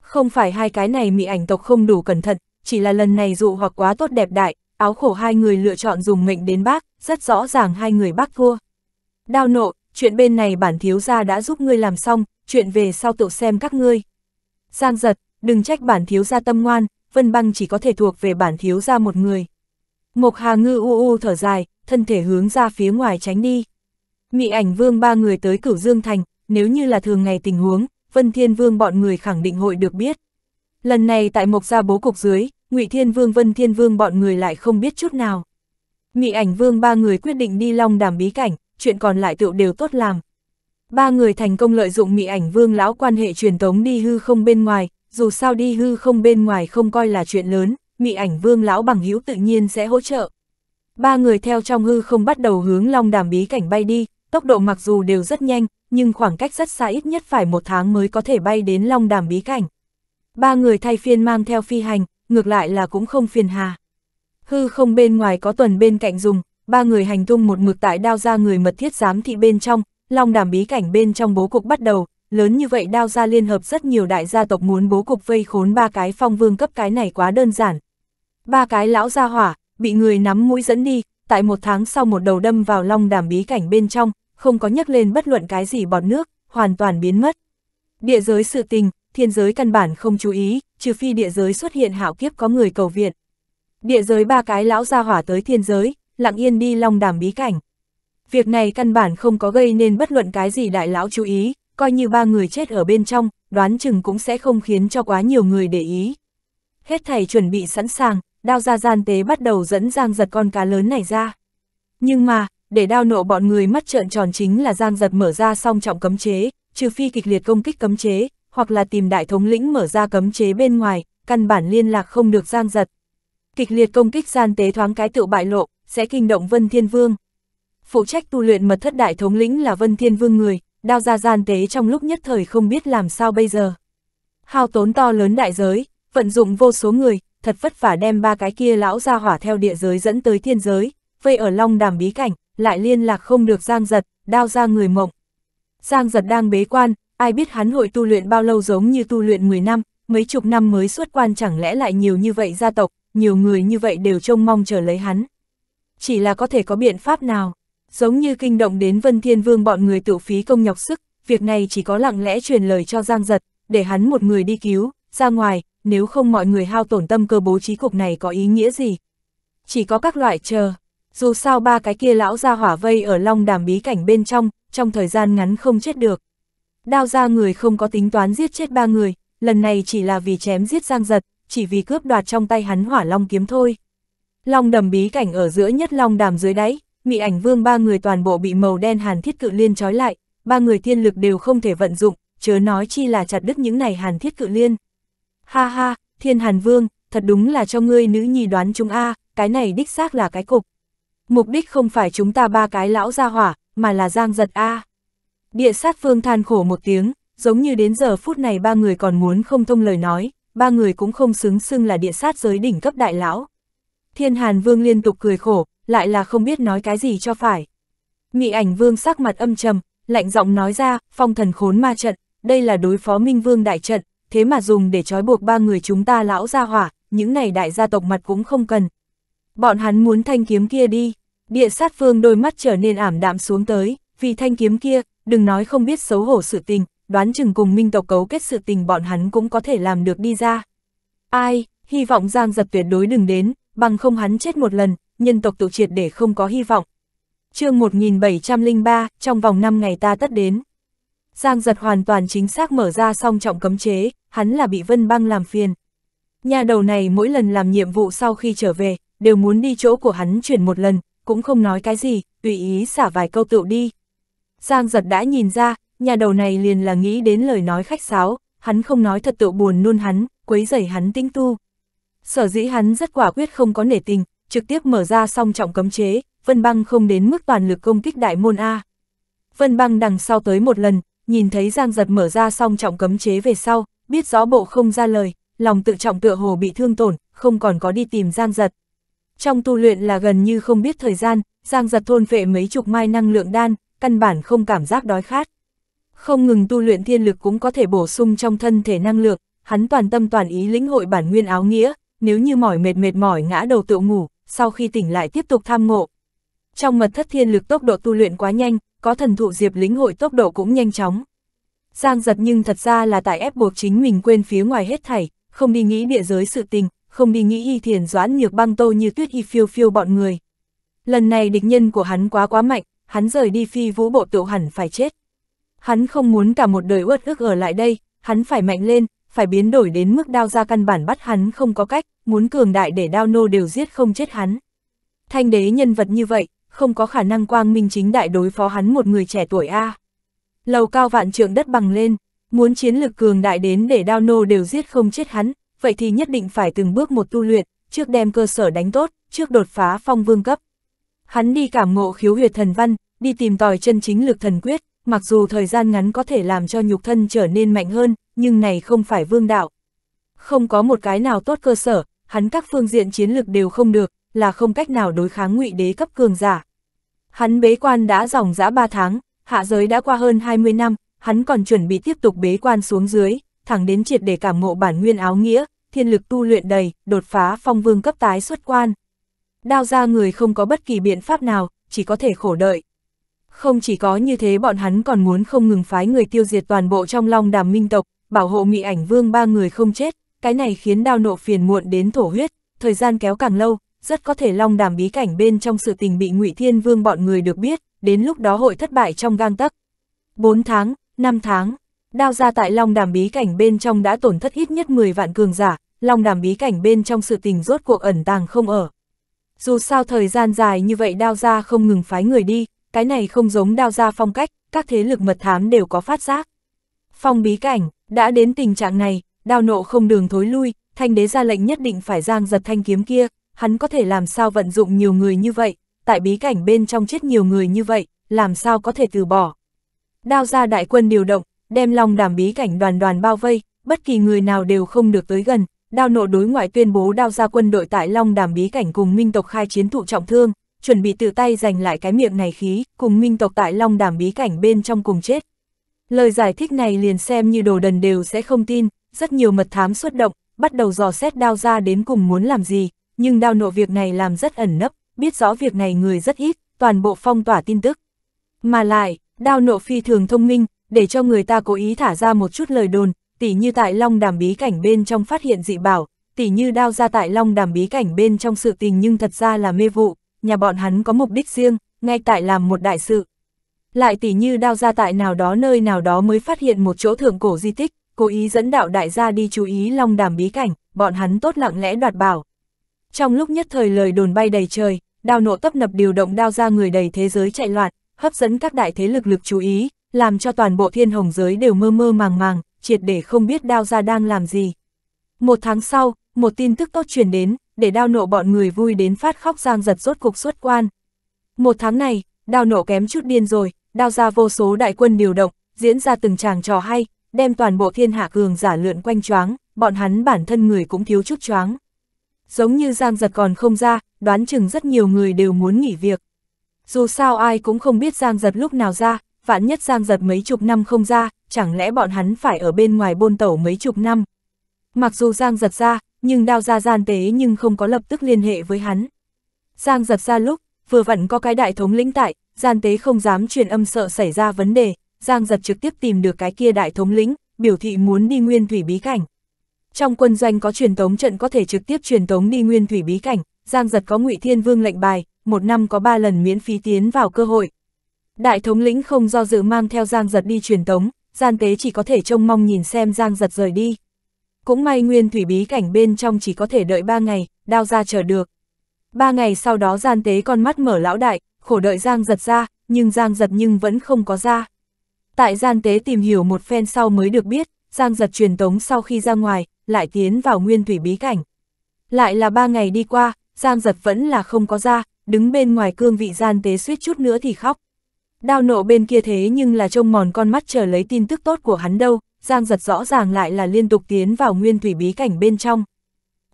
Không phải hai cái này mị ảnh tộc không đủ cẩn thận, chỉ là lần này dụ hoặc quá tốt đẹp đại, áo khổ hai người lựa chọn dùng mệnh đến bác, rất rõ ràng hai người bác thua. Đao nộ, chuyện bên này bản thiếu gia đã giúp ngươi làm xong, chuyện về sau tự xem các ngươi. Giang giật, đừng trách bản thiếu gia tâm ngoan, Vân Băng chỉ có thể thuộc về bản thiếu gia một người. Mộc Hà Ngư u u thở dài, thân thể hướng ra phía ngoài tránh đi. Mị ảnh vương ba người tới cửu Dương Thành, nếu như là thường ngày tình huống, Vân Thiên Vương bọn người khẳng định hội được biết. Lần này tại Mộc Gia bố cục dưới, Ngụy Thiên Vương Vân Thiên Vương bọn người lại không biết chút nào. Mị ảnh vương ba người quyết định đi long đàm bí cảnh, chuyện còn lại tựu đều tốt làm. Ba người thành công lợi dụng mị ảnh vương lão quan hệ truyền tống đi hư không bên ngoài, dù sao đi hư không bên ngoài không coi là chuyện lớn, mị ảnh vương lão bằng hữu tự nhiên sẽ hỗ trợ. Ba người theo trong hư không bắt đầu hướng long đàm bí cảnh bay đi, Tốc độ mặc dù đều rất nhanh, nhưng khoảng cách rất xa ít nhất phải một tháng mới có thể bay đến long đàm bí cảnh. Ba người thay phiên mang theo phi hành, ngược lại là cũng không phiền hà. Hư không bên ngoài có tuần bên cạnh dùng, ba người hành tung một mực tại đao ra người mật thiết giám thị bên trong, long đàm bí cảnh bên trong bố cục bắt đầu, lớn như vậy đao ra liên hợp rất nhiều đại gia tộc muốn bố cục vây khốn ba cái phong vương cấp cái này quá đơn giản. Ba cái lão gia hỏa, bị người nắm mũi dẫn đi, tại một tháng sau một đầu đâm vào long đàm bí cảnh bên trong, không có nhắc lên bất luận cái gì bọt nước, hoàn toàn biến mất. Địa giới sự tình, thiên giới căn bản không chú ý, trừ phi địa giới xuất hiện hảo kiếp có người cầu viện. Địa giới ba cái lão ra hỏa tới thiên giới, lặng yên đi long đàm bí cảnh. Việc này căn bản không có gây nên bất luận cái gì đại lão chú ý, coi như ba người chết ở bên trong, đoán chừng cũng sẽ không khiến cho quá nhiều người để ý. Hết thầy chuẩn bị sẵn sàng, đao ra gian tế bắt đầu dẫn giang giật con cá lớn này ra. Nhưng mà, để đao nộ bọn người mắt trợn tròn chính là gian Giật mở ra song trọng cấm chế, trừ phi kịch liệt công kích cấm chế, hoặc là tìm đại thống lĩnh mở ra cấm chế bên ngoài, căn bản liên lạc không được gian Giật. Kịch liệt công kích gian tế thoáng cái tự bại lộ, sẽ kinh động Vân Thiên Vương. Phụ trách tu luyện mật thất đại thống lĩnh là Vân Thiên Vương người, đao ra gian tế trong lúc nhất thời không biết làm sao bây giờ. Hao tốn to lớn đại giới, vận dụng vô số người, thật vất vả đem ba cái kia lão ra hỏa theo địa giới dẫn tới thiên giới, vây ở long đàm bí cảnh, lại liên lạc không được Giang Giật, đao ra người mộng. Giang Giật đang bế quan, ai biết hắn hội tu luyện bao lâu giống như tu luyện 10 năm, mấy chục năm mới xuất quan chẳng lẽ lại nhiều như vậy gia tộc, nhiều người như vậy đều trông mong chờ lấy hắn. Chỉ là có thể có biện pháp nào, giống như kinh động đến Vân Thiên Vương bọn người tự phí công nhọc sức, việc này chỉ có lặng lẽ truyền lời cho Giang Giật, để hắn một người đi cứu, ra ngoài, nếu không mọi người hao tổn tâm cơ bố trí cục này có ý nghĩa gì. Chỉ có các loại chờ, dù sao ba cái kia lão ra hỏa vây ở long đàm bí cảnh bên trong, trong thời gian ngắn không chết được. Đao ra người không có tính toán giết chết ba người, lần này chỉ là vì chém giết giang giật, chỉ vì cướp đoạt trong tay hắn hỏa long kiếm thôi. Long đầm bí cảnh ở giữa nhất long đàm dưới đáy, mị ảnh vương ba người toàn bộ bị màu đen hàn thiết cự liên trói lại, ba người thiên lực đều không thể vận dụng, chớ nói chi là chặt đứt những này hàn thiết cự liên. Ha ha, thiên hàn vương, thật đúng là cho ngươi nữ nhi đoán chúng a cái này đích xác là cái cục mục đích không phải chúng ta ba cái lão ra hỏa, mà là giang giật A. Địa sát phương than khổ một tiếng, giống như đến giờ phút này ba người còn muốn không thông lời nói, ba người cũng không xứng xưng là địa sát giới đỉnh cấp đại lão. Thiên Hàn Vương liên tục cười khổ, lại là không biết nói cái gì cho phải. Mị ảnh Vương sắc mặt âm trầm, lạnh giọng nói ra, phong thần khốn ma trận, đây là đối phó Minh Vương đại trận, thế mà dùng để trói buộc ba người chúng ta lão ra hỏa, những này đại gia tộc mặt cũng không cần, Bọn hắn muốn thanh kiếm kia đi. Địa sát vương đôi mắt trở nên ảm đạm xuống tới, vì thanh kiếm kia, đừng nói không biết xấu hổ sự tình, đoán chừng cùng minh tộc cấu kết sự tình bọn hắn cũng có thể làm được đi ra. Ai, hy vọng Giang giật tuyệt đối đừng đến, bằng không hắn chết một lần, nhân tộc tự triệt để không có hy vọng. chương 1703, trong vòng 5 ngày ta tất đến. Giang giật hoàn toàn chính xác mở ra song trọng cấm chế, hắn là bị vân băng làm phiền. Nhà đầu này mỗi lần làm nhiệm vụ sau khi trở về, đều muốn đi chỗ của hắn chuyển một lần, cũng không nói cái gì, tùy ý xả vài câu tựu đi. Giang giật đã nhìn ra, nhà đầu này liền là nghĩ đến lời nói khách sáo, hắn không nói thật tựu buồn luôn hắn, quấy rầy hắn tinh tu. Sở dĩ hắn rất quả quyết không có nể tình, trực tiếp mở ra song trọng cấm chế, Vân Băng không đến mức toàn lực công kích đại môn A. Vân Băng đằng sau tới một lần, nhìn thấy Giang Giật mở ra song trọng cấm chế về sau, biết rõ bộ không ra lời, lòng tự trọng tựa hồ bị thương tổn, không còn có đi tìm Giang Giật. Trong tu luyện là gần như không biết thời gian, Giang giật thôn phệ mấy chục mai năng lượng đan, căn bản không cảm giác đói khát. Không ngừng tu luyện thiên lực cũng có thể bổ sung trong thân thể năng lượng, hắn toàn tâm toàn ý lĩnh hội bản nguyên áo nghĩa, nếu như mỏi mệt mệt mỏi ngã đầu tựu ngủ, sau khi tỉnh lại tiếp tục tham ngộ. Trong mật thất thiên lực tốc độ tu luyện quá nhanh, có thần thụ diệp lĩnh hội tốc độ cũng nhanh chóng. Giang giật nhưng thật ra là tại ép buộc chính mình quên phía ngoài hết thảy, không đi nghĩ địa giới sự tình, không đi nghĩ y thiền doãn nhược băng tô như tuyết y phiêu phiêu bọn người. Lần này địch nhân của hắn quá quá mạnh, hắn rời đi phi vũ bộ tựu hẳn phải chết. Hắn không muốn cả một đời uất ức ở lại đây, hắn phải mạnh lên, phải biến đổi đến mức đao ra căn bản bắt hắn không có cách, muốn cường đại để đao nô đều giết không chết hắn. Thanh đế nhân vật như vậy, không có khả năng quang minh chính đại đối phó hắn một người trẻ tuổi A. Lầu cao vạn trượng đất bằng lên, muốn chiến lực cường đại đến để đao nô đều giết không chết hắn, vậy thì nhất định phải từng bước một tu luyện, trước đem cơ sở đánh tốt, trước đột phá phong vương cấp. Hắn đi cảm ngộ khiếu huyệt thần văn, đi tìm tòi chân chính lực thần quyết, mặc dù thời gian ngắn có thể làm cho nhục thân trở nên mạnh hơn, nhưng này không phải vương đạo. Không có một cái nào tốt cơ sở, hắn các phương diện chiến lực đều không được, là không cách nào đối kháng ngụy đế cấp cường giả. Hắn bế quan đã dòng dã 3 tháng, hạ giới đã qua hơn 20 năm, hắn còn chuẩn bị tiếp tục bế quan xuống dưới, thẳng đến triệt để cảm ngộ bản nguyên áo nghĩa, thiên lực tu luyện đầy, đột phá phong vương cấp tái xuất quan. Đao ra người không có bất kỳ biện pháp nào, chỉ có thể khổ đợi. Không chỉ có như thế bọn hắn còn muốn không ngừng phái người tiêu diệt toàn bộ trong long đàm minh tộc, bảo hộ mị ảnh vương ba người không chết, cái này khiến đao nộ phiền muộn đến thổ huyết, thời gian kéo càng lâu, rất có thể long đàm bí cảnh bên trong sự tình bị ngụy thiên vương bọn người được biết, đến lúc đó hội thất bại trong gang tấc. 4 tháng, 5 tháng, đao ra tại long đàm bí cảnh bên trong đã tổn thất ít nhất 10 vạn cường giả, long đàm bí cảnh bên trong sự tình rốt cuộc ẩn tàng không ở. Dù sao thời gian dài như vậy đao gia không ngừng phái người đi, cái này không giống đao gia phong cách, các thế lực mật thám đều có phát giác. Phong bí cảnh, đã đến tình trạng này, đao nộ không đường thối lui, thanh đế ra lệnh nhất định phải giang giật thanh kiếm kia, hắn có thể làm sao vận dụng nhiều người như vậy, tại bí cảnh bên trong chết nhiều người như vậy, làm sao có thể từ bỏ. Đao ra đại quân điều động, đem lòng đảm bí cảnh đoàn đoàn bao vây, bất kỳ người nào đều không được tới gần, Đao nộ đối ngoại tuyên bố đao ra quân đội tại Long Đàm bí cảnh cùng minh tộc khai chiến thụ trọng thương, chuẩn bị tự tay giành lại cái miệng này khí, cùng minh tộc tại Long Đàm bí cảnh bên trong cùng chết. Lời giải thích này liền xem như đồ đần đều sẽ không tin, rất nhiều mật thám xuất động, bắt đầu dò xét đao ra đến cùng muốn làm gì, nhưng đao nộ việc này làm rất ẩn nấp, biết rõ việc này người rất ít, toàn bộ phong tỏa tin tức. Mà lại, đao nộ phi thường thông minh, để cho người ta cố ý thả ra một chút lời đồn, tỉ như tại long đàm bí cảnh bên trong phát hiện dị bảo, tỉ như đao ra tại long đàm bí cảnh bên trong sự tình nhưng thật ra là mê vụ, nhà bọn hắn có mục đích riêng, ngay tại làm một đại sự. Lại tỉ như đao ra tại nào đó nơi nào đó mới phát hiện một chỗ thượng cổ di tích, cố ý dẫn đạo đại gia đi chú ý long đàm bí cảnh, bọn hắn tốt lặng lẽ đoạt bảo. Trong lúc nhất thời lời đồn bay đầy trời, đao nộ tấp nập điều động đao ra người đầy thế giới chạy loạn, hấp dẫn các đại thế lực lực chú ý, làm cho toàn bộ thiên hồng giới đều mơ mơ màng màng, triệt để không biết đao ra đang làm gì. Một tháng sau, một tin tức tốt truyền đến, để đao nộ bọn người vui đến phát khóc giang giật rốt cục xuất quan. Một tháng này, đao nộ kém chút điên rồi, đao ra vô số đại quân điều động, diễn ra từng tràng trò hay, đem toàn bộ thiên hạ cường giả lượn quanh choáng, bọn hắn bản thân người cũng thiếu chút choáng. Giống như giang giật còn không ra, đoán chừng rất nhiều người đều muốn nghỉ việc. Dù sao ai cũng không biết giang giật lúc nào ra, vạn nhất giang giật mấy chục năm không ra, chẳng lẽ bọn hắn phải ở bên ngoài bôn tẩu mấy chục năm. Mặc dù giang giật ra, nhưng đao ra gian tế nhưng không có lập tức liên hệ với hắn. Giang giật ra lúc, vừa vặn có cái đại thống lĩnh tại, gian tế không dám truyền âm sợ xảy ra vấn đề, giang giật trực tiếp tìm được cái kia đại thống lĩnh, biểu thị muốn đi nguyên thủy bí cảnh. Trong quân doanh có truyền tống trận có thể trực tiếp truyền tống đi nguyên thủy bí cảnh, giang giật có ngụy thiên vương lệnh bài, một năm có ba lần miễn phí tiến vào cơ hội, Đại thống lĩnh không do dự mang theo Giang Giật đi truyền tống, gian tế chỉ có thể trông mong nhìn xem Giang Giật rời đi. Cũng may nguyên thủy bí cảnh bên trong chỉ có thể đợi ba ngày, đao ra chờ được. ba ngày sau đó gian tế con mắt mở lão đại, khổ đợi Giang Giật ra, nhưng Giang Giật nhưng vẫn không có ra. Tại gian tế tìm hiểu một phen sau mới được biết, Giang Giật truyền tống sau khi ra ngoài, lại tiến vào nguyên thủy bí cảnh. Lại là ba ngày đi qua, Giang Giật vẫn là không có ra, đứng bên ngoài cương vị gian tế suýt chút nữa thì khóc. Đao nộ bên kia thế nhưng là trông mòn con mắt chờ lấy tin tức tốt của hắn đâu, Giang giật rõ ràng lại là liên tục tiến vào nguyên thủy bí cảnh bên trong.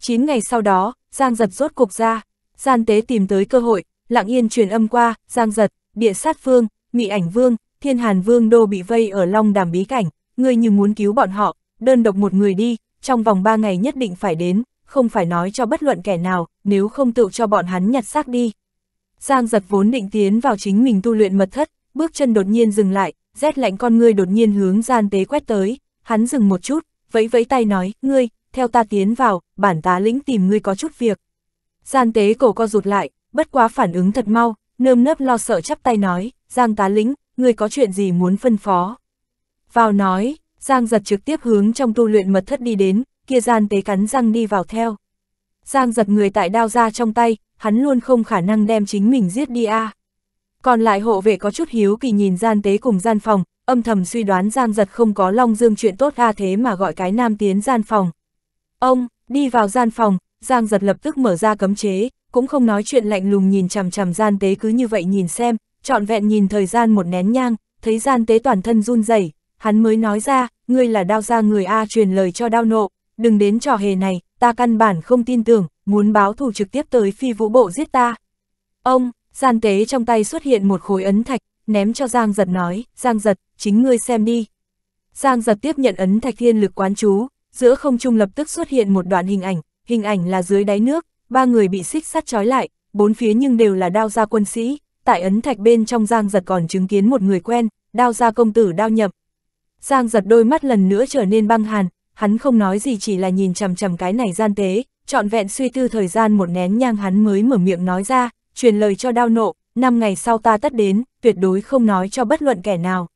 9 ngày sau đó, Giang giật rốt cục ra, gian tế tìm tới cơ hội, lặng yên truyền âm qua, Giang giật, địa sát phương, mị ảnh vương, thiên hàn vương đô bị vây ở long đàm bí cảnh, ngươi như muốn cứu bọn họ, đơn độc một người đi, trong vòng 3 ngày nhất định phải đến, không phải nói cho bất luận kẻ nào, nếu không tự cho bọn hắn nhặt xác đi. Giang giật vốn định tiến vào chính mình tu luyện mật thất, bước chân đột nhiên dừng lại, rét lạnh con ngươi đột nhiên hướng gian tế quét tới, hắn dừng một chút, vẫy vẫy tay nói, ngươi, theo ta tiến vào, bản tá lĩnh tìm ngươi có chút việc. Gian tế cổ co rụt lại, bất quá phản ứng thật mau, nơm nớp lo sợ chắp tay nói, Giang tá lĩnh, ngươi có chuyện gì muốn phân phó. Vào nói, Giang giật trực tiếp hướng trong tu luyện mật thất đi đến, kia gian tế cắn răng đi vào theo. Giang giật người tại đao ra trong tay, hắn luôn không khả năng đem chính mình giết đi a. À. Còn lại hộ vệ có chút hiếu kỳ nhìn gian tế cùng gian phòng, âm thầm suy đoán gian giật không có long dương chuyện tốt a thế mà gọi cái nam tiến gian phòng. Ông, đi vào gian phòng, giang giật lập tức mở ra cấm chế, cũng không nói chuyện lạnh lùng nhìn chằm chằm gian tế cứ như vậy nhìn xem, trọn vẹn nhìn thời gian một nén nhang, thấy gian tế toàn thân run rẩy hắn mới nói ra, ngươi là đao gia người A truyền lời cho đao nộ, đừng đến trò hề này, ta căn bản không tin tưởng, muốn báo thù trực tiếp tới phi vũ bộ giết ta. Ông, Gian tế trong tay xuất hiện một khối ấn thạch, ném cho Giang giật nói, Giang giật, chính ngươi xem đi. Giang giật tiếp nhận ấn thạch thiên lực quán chú, giữa không trung lập tức xuất hiện một đoạn hình ảnh, hình ảnh là dưới đáy nước, ba người bị xích sắt trói lại, bốn phía nhưng đều là đao gia quân sĩ, tại ấn thạch bên trong Giang giật còn chứng kiến một người quen, đao gia công tử đao nhập. Giang giật đôi mắt lần nữa trở nên băng hàn, hắn không nói gì chỉ là nhìn chằm chằm cái này gian tế, trọn vẹn suy tư thời gian một nén nhang hắn mới mở miệng nói ra, truyền lời cho đao nộ, năm ngày sau ta tất đến, tuyệt đối không nói cho bất luận kẻ nào.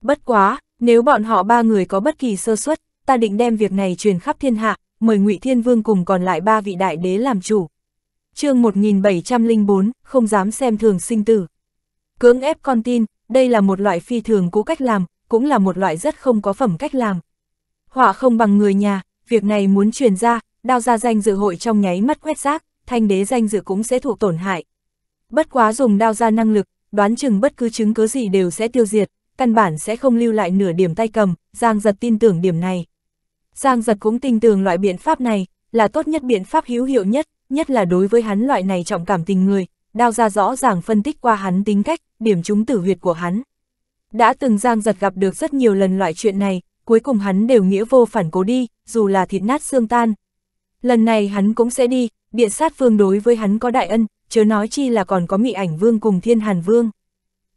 Bất quá, nếu bọn họ ba người có bất kỳ sơ suất, ta định đem việc này truyền khắp thiên hạ, mời ngụy Thiên Vương cùng còn lại ba vị đại đế làm chủ. chương 1704, không dám xem thường sinh tử. Cưỡng ép con tin, đây là một loại phi thường cũ cách làm, cũng là một loại rất không có phẩm cách làm. Họa không bằng người nhà, việc này muốn truyền ra, đao ra danh dự hội trong nháy mắt quét rác, thanh đế danh dự cũng sẽ thuộc tổn hại. Bất quá dùng đao ra năng lực, đoán chừng bất cứ chứng cứ gì đều sẽ tiêu diệt, căn bản sẽ không lưu lại nửa điểm tay cầm, Giang Giật tin tưởng điểm này. Giang Giật cũng tin tưởng loại biện pháp này, là tốt nhất biện pháp hữu hiệu nhất, nhất là đối với hắn loại này trọng cảm tình người, đao ra rõ ràng phân tích qua hắn tính cách, điểm trúng tử huyệt của hắn. Đã từng Giang Giật gặp được rất nhiều lần loại chuyện này, cuối cùng hắn đều nghĩa vô phản cố đi, dù là thịt nát xương tan, Lần này hắn cũng sẽ đi, biện sát vương đối với hắn có đại ân, chớ nói chi là còn có mị ảnh vương cùng thiên hàn vương.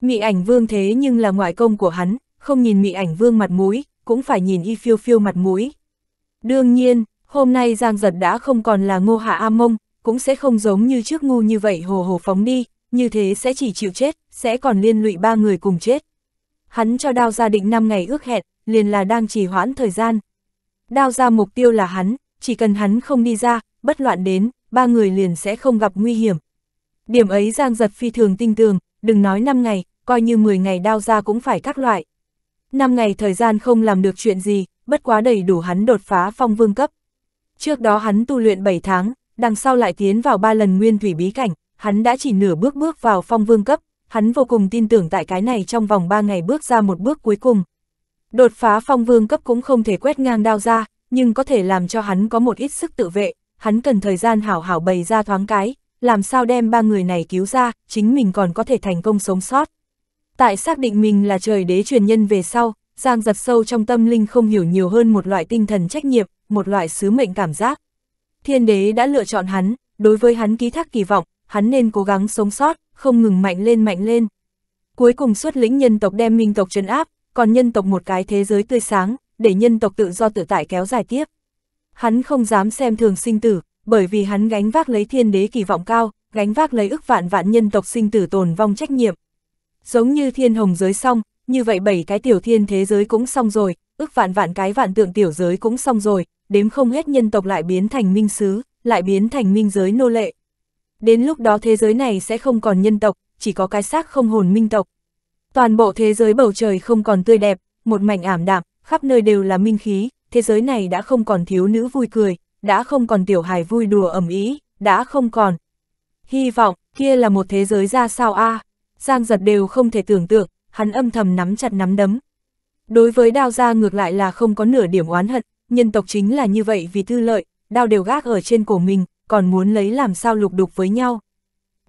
Mị ảnh vương thế nhưng là ngoại công của hắn, không nhìn mị ảnh vương mặt mũi, cũng phải nhìn y phiêu phiêu mặt mũi. Đương nhiên, hôm nay Giang Giật đã không còn là ngô hạ A Mông, cũng sẽ không giống như trước ngu như vậy hồ hồ phóng đi, như thế sẽ chỉ chịu chết, sẽ còn liên lụy ba người cùng chết. Hắn cho đao gia định 5 ngày ước hẹn, liền là đang trì hoãn thời gian. Đao gia mục tiêu là hắn, chỉ cần hắn không đi ra, bất loạn đến, ba người liền sẽ không gặp nguy hiểm. Điểm ấy Giang Giật phi thường tinh tường, đừng nói 5 ngày, coi như 10 ngày đao ra cũng phải các loại. 5 ngày thời gian không làm được chuyện gì, bất quá đầy đủ hắn đột phá phong vương cấp. Trước đó hắn tu luyện 7 tháng, đằng sau lại tiến vào 3 lần nguyên thủy bí cảnh, hắn đã chỉ nửa bước bước vào phong vương cấp, hắn vô cùng tin tưởng tại cái này trong vòng 3 ngày bước ra một bước cuối cùng. Đột phá phong vương cấp cũng không thể quét ngang đao ra, nhưng có thể làm cho hắn có một ít sức tự vệ, hắn cần thời gian hảo hảo bày ra thoáng cái, làm sao đem ba người này cứu ra, chính mình còn có thể thành công sống sót. Tại xác định mình là trời đế truyền nhân về sau, Giang giật sâu trong tâm linh không hiểu nhiều hơn một loại tinh thần trách nhiệm, một loại sứ mệnh cảm giác. Thiên đế đã lựa chọn hắn, đối với hắn ký thác kỳ vọng, hắn nên cố gắng sống sót, không ngừng mạnh lên mạnh lên. Cuối cùng xuất lĩnh nhân tộc đem minh tộc trấn áp, còn nhân tộc một cái thế giới tươi sáng, để nhân tộc tự do tự tại kéo dài tiếp. Hắn không dám xem thường sinh tử, bởi vì hắn gánh vác lấy thiên đế kỳ vọng cao, gánh vác lấy ức vạn vạn nhân tộc sinh tử tồn vong trách nhiệm. Giống như thiên hồng giới xong, như vậy bảy cái tiểu thiên thế giới cũng xong rồi, ức vạn vạn cái vạn tượng tiểu giới cũng xong rồi, đếm không hết nhân tộc lại biến thành minh sứ, lại biến thành minh giới nô lệ. Đến lúc đó thế giới này sẽ không còn nhân tộc, chỉ có cái xác không hồn minh tộc. Toàn bộ thế giới bầu trời không còn tươi đẹp, một mảnh ảm đạm, khắp nơi đều là minh khí, thế giới này đã không còn thiếu nữ vui cười, đã không còn tiểu hài vui đùa ẩm ý, đã không còn. Hy vọng, kia là một thế giới ra sao a à? Giang giật đều không thể tưởng tượng, hắn âm thầm nắm chặt nắm đấm. Đối với đao gia ngược lại là không có nửa điểm oán hận, nhân tộc chính là như vậy vì tư lợi, đao đều gác ở trên cổ mình, còn muốn lấy làm sao lục đục với nhau.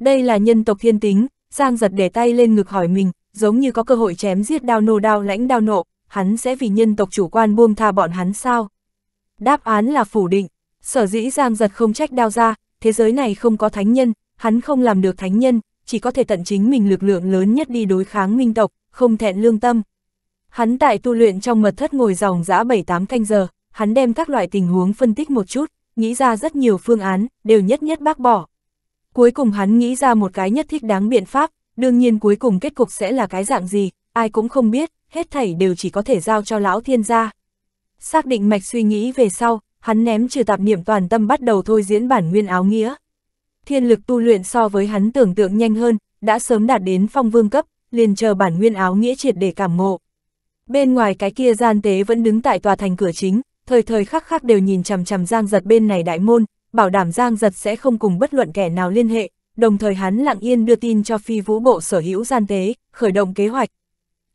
Đây là nhân tộc thiên tính, Giang giật để tay lên ngực hỏi mình, giống như có cơ hội chém giết đao nô đao lãnh đao nộ, hắn sẽ vì nhân tộc chủ quan buông tha bọn hắn sao? Đáp án là phủ định, sở dĩ Giang Giật không trách đao ra, thế giới này không có thánh nhân, hắn không làm được thánh nhân, chỉ có thể tận chính mình lực lượng lớn nhất đi đối kháng minh tộc, không thẹn lương tâm. Hắn tại tu luyện trong mật thất ngồi dòng dã 7-8 canh giờ, hắn đem các loại tình huống phân tích một chút, nghĩ ra rất nhiều phương án, đều nhất nhất bác bỏ. Cuối cùng hắn nghĩ ra một cái nhất thích đáng biện pháp, đương nhiên cuối cùng kết cục sẽ là cái dạng gì, ai cũng không biết, hết thảy đều chỉ có thể giao cho lão thiên gia. Xác định mạch suy nghĩ về sau, hắn ném trừ tạp niệm toàn tâm bắt đầu thôi diễn bản nguyên áo nghĩa. Thiên lực tu luyện so với hắn tưởng tượng nhanh hơn, đã sớm đạt đến phong vương cấp, liền chờ bản nguyên áo nghĩa triệt để cảm ngộ. Bên ngoài cái kia gian tế vẫn đứng tại tòa thành cửa chính, thời thời khắc khắc đều nhìn chằm chằm Giang Giật bên này đại môn, bảo đảm Giang Giật sẽ không cùng bất luận kẻ nào liên hệ, đồng thời hắn lặng yên đưa tin cho phi vũ bộ sở hữu gian tế, khởi động kế hoạch,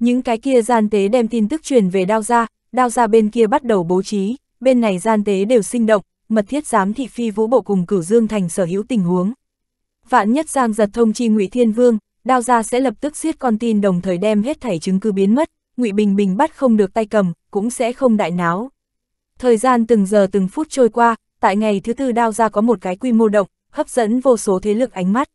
những cái kia gian tế đem tin tức truyền về đao ra, đao ra bên kia bắt đầu bố trí, bên này gian tế đều sinh động, mật thiết giám thị phi vũ bộ cùng cửu dương thành sở hữu tình huống. Vạn nhất giang giật thông chi ngụy Thiên Vương, đao ra sẽ lập tức siết con tin đồng thời đem hết thảy chứng cứ biến mất, ngụy Bình Bình bắt không được tay cầm, cũng sẽ không đại náo. Thời gian từng giờ từng phút trôi qua, tại ngày thứ tư đao ra có một cái quy mô động, hấp dẫn vô số thế lực ánh mắt.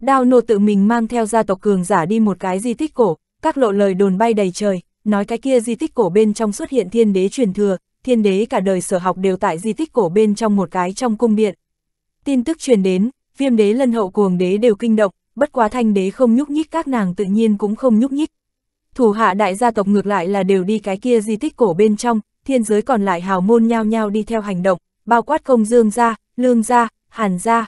Đao nô tự mình mang theo gia tộc cường giả đi một cái di tích cổ, các lộ lời đồn bay đầy trời, nói cái kia di tích cổ bên trong xuất hiện thiên đế truyền thừa, thiên đế cả đời sở học đều tại di tích cổ bên trong một cái trong cung điện. Tin tức truyền đến, viêm đế lân hậu cuồng đế đều kinh động, bất quá thanh đế không nhúc nhích các nàng tự nhiên cũng không nhúc nhích. Thủ hạ đại gia tộc ngược lại là đều đi cái kia di tích cổ bên trong, thiên giới còn lại hào môn nhao nhao đi theo hành động, bao quát công dương gia, lương gia, hàn gia.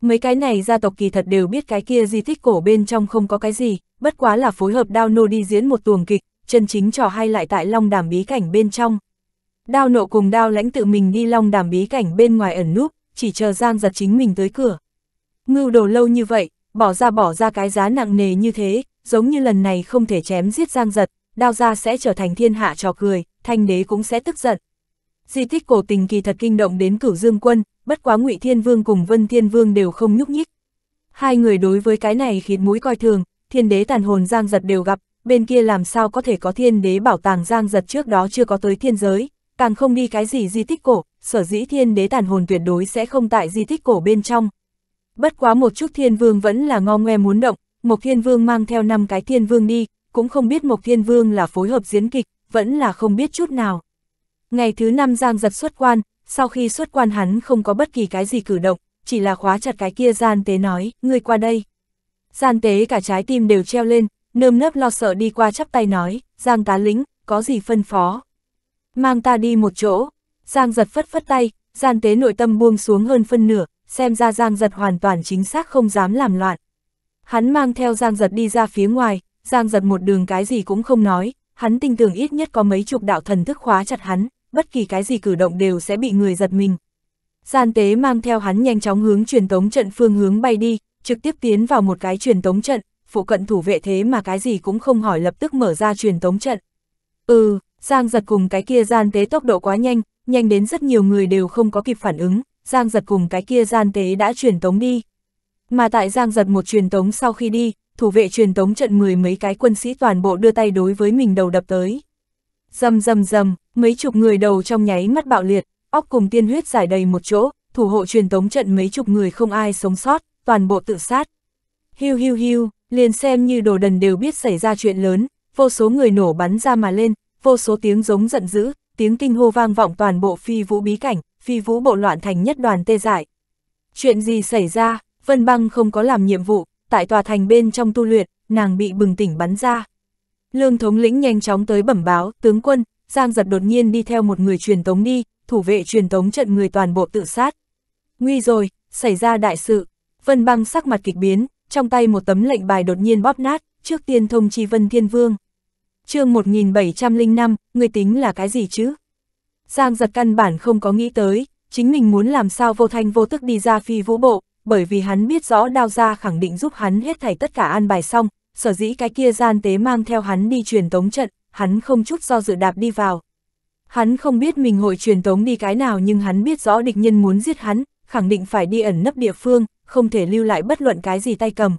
Mấy cái này gia tộc kỳ thật đều biết cái kia di tích cổ bên trong không có cái gì, bất quá là phối hợp đao nô đi diễn một tuồng kịch, chân chính trò hay lại tại long đàm bí cảnh bên trong. Đao nộ cùng đao lãnh tự mình đi long đàm bí cảnh bên ngoài ẩn núp, chỉ chờ gian giật chính mình tới cửa. Ngưu đồ lâu như vậy, bỏ ra bỏ ra cái giá nặng nề như thế, giống như lần này không thể chém giết giang giật, đao ra sẽ trở thành thiên hạ trò cười, thanh đế cũng sẽ tức giận. Di tích cổ tình kỳ thật kinh động đến cửu dương quân, bất quá ngụy Thiên Vương cùng Vân Thiên Vương đều không nhúc nhích. Hai người đối với cái này khiến mũi coi thường, thiên đế tàn hồn giang giật đều gặp, bên kia làm sao có thể có thiên đế bảo tàng giang giật trước đó chưa có tới thiên giới, càng không đi cái gì di tích cổ, sở dĩ thiên đế tàn hồn tuyệt đối sẽ không tại di tích cổ bên trong. Bất quá một chút thiên vương vẫn là ngo ngoe muốn động, một thiên vương mang theo năm cái thiên vương đi, cũng không biết một thiên vương là phối hợp diễn kịch, vẫn là không biết chút nào. Ngày thứ năm giang giật xuất quan, sau khi xuất quan hắn không có bất kỳ cái gì cử động, chỉ là khóa chặt cái kia gian tế nói, ngươi qua đây. Gian tế cả trái tim đều treo lên, nơm nớp lo sợ đi qua chắp tay nói, Giang tá lính, có gì phân phó. Mang ta đi một chỗ, Giang giật phất phất tay, gian tế nội tâm buông xuống hơn phân nửa, xem ra Giang giật hoàn toàn chính xác không dám làm loạn. Hắn mang theo Giang giật đi ra phía ngoài, Giang giật một đường cái gì cũng không nói, hắn tin tưởng ít nhất có mấy chục đạo thần thức khóa chặt hắn, bất kỳ cái gì cử động đều sẽ bị người giật mình. Gian tế mang theo hắn nhanh chóng hướng truyền tống trận phương hướng bay đi, trực tiếp tiến vào một cái truyền tống trận, phụ cận thủ vệ thế mà cái gì cũng không hỏi lập tức mở ra truyền tống trận. Ừ, Giang giật cùng cái kia gian tế tốc độ quá nhanh, nhanh đến rất nhiều người đều không có kịp phản ứng, Giang giật cùng cái kia gian tế đã truyền tống đi. Mà tại Giang giật một truyền tống sau khi đi, thủ vệ truyền tống trận mười mấy cái quân sĩ toàn bộ đưa tay đối với mình đầu đập tới. Dầm dầm dầm, mấy chục người đầu trong nháy mắt bạo liệt, óc cùng tiên huyết giải đầy một chỗ, thủ hộ truyền tống trận mấy chục người không ai sống sót toàn bộ tự sát. Hiu hiu hiu, liền xem như đồ đần đều biết xảy ra chuyện lớn, vô số người nổ bắn ra mà lên, vô số tiếng giống giận dữ, tiếng kinh hô vang vọng toàn bộ phi vũ bí cảnh, phi vũ bộ loạn thành nhất đoàn tê dại. Chuyện gì xảy ra, Vân Băng không có làm nhiệm vụ, tại tòa thành bên trong tu luyện, nàng bị bừng tỉnh bắn ra. Lương thống lĩnh nhanh chóng tới bẩm báo, tướng quân, Giang giật đột nhiên đi theo một người truyền tống đi, thủ vệ truyền tống trận người toàn bộ tự sát. Nguy rồi, xảy ra đại sự, Vân băng sắc mặt kịch biến, trong tay một tấm lệnh bài đột nhiên bóp nát, trước tiên thông chi Vân Thiên Vương. chương 1705, người tính là cái gì chứ? Giang giật căn bản không có nghĩ tới, chính mình muốn làm sao vô thanh vô tức đi ra phi vũ bộ, bởi vì hắn biết rõ đao ra khẳng định giúp hắn hết thảy tất cả an bài xong, sở dĩ cái kia gian tế mang theo hắn đi truyền tống trận, hắn không chút do dự đạp đi vào. Hắn không biết mình hội truyền tống đi cái nào nhưng hắn biết rõ địch nhân muốn giết hắn, khẳng định phải đi ẩn nấp địa phương, không thể lưu lại bất luận cái gì tay cầm.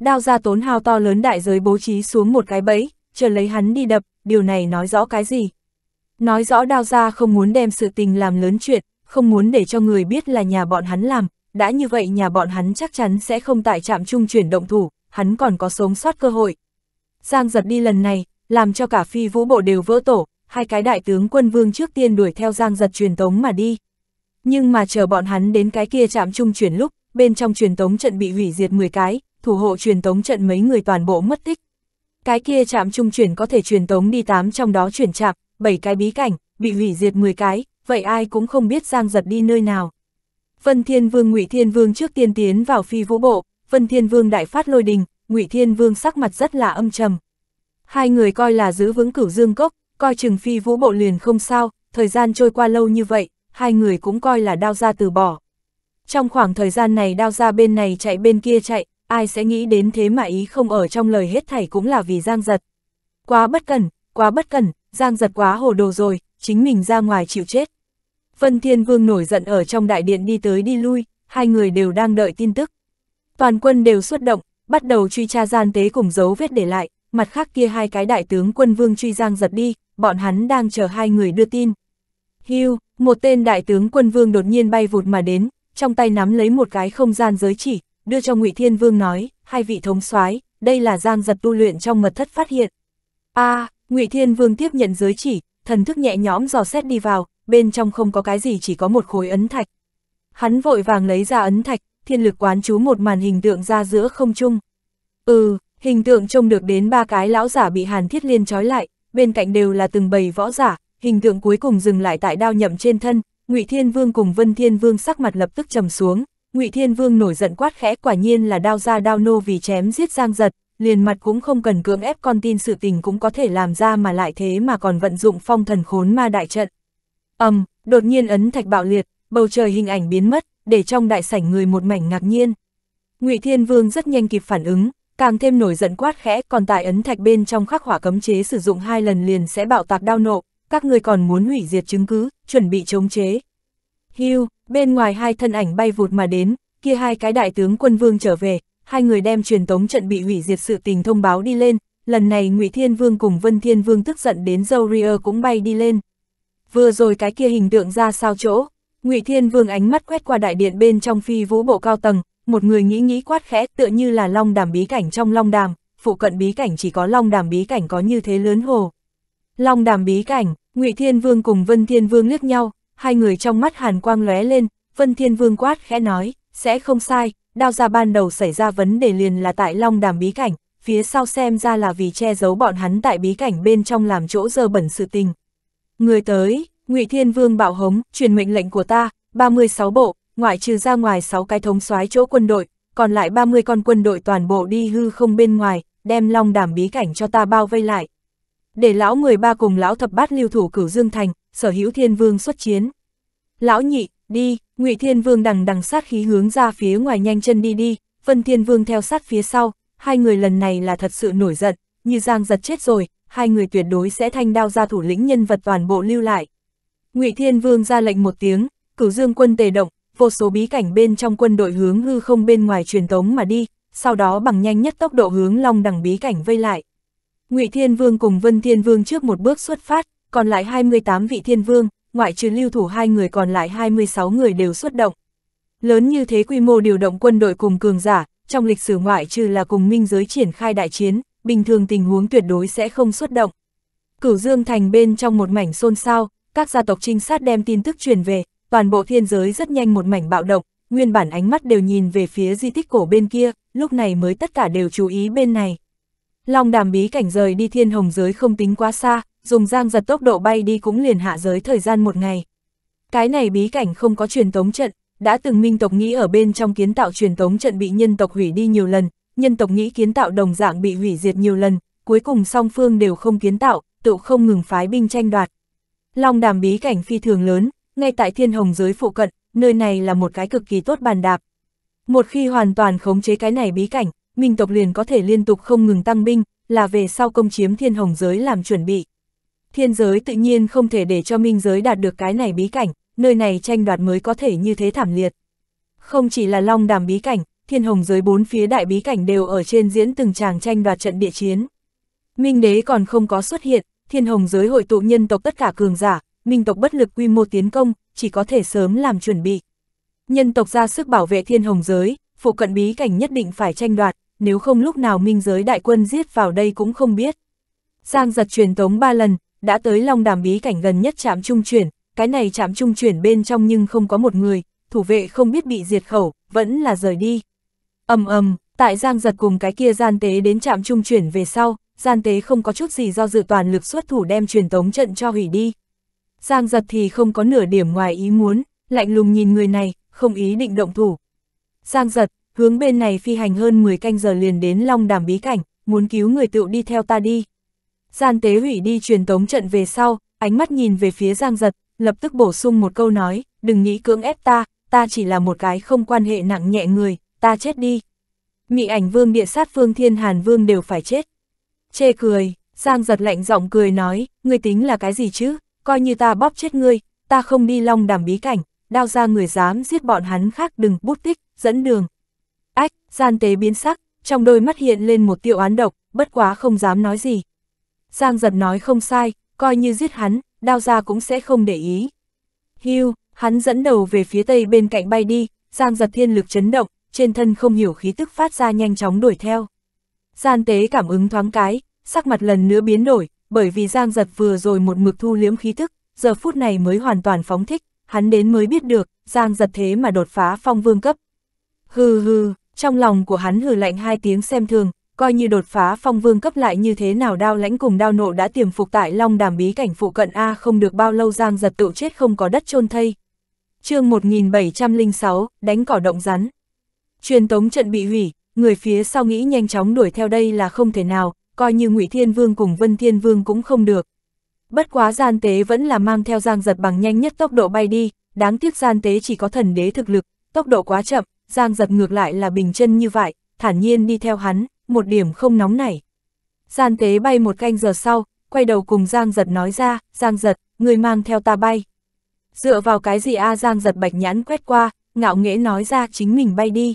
Đao ra tốn hao to lớn đại giới bố trí xuống một cái bẫy, chờ lấy hắn đi đập, điều này nói rõ cái gì? Nói rõ đao ra không muốn đem sự tình làm lớn chuyện, không muốn để cho người biết là nhà bọn hắn làm, đã như vậy nhà bọn hắn chắc chắn sẽ không tại trạm trung chuyển động thủ, hắn còn có sống sót cơ hội. Giang giật đi lần này, làm cho cả phi vũ bộ đều vỡ tổ, hai cái đại tướng quân vương trước tiên đuổi theo Giang giật truyền tống mà đi. Nhưng mà chờ bọn hắn đến cái kia trạm trung chuyển lúc, bên trong truyền tống trận bị hủy diệt 10 cái, thủ hộ truyền tống trận mấy người toàn bộ mất tích. Cái kia chạm trung chuyển có thể truyền tống đi 8 trong đó chuyển chạm, 7 cái bí cảnh, bị hủy diệt 10 cái, vậy ai cũng không biết Giang Giật đi nơi nào. Vân Thiên Vương Ngụy Thiên Vương trước tiên tiến vào phi vũ bộ, Vân Thiên Vương đại phát lôi đình, Ngụy Thiên Vương sắc mặt rất là âm trầm. Hai người coi là giữ vững cửu dương cốc, coi chừng phi vũ bộ liền không sao, thời gian trôi qua lâu như vậy, hai người cũng coi là đao ra từ bỏ. Trong khoảng thời gian này đao ra bên này chạy bên kia chạy, ai sẽ nghĩ đến thế mà ý không ở trong lời hết thảy cũng là vì Giang Giật. Quá bất cẩn, quá bất cẩn, Giang Giật quá hồ đồ rồi, chính mình ra ngoài chịu chết. Vân Thiên Vương nổi giận ở trong đại điện đi tới đi lui, hai người đều đang đợi tin tức. Toàn quân đều xuất động, bắt đầu truy tra gian tế cùng dấu vết để lại, mặt khác kia hai cái đại tướng quân vương truy Giang Giật đi, bọn hắn đang chờ hai người đưa tin. Hưu, một tên đại tướng quân vương đột nhiên bay vụt mà đến, trong tay nắm lấy một cái không gian giới chỉ, đưa cho Ngụy Thiên Vương nói, hai vị thống soái, đây là Giang Giật tu luyện trong mật thất phát hiện. A, à, Ngụy Thiên Vương tiếp nhận giới chỉ, thần thức nhẹ nhõm dò xét đi vào, bên trong không có cái gì chỉ có một khối ấn thạch. Hắn vội vàng lấy ra ấn thạch, thiên lực quán chú một màn hình tượng ra giữa không trung. Ừ, hình tượng trông được đến ba cái lão giả bị Hàn Thiết Liên trói lại, bên cạnh đều là từng bầy võ giả, hình tượng cuối cùng dừng lại tại đao nhậm trên thân, Ngụy Thiên Vương cùng Vân Thiên Vương sắc mặt lập tức trầm xuống, Ngụy Thiên Vương nổi giận quát khẽ quả nhiên là đao ra đao nô vì chém giết Giang Giật, liền mặt cũng không cần cưỡng ép con tin sự tình cũng có thể làm ra mà lại thế mà còn vận dụng phong thần khốn ma đại trận. Ầm, um, đột nhiên ấn thạch bạo liệt, bầu trời hình ảnh biến mất, để trong đại sảnh người một mảnh ngạc nhiên. Ngụy Thiên Vương rất nhanh kịp phản ứng, càng thêm nổi giận quát khẽ, còn tại ấn thạch bên trong khắc hỏa cấm chế sử dụng hai lần liền sẽ bạo tạc đao nộ, các ngươi còn muốn hủy diệt chứng cứ, chuẩn bị chống chế. Hưu, bên ngoài hai thân ảnh bay vụt mà đến, kia hai cái đại tướng quân vương trở về, hai người đem truyền tống trận bị hủy diệt sự tình thông báo đi lên, lần này Ngụy Thiên Vương cùng Vân Thiên Vương tức giận đến dâu Ria cũng bay đi lên. Vừa rồi cái kia hình tượng ra sao chỗ, Ngụy Thiên Vương ánh mắt quét qua đại điện bên trong phi vũ bộ cao tầng, một người nghĩ nghĩ quát khẽ tựa như là long đàm bí cảnh trong long đàm, phụ cận bí cảnh chỉ có long đàm bí cảnh có như thế lớn hồ. Long đàm bí cảnh, Ngụy Thiên Vương cùng Vân Thiên Vương liếc nhau, hai người trong mắt hàn quang lóe lên, Vân Thiên Vương quát khẽ nói, sẽ không sai, đao ra ban đầu xảy ra vấn đề liền là tại Long đàm bí cảnh, phía sau xem ra là vì che giấu bọn hắn tại bí cảnh bên trong làm chỗ dơ bẩn sự tình. Người tới, Ngụy Thiên Vương bạo hống, truyền mệnh lệnh của ta, 36 bộ, ngoại trừ ra ngoài 6 cái thống soái chỗ quân đội, còn lại 30 con quân đội toàn bộ đi hư không bên ngoài, đem long Đàm bí cảnh cho ta bao vây lại, để lão 13 cùng lão thập bát lưu thủ cửu Dương Thành, sở hữu thiên vương xuất chiến. Lão nhị, đi, ngụy thiên vương đằng đằng sát khí hướng ra phía ngoài nhanh chân đi đi, vân thiên vương theo sát phía sau, hai người lần này là thật sự nổi giận, như giang giật chết rồi, hai người tuyệt đối sẽ thanh đao ra thủ lĩnh nhân vật toàn bộ lưu lại. Ngụy Thiên Vương ra lệnh một tiếng, cửu dương quân tề động, vô số bí cảnh bên trong quân đội hướng hư không bên ngoài truyền tống mà đi, sau đó bằng nhanh nhất tốc độ hướng long đằng bí cảnh vây lại. Ngụy Thiên Vương cùng Vân Thiên Vương trước một bước xuất phát, còn lại 28 vị Thiên Vương, ngoại trừ lưu thủ hai người còn lại 26 người đều xuất động. Lớn như thế quy mô điều động quân đội cùng cường giả, trong lịch sử ngoại trừ là cùng minh giới triển khai đại chiến, bình thường tình huống tuyệt đối sẽ không xuất động. Cửu Dương Thành bên trong một mảnh xôn xao, các gia tộc trinh sát đem tin tức truyền về, toàn bộ thiên giới rất nhanh một mảnh bạo động, nguyên bản ánh mắt đều nhìn về phía di tích cổ bên kia, lúc này mới tất cả đều chú ý bên này. Long đàm bí cảnh rời đi thiên hồng giới không tính quá xa, dùng giang giật tốc độ bay đi cũng liền hạ giới thời gian một ngày. Cái này bí cảnh không có truyền tống trận, đã từng minh tộc nghĩ ở bên trong kiến tạo truyền tống trận bị nhân tộc hủy đi nhiều lần, nhân tộc nghĩ kiến tạo đồng dạng bị hủy diệt nhiều lần, cuối cùng song phương đều không kiến tạo, tự không ngừng phái binh tranh đoạt. Long đàm bí cảnh phi thường lớn, ngay tại thiên hồng giới phụ cận, nơi này là một cái cực kỳ tốt bàn đạp. Một khi hoàn toàn khống chế cái này bí cảnh, minh tộc liền có thể liên tục không ngừng tăng binh, là về sau công chiếm thiên hồng giới làm chuẩn bị. Thiên giới tự nhiên không thể để cho minh giới đạt được cái này bí cảnh, nơi này tranh đoạt mới có thể như thế thảm liệt. Không chỉ là long đàm bí cảnh, thiên hồng giới bốn phía đại bí cảnh đều ở trên diễn từng tràng tranh đoạt trận địa chiến. Minh đế còn không có xuất hiện, thiên hồng giới hội tụ nhân tộc tất cả cường giả, minh tộc bất lực quy mô tiến công, chỉ có thể sớm làm chuẩn bị. Nhân tộc ra sức bảo vệ thiên hồng giới, phụ cận bí cảnh nhất định phải tranh đoạt, nếu không lúc nào minh giới đại quân giết vào đây cũng không biết. Giang giật truyền tống ba lần, đã tới long đàm bí cảnh gần nhất trạm trung chuyển, cái này trạm trung chuyển bên trong nhưng không có một người, thủ vệ không biết bị diệt khẩu, vẫn là rời đi. ầm ầm tại Giang giật cùng cái kia gian tế đến trạm trung chuyển về sau, gian tế không có chút gì do dự toàn lực xuất thủ đem truyền tống trận cho hủy đi. Giang giật thì không có nửa điểm ngoài ý muốn, lạnh lùng nhìn người này, không ý định động thủ, Giang giật, hướng bên này phi hành hơn 10 canh giờ liền đến long đàm bí cảnh, muốn cứu người tựu đi theo ta đi. Gian tế hủy đi truyền tống trận về sau, ánh mắt nhìn về phía giang giật, lập tức bổ sung một câu nói, đừng nghĩ cưỡng ép ta, ta chỉ là một cái không quan hệ nặng nhẹ người, ta chết đi. Mị ảnh vương địa sát vương thiên hàn vương đều phải chết. Chê cười, giang giật lạnh giọng cười nói, ngươi tính là cái gì chứ, coi như ta bóp chết ngươi, ta không đi long đàm bí cảnh, đao ra người dám giết bọn hắn khác đừng bút tích, dẫn đường. Ách, gian tế biến sắc, trong đôi mắt hiện lên một tiêu án độc, bất quá không dám nói gì. Giang giật nói không sai, coi như giết hắn, đao ra cũng sẽ không để ý. Hưu, hắn dẫn đầu về phía tây bên cạnh bay đi, giang giật thiên lực chấn động, trên thân không hiểu khí tức phát ra nhanh chóng đuổi theo. Gian tế cảm ứng thoáng cái, sắc mặt lần nữa biến đổi, bởi vì giang giật vừa rồi một mực thu liếm khí tức, giờ phút này mới hoàn toàn phóng thích, hắn đến mới biết được, Giang giật thế mà đột phá phong vương cấp. Hừ hừ, trong lòng của hắn hừ lạnh hai tiếng xem thường, coi như đột phá phong vương cấp lại như thế nào đao lãnh cùng đao nộ đã tiềm phục tại long đàm bí cảnh phụ cận A không được bao lâu Giang giật tự chết không có đất chôn thây. chương 1706, đánh cỏ động rắn. Truyền tống trận bị hủy, người phía sau nghĩ nhanh chóng đuổi theo đây là không thể nào, coi như ngụy Thiên Vương cùng Vân Thiên Vương cũng không được, Bất quá gian tế vẫn là mang theo giang giật bằng nhanh nhất tốc độ bay đi, đáng tiếc gian tế chỉ có thần đế thực lực, tốc độ quá chậm, giang giật ngược lại là bình chân như vậy, thản nhiên đi theo hắn, một điểm không nóng nảy. Gian tế bay một canh giờ sau, quay đầu cùng giang giật nói ra, giang giật, người mang theo ta bay. Dựa vào cái gì a giang giật bạch nhãn quét qua, ngạo nghễ nói ra chính mình bay đi.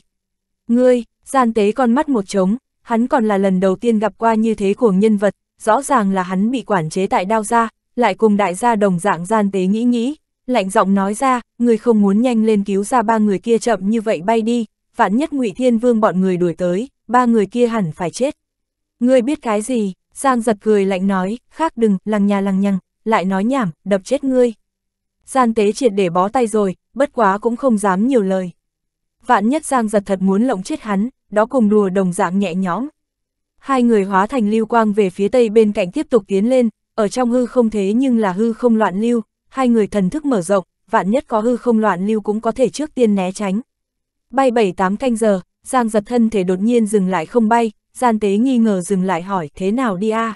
Ngươi, gian tế con mắt một trống, hắn còn là lần đầu tiên gặp qua như thế của nhân vật, rõ ràng là hắn bị quản chế tại đao gia, lại cùng đại gia đồng dạng gian tế nghĩ nghĩ, lạnh giọng nói ra, người không muốn nhanh lên cứu ra ba người kia chậm như vậy bay đi, vạn nhất ngụy Thiên Vương bọn người đuổi tới, ba người kia hẳn phải chết. Ngươi biết cái gì? Giang giật cười lạnh nói, khác đừng, lằng nhà lằng nhằng, lại nói nhảm, đập chết ngươi. Gian tế triệt để bó tay rồi, bất quá cũng không dám nhiều lời. Vạn nhất Giang giật thật muốn lộng chết hắn, đó cùng đùa đồng dạng nhẹ nhõm, hai người hóa thành lưu quang về phía tây bên cạnh tiếp tục tiến lên, ở trong hư không thế nhưng là hư không loạn lưu, hai người thần thức mở rộng, vạn nhất có hư không loạn lưu cũng có thể trước tiên né tránh. Bay bảy tám canh giờ, Giang giật thân thể đột nhiên dừng lại không bay, gian tế nghi ngờ dừng lại hỏi thế nào đi a à?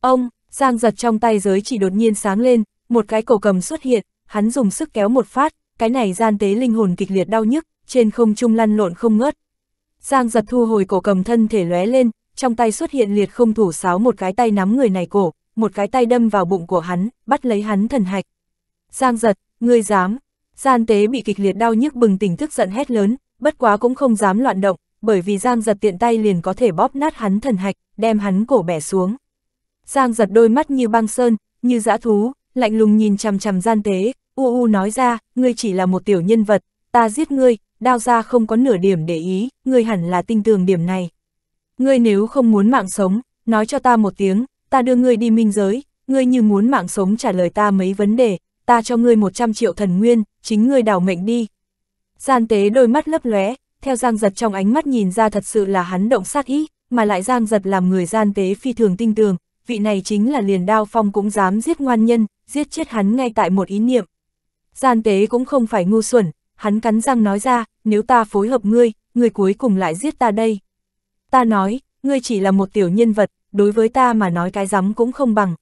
Ông, Giang giật trong tay giới chỉ đột nhiên sáng lên, một cái cổ cầm xuất hiện, hắn dùng sức kéo một phát, cái này gian tế linh hồn kịch liệt đau nhức, trên không trung lăn lộn không ngớt. Giang giật thu hồi cổ cầm thân thể lóe lên, trong tay xuất hiện liệt không thủ sáo một cái tay nắm người này cổ, một cái tay đâm vào bụng của hắn, bắt lấy hắn thần hạch. Giang giật, ngươi dám. Gian tế bị kịch liệt đau nhức bừng tỉnh thức giận hét lớn, bất quá cũng không dám loạn động, bởi vì Giang giật tiện tay liền có thể bóp nát hắn thần hạch, đem hắn cổ bẻ xuống. Giang giật đôi mắt như băng sơn, như dã thú, lạnh lùng nhìn chằm chằm gian tế, u u nói ra, ngươi chỉ là một tiểu nhân vật, ta giết ngươi, đao ra không có nửa điểm để ý, ngươi hẳn là tinh tường điểm này ngươi nếu không muốn mạng sống, nói cho ta một tiếng, ta đưa ngươi đi minh giới, ngươi như muốn mạng sống trả lời ta mấy vấn đề, ta cho ngươi 100 triệu thần nguyên, chính ngươi đảo mệnh đi. Gian tế đôi mắt lấp lóe, theo giang giật trong ánh mắt nhìn ra thật sự là hắn động sát ý, mà lại giang giật làm người gian tế phi thường tinh tường, vị này chính là liền đao phong cũng dám giết ngoan nhân, giết chết hắn ngay tại một ý niệm. Gian tế cũng không phải ngu xuẩn, hắn cắn răng nói ra, nếu ta phối hợp ngươi, ngươi cuối cùng lại giết ta đây ta nói, ngươi chỉ là một tiểu nhân vật, đối với ta mà nói cái rắm cũng không bằng.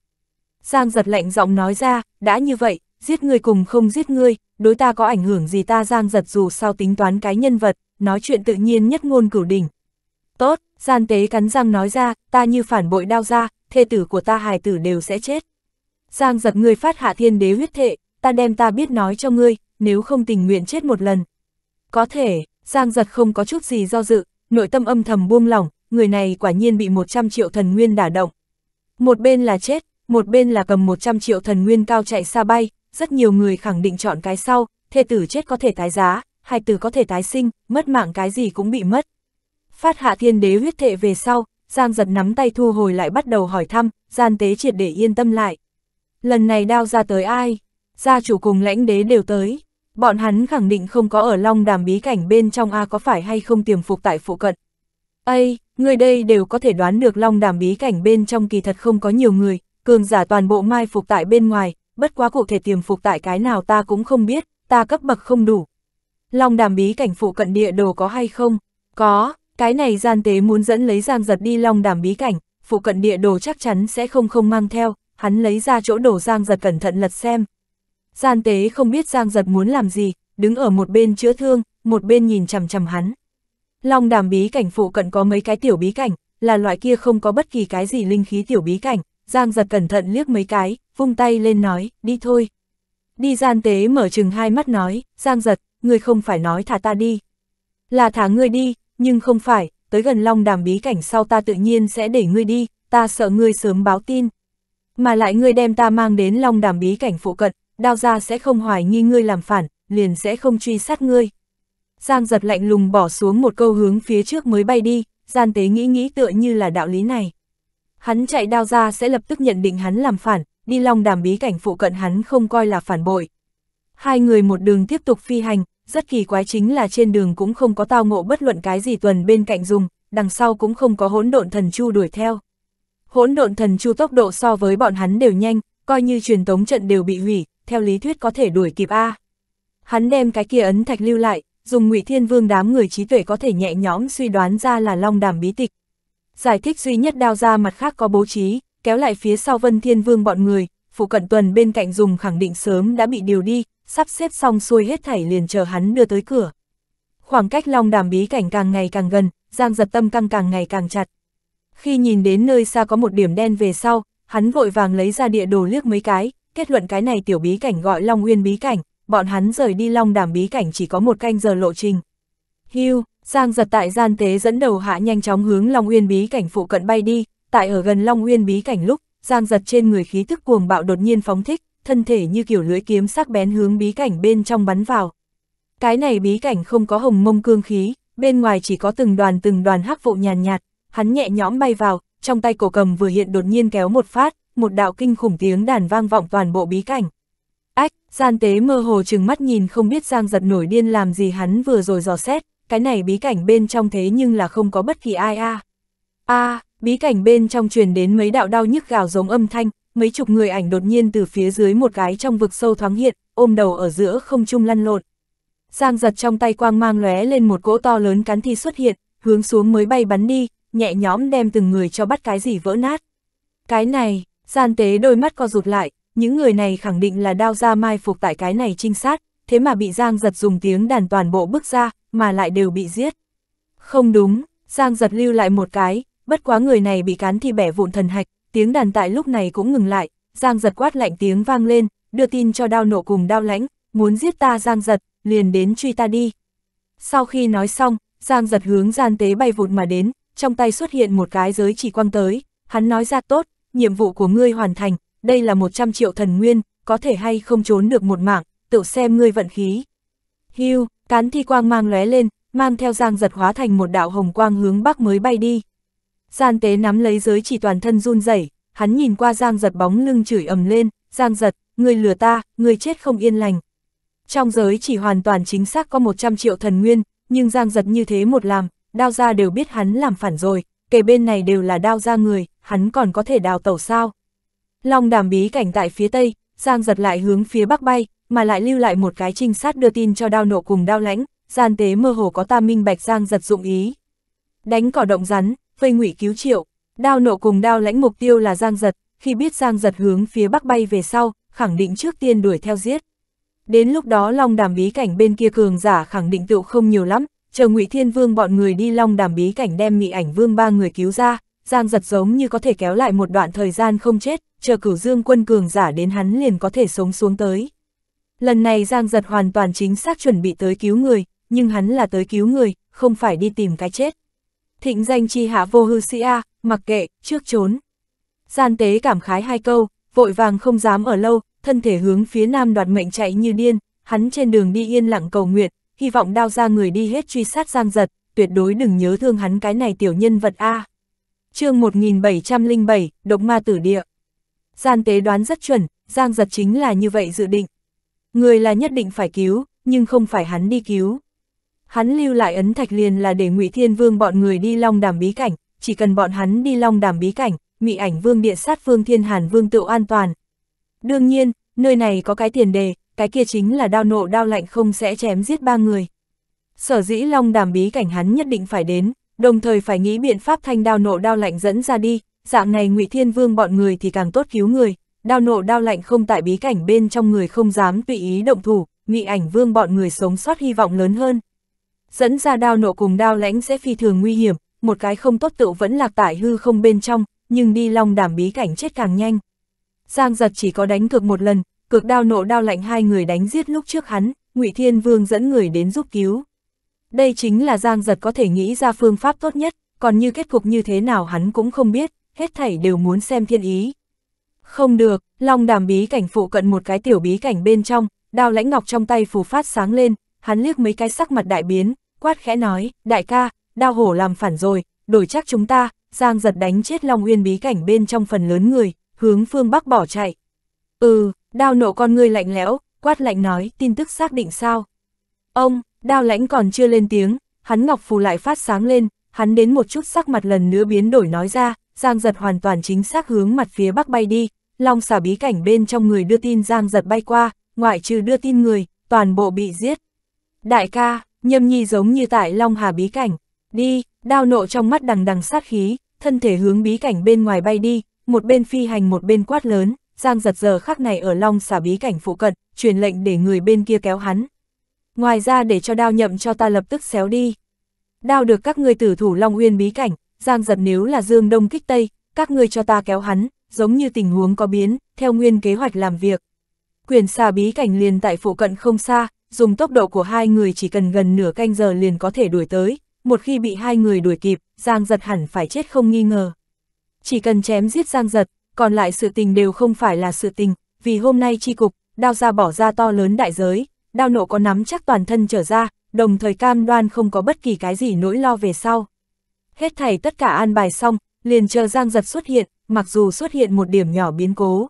Giang giật lạnh giọng nói ra, đã như vậy, giết ngươi cùng không giết ngươi, đối ta có ảnh hưởng gì ta giang giật dù sao tính toán cái nhân vật, nói chuyện tự nhiên nhất ngôn cửu đỉnh. Tốt, gian tế cắn răng nói ra, ta như phản bội đao ra, thê tử của ta hài tử đều sẽ chết. Giang giật ngươi phát hạ thiên đế huyết thệ, ta đem ta biết nói cho ngươi, nếu không tình nguyện chết một lần. Có thể, Giang giật không có chút gì do dự, nội tâm âm thầm buông lỏng, người này quả nhiên bị 100 triệu thần nguyên đả động. Một bên là chết, một bên là cầm 100 triệu thần nguyên cao chạy xa bay, rất nhiều người khẳng định chọn cái sau, thê tử chết có thể tái giá, hai tử có thể tái sinh, mất mạng cái gì cũng bị mất. Phát hạ thiên đế huyết thệ về sau, Giang giật nắm tay thu hồi lại bắt đầu hỏi thăm, gian tế triệt để yên tâm lại. Lần này đao ra tới ai? Gia chủ cùng lãnh đế đều tới. Bọn hắn khẳng định không có ở long đàm bí cảnh bên trong A có phải hay không tiềm phục tại phụ cận. Ây, người đây đều có thể đoán được long đàm bí cảnh bên trong kỳ thật không có nhiều người, cường giả toàn bộ mai phục tại bên ngoài, bất quá cụ thể tiềm phục tại cái nào ta cũng không biết, ta cấp bậc không đủ. Long đàm bí cảnh phụ cận địa đồ có hay không? Có, cái này gian tế muốn dẫn lấy giang giật đi long đàm bí cảnh, phụ cận địa đồ chắc chắn sẽ không không mang theo, hắn lấy ra chỗ đồ giang giật cẩn thận lật xem, Gian tế không biết Giang giật muốn làm gì, đứng ở một bên chữa thương, một bên nhìn chằm chằm hắn. Long đàm bí cảnh phụ cận có mấy cái tiểu bí cảnh, là loại kia không có bất kỳ cái gì linh khí tiểu bí cảnh, Giang giật cẩn thận liếc mấy cái, vung tay lên nói, đi thôi. Đi gian tế mở chừng hai mắt nói, Giang giật, người không phải nói thả ta đi. Là thả ngươi đi, nhưng không phải, tới gần long đàm bí cảnh sau ta tự nhiên sẽ để ngươi đi, ta sợ ngươi sớm báo tin. Mà lại ngươi đem ta mang đến long đàm bí cảnh phụ cận, đao gia sẽ không hoài nghi ngươi làm phản, liền sẽ không truy sát ngươi. Giang giật lạnh lùng bỏ xuống một câu hướng phía trước mới bay đi, gian tế nghĩ nghĩ tựa như là đạo lý này. Hắn chạy đao gia sẽ lập tức nhận định hắn làm phản, đi long đàm bí cảnh phụ cận hắn không coi là phản bội. Hai người một đường tiếp tục phi hành, rất kỳ quái chính là trên đường cũng không có tao ngộ bất luận cái gì tuần bên cạnh dùng, đằng sau cũng không có hỗn độn thần chu đuổi theo. Hỗn độn thần chu tốc độ so với bọn hắn đều nhanh, coi như truyền tống trận đều bị hủy, theo lý thuyết có thể đuổi kịp A. Hắn đem cái kia ấn thạch lưu lại, dùng ngụy thiên vương đám người trí tuệ có thể nhẹ nhõm suy đoán ra là long đàm bí tịch. Giải thích duy nhất đao ra mặt khác có bố trí, kéo lại phía sau vân thiên vương bọn người, phụ cận tuần bên cạnh dùng khẳng định sớm đã bị điều đi, sắp xếp xong xuôi hết thảy liền chờ hắn đưa tới cửa. Khoảng cách long đàm bí cảnh càng ngày càng gần, giang giật tâm căng càng ngày càng chặt. Khi nhìn đến nơi xa có một điểm đen về sau, hắn vội vàng lấy ra địa đồ liếc mấy cái, kết luận cái này tiểu bí cảnh gọi Long uyên bí cảnh, bọn hắn rời đi Long Đàm bí cảnh chỉ có một canh giờ lộ trình. Hưu, Giang giật tại gian tế dẫn đầu hạ nhanh chóng hướng Long uyên bí cảnh phụ cận bay đi, tại ở gần Long uyên bí cảnh lúc, Giang giật trên người khí tức cuồng bạo đột nhiên phóng thích, thân thể như kiểu lưỡi kiếm sắc bén hướng bí cảnh bên trong bắn vào. Cái này bí cảnh không có hồng mông cương khí, bên ngoài chỉ có từng đoàn từng đoàn hắc vụ nhàn nhạt, nhạt, hắn nhẹ nhõm bay vào, trong tay cổ cầm vừa hiện đột nhiên kéo một phát, một đạo kinh khủng tiếng đàn vang vọng toàn bộ bí cảnh. Ách, gian tế mơ hồ chừng mắt nhìn không biết Giang giật nổi điên làm gì hắn vừa rồi dò xét, cái này bí cảnh bên trong thế nhưng là không có bất kỳ ai a. A, bí cảnh bên trong truyền đến mấy đạo đau nhức gào giống âm thanh, mấy chục người ảnh đột nhiên từ phía dưới một cái trong vực sâu thoáng hiện, ôm đầu ở giữa không trung lăn lộn. Giang giật trong tay quang mang lóe lên một cỗ to lớn cắn thi xuất hiện, hướng xuống mới bay bắn đi, nhẹ nhõm đem từng người cho bắt cái gì vỡ nát. Cái này, gian tế đôi mắt co rụt lại, những người này khẳng định là đao ra mai phục tại cái này trinh sát, thế mà bị Giang giật dùng tiếng đàn toàn bộ bước ra, mà lại đều bị giết. Không đúng, Giang giật lưu lại một cái, bất quá người này bị cán thì bẻ vụn thần hạch, tiếng đàn tại lúc này cũng ngừng lại, Giang giật quát lạnh tiếng vang lên, đưa tin cho đao nộ cùng đao lãnh, muốn giết ta Giang giật, liền đến truy ta đi. Sau khi nói xong, Giang giật hướng gian tế bay vụt mà đến, trong tay xuất hiện một cái giới chỉ quang tới, hắn nói ra tốt, nhiệm vụ của ngươi hoàn thành, đây là 100 triệu thần nguyên, có thể hay không trốn được một mạng, tự xem ngươi vận khí. Hưu, cán thi quang mang lóe lên, mang theo giang giật hóa thành một đạo hồng quang hướng bắc mới bay đi. Gian tế nắm lấy giới chỉ toàn thân run rẩy, hắn nhìn qua giang giật bóng lưng chửi ầm lên, giang giật, ngươi lừa ta, ngươi chết không yên lành. Trong giới chỉ hoàn toàn chính xác có 100 triệu thần nguyên, nhưng giang giật như thế một làm, đao gia đều biết hắn làm phản rồi, kể bên này đều là đao gia người, hắn còn có thể đào tẩu sao. Long đàm bí cảnh tại phía tây, Giang giật lại hướng phía bắc bay, mà lại lưu lại một cái trinh sát đưa tin cho đao nộ cùng đao lãnh, gian tế mơ hồ có ta minh bạch Giang giật dụng ý. Đánh cỏ động rắn, vây ngụy cứu triệu, đao nộ cùng đao lãnh mục tiêu là Giang giật, khi biết Giang giật hướng phía bắc bay về sau, khẳng định trước tiên đuổi theo giết. Đến lúc đó Long đàm bí cảnh bên kia cường giả khẳng định tựu không nhiều lắm, chờ ngụy Thiên Vương bọn người đi long đàm bí cảnh đem nghị ảnh vương ba người cứu ra, Giang giật giống như có thể kéo lại một đoạn thời gian không chết, chờ cửu dương quân cường giả đến hắn liền có thể sống xuống tới. Lần này Giang giật hoàn toàn chính xác chuẩn bị tới cứu người, nhưng hắn là tới cứu người, không phải đi tìm cái chết. Thịnh danh chi hạ vô hư sĩ A, mặc kệ, trước trốn. Gian tế cảm khái hai câu, vội vàng không dám ở lâu, thân thể hướng phía nam đoạt mệnh chạy như điên, hắn trên đường đi yên lặng cầu nguyện, hy vọng đao ra người đi hết truy sát giang giật, tuyệt đối đừng nhớ thương hắn cái này tiểu nhân vật A. chương 1707, Độc Ma Tử Địa. Gian tế đoán rất chuẩn, giang giật chính là như vậy dự định. Người là nhất định phải cứu, nhưng không phải hắn đi cứu. Hắn lưu lại ấn thạch liền là để ngụy Thiên Vương bọn người đi long đàm bí cảnh, chỉ cần bọn hắn đi long đàm bí cảnh, ngụy ảnh vương địa sát vương thiên hàn vương tự an toàn. Đương nhiên, nơi này có cái tiền đề, cái kia chính là đao nộ đao lạnh không sẽ chém giết ba người. Sở dĩ Long đàm bí cảnh hắn nhất định phải đến, đồng thời phải nghĩ biện pháp thanh đao nộ đao lạnh dẫn ra đi, dạng này ngụy Thiên Vương bọn người thì càng tốt cứu người, đao nộ đao lạnh không tại bí cảnh bên trong người không dám tùy ý động thủ, ngụy ảnh vương bọn người sống sót hy vọng lớn hơn. Dẫn ra đao nộ cùng đao lãnh sẽ phi thường nguy hiểm, một cái không tốt tự vẫn lạc tại hư không bên trong, nhưng đi long đảm bí cảnh chết càng nhanh. Giang giật chỉ có đánh cược một lần, cực đao nộ đao lạnh hai người đánh giết lúc trước hắn, Ngụy Thiên Vương dẫn người đến giúp cứu. Đây chính là Giang Giật có thể nghĩ ra phương pháp tốt nhất, còn như kết cục như thế nào hắn cũng không biết, hết thảy đều muốn xem thiên ý. Không được, Long đàm bí cảnh phụ cận một cái tiểu bí cảnh bên trong, đao lãnh ngọc trong tay phù phát sáng lên, hắn liếc mấy cái sắc mặt đại biến, quát khẽ nói, đại ca, đao hổ làm phản rồi, đổi chắc chúng ta, Giang Giật đánh chết Long Uyên bí cảnh bên trong phần lớn người, hướng phương Bắc bỏ chạy. Ừ, Đao nộ con ngươi lạnh lẽo, quát lạnh nói, tin tức xác định sao? Ông, đao lãnh còn chưa lên tiếng, hắn ngọc phù lại phát sáng lên, hắn đến một chút sắc mặt lần nữa biến đổi nói ra, Giang giật hoàn toàn chính xác hướng mặt phía bắc bay đi, long xả bí cảnh bên trong người đưa tin Giang giật bay qua, ngoại trừ đưa tin người, toàn bộ bị giết. Đại ca, nhâm nhi giống như tại long hà bí cảnh, đi, đao nộ trong mắt đằng đằng sát khí, thân thể hướng bí cảnh bên ngoài bay đi, một bên phi hành một bên quát lớn, Giang giật giờ khắc này ở long xả bí cảnh phụ cận, truyền lệnh để người bên kia kéo hắn. Ngoài ra để cho đao nhậm cho ta lập tức xéo đi. Đao được các ngươi tử thủ long uyên bí cảnh, Giang giật nếu là dương đông kích tây, các ngươi cho ta kéo hắn, giống như tình huống có biến, theo nguyên kế hoạch làm việc. Quyền xà bí cảnh liền tại phụ cận không xa, dùng tốc độ của hai người chỉ cần gần nửa canh giờ liền có thể đuổi tới, một khi bị hai người đuổi kịp, Giang giật hẳn phải chết không nghi ngờ. Chỉ cần chém giết Giang giật, còn lại sự tình đều không phải là sự tình, vì hôm nay chi cục, đao ra bỏ ra to lớn đại giới, đao nộ có nắm chắc toàn thân trở ra, đồng thời cam đoan không có bất kỳ cái gì nỗi lo về sau. Hết thảy tất cả an bài xong, liền chờ Giang Giật xuất hiện, mặc dù xuất hiện một điểm nhỏ biến cố.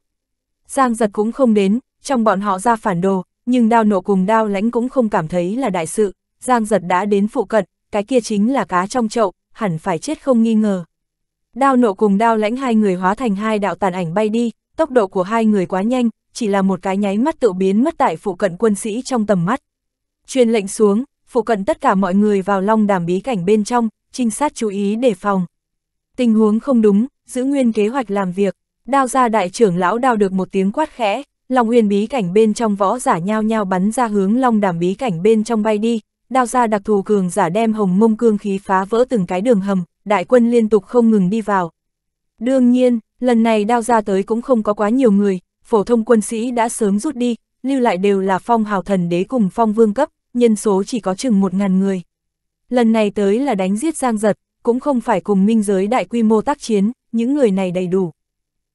Giang Giật cũng không đến, trong bọn họ ra phản đồ, nhưng đao nộ cùng đao lãnh cũng không cảm thấy là đại sự, Giang Giật đã đến phụ cận, cái kia chính là cá trong chậu, hẳn phải chết không nghi ngờ. Đao nộ cùng đao lãnh hai người hóa thành hai đạo tàn ảnh bay đi, tốc độ của hai người quá nhanh, chỉ là một cái nháy mắt tự biến mất tại phụ cận quân sĩ trong tầm mắt. Truyền lệnh xuống, phụ cận tất cả mọi người vào long đàm bí cảnh bên trong, trinh sát chú ý đề phòng. Tình huống không đúng, giữ nguyên kế hoạch làm việc, đao ra đại trưởng lão đao được một tiếng quát khẽ, long uyên bí cảnh bên trong võ giả nhao nhao bắn ra hướng long đàm bí cảnh bên trong bay đi, đao ra đặc thù cường giả đem hồng mông cương khí phá vỡ từng cái đường hầm, đại quân liên tục không ngừng đi vào. Đương nhiên, lần này đao ra tới cũng không có quá nhiều người, phổ thông quân sĩ đã sớm rút đi, lưu lại đều là phong hào thần đế cùng phong vương cấp, nhân số chỉ có chừng một ngàn người. Lần này tới là đánh giết Giang Giật, cũng không phải cùng minh giới đại quy mô tác chiến, những người này đầy đủ.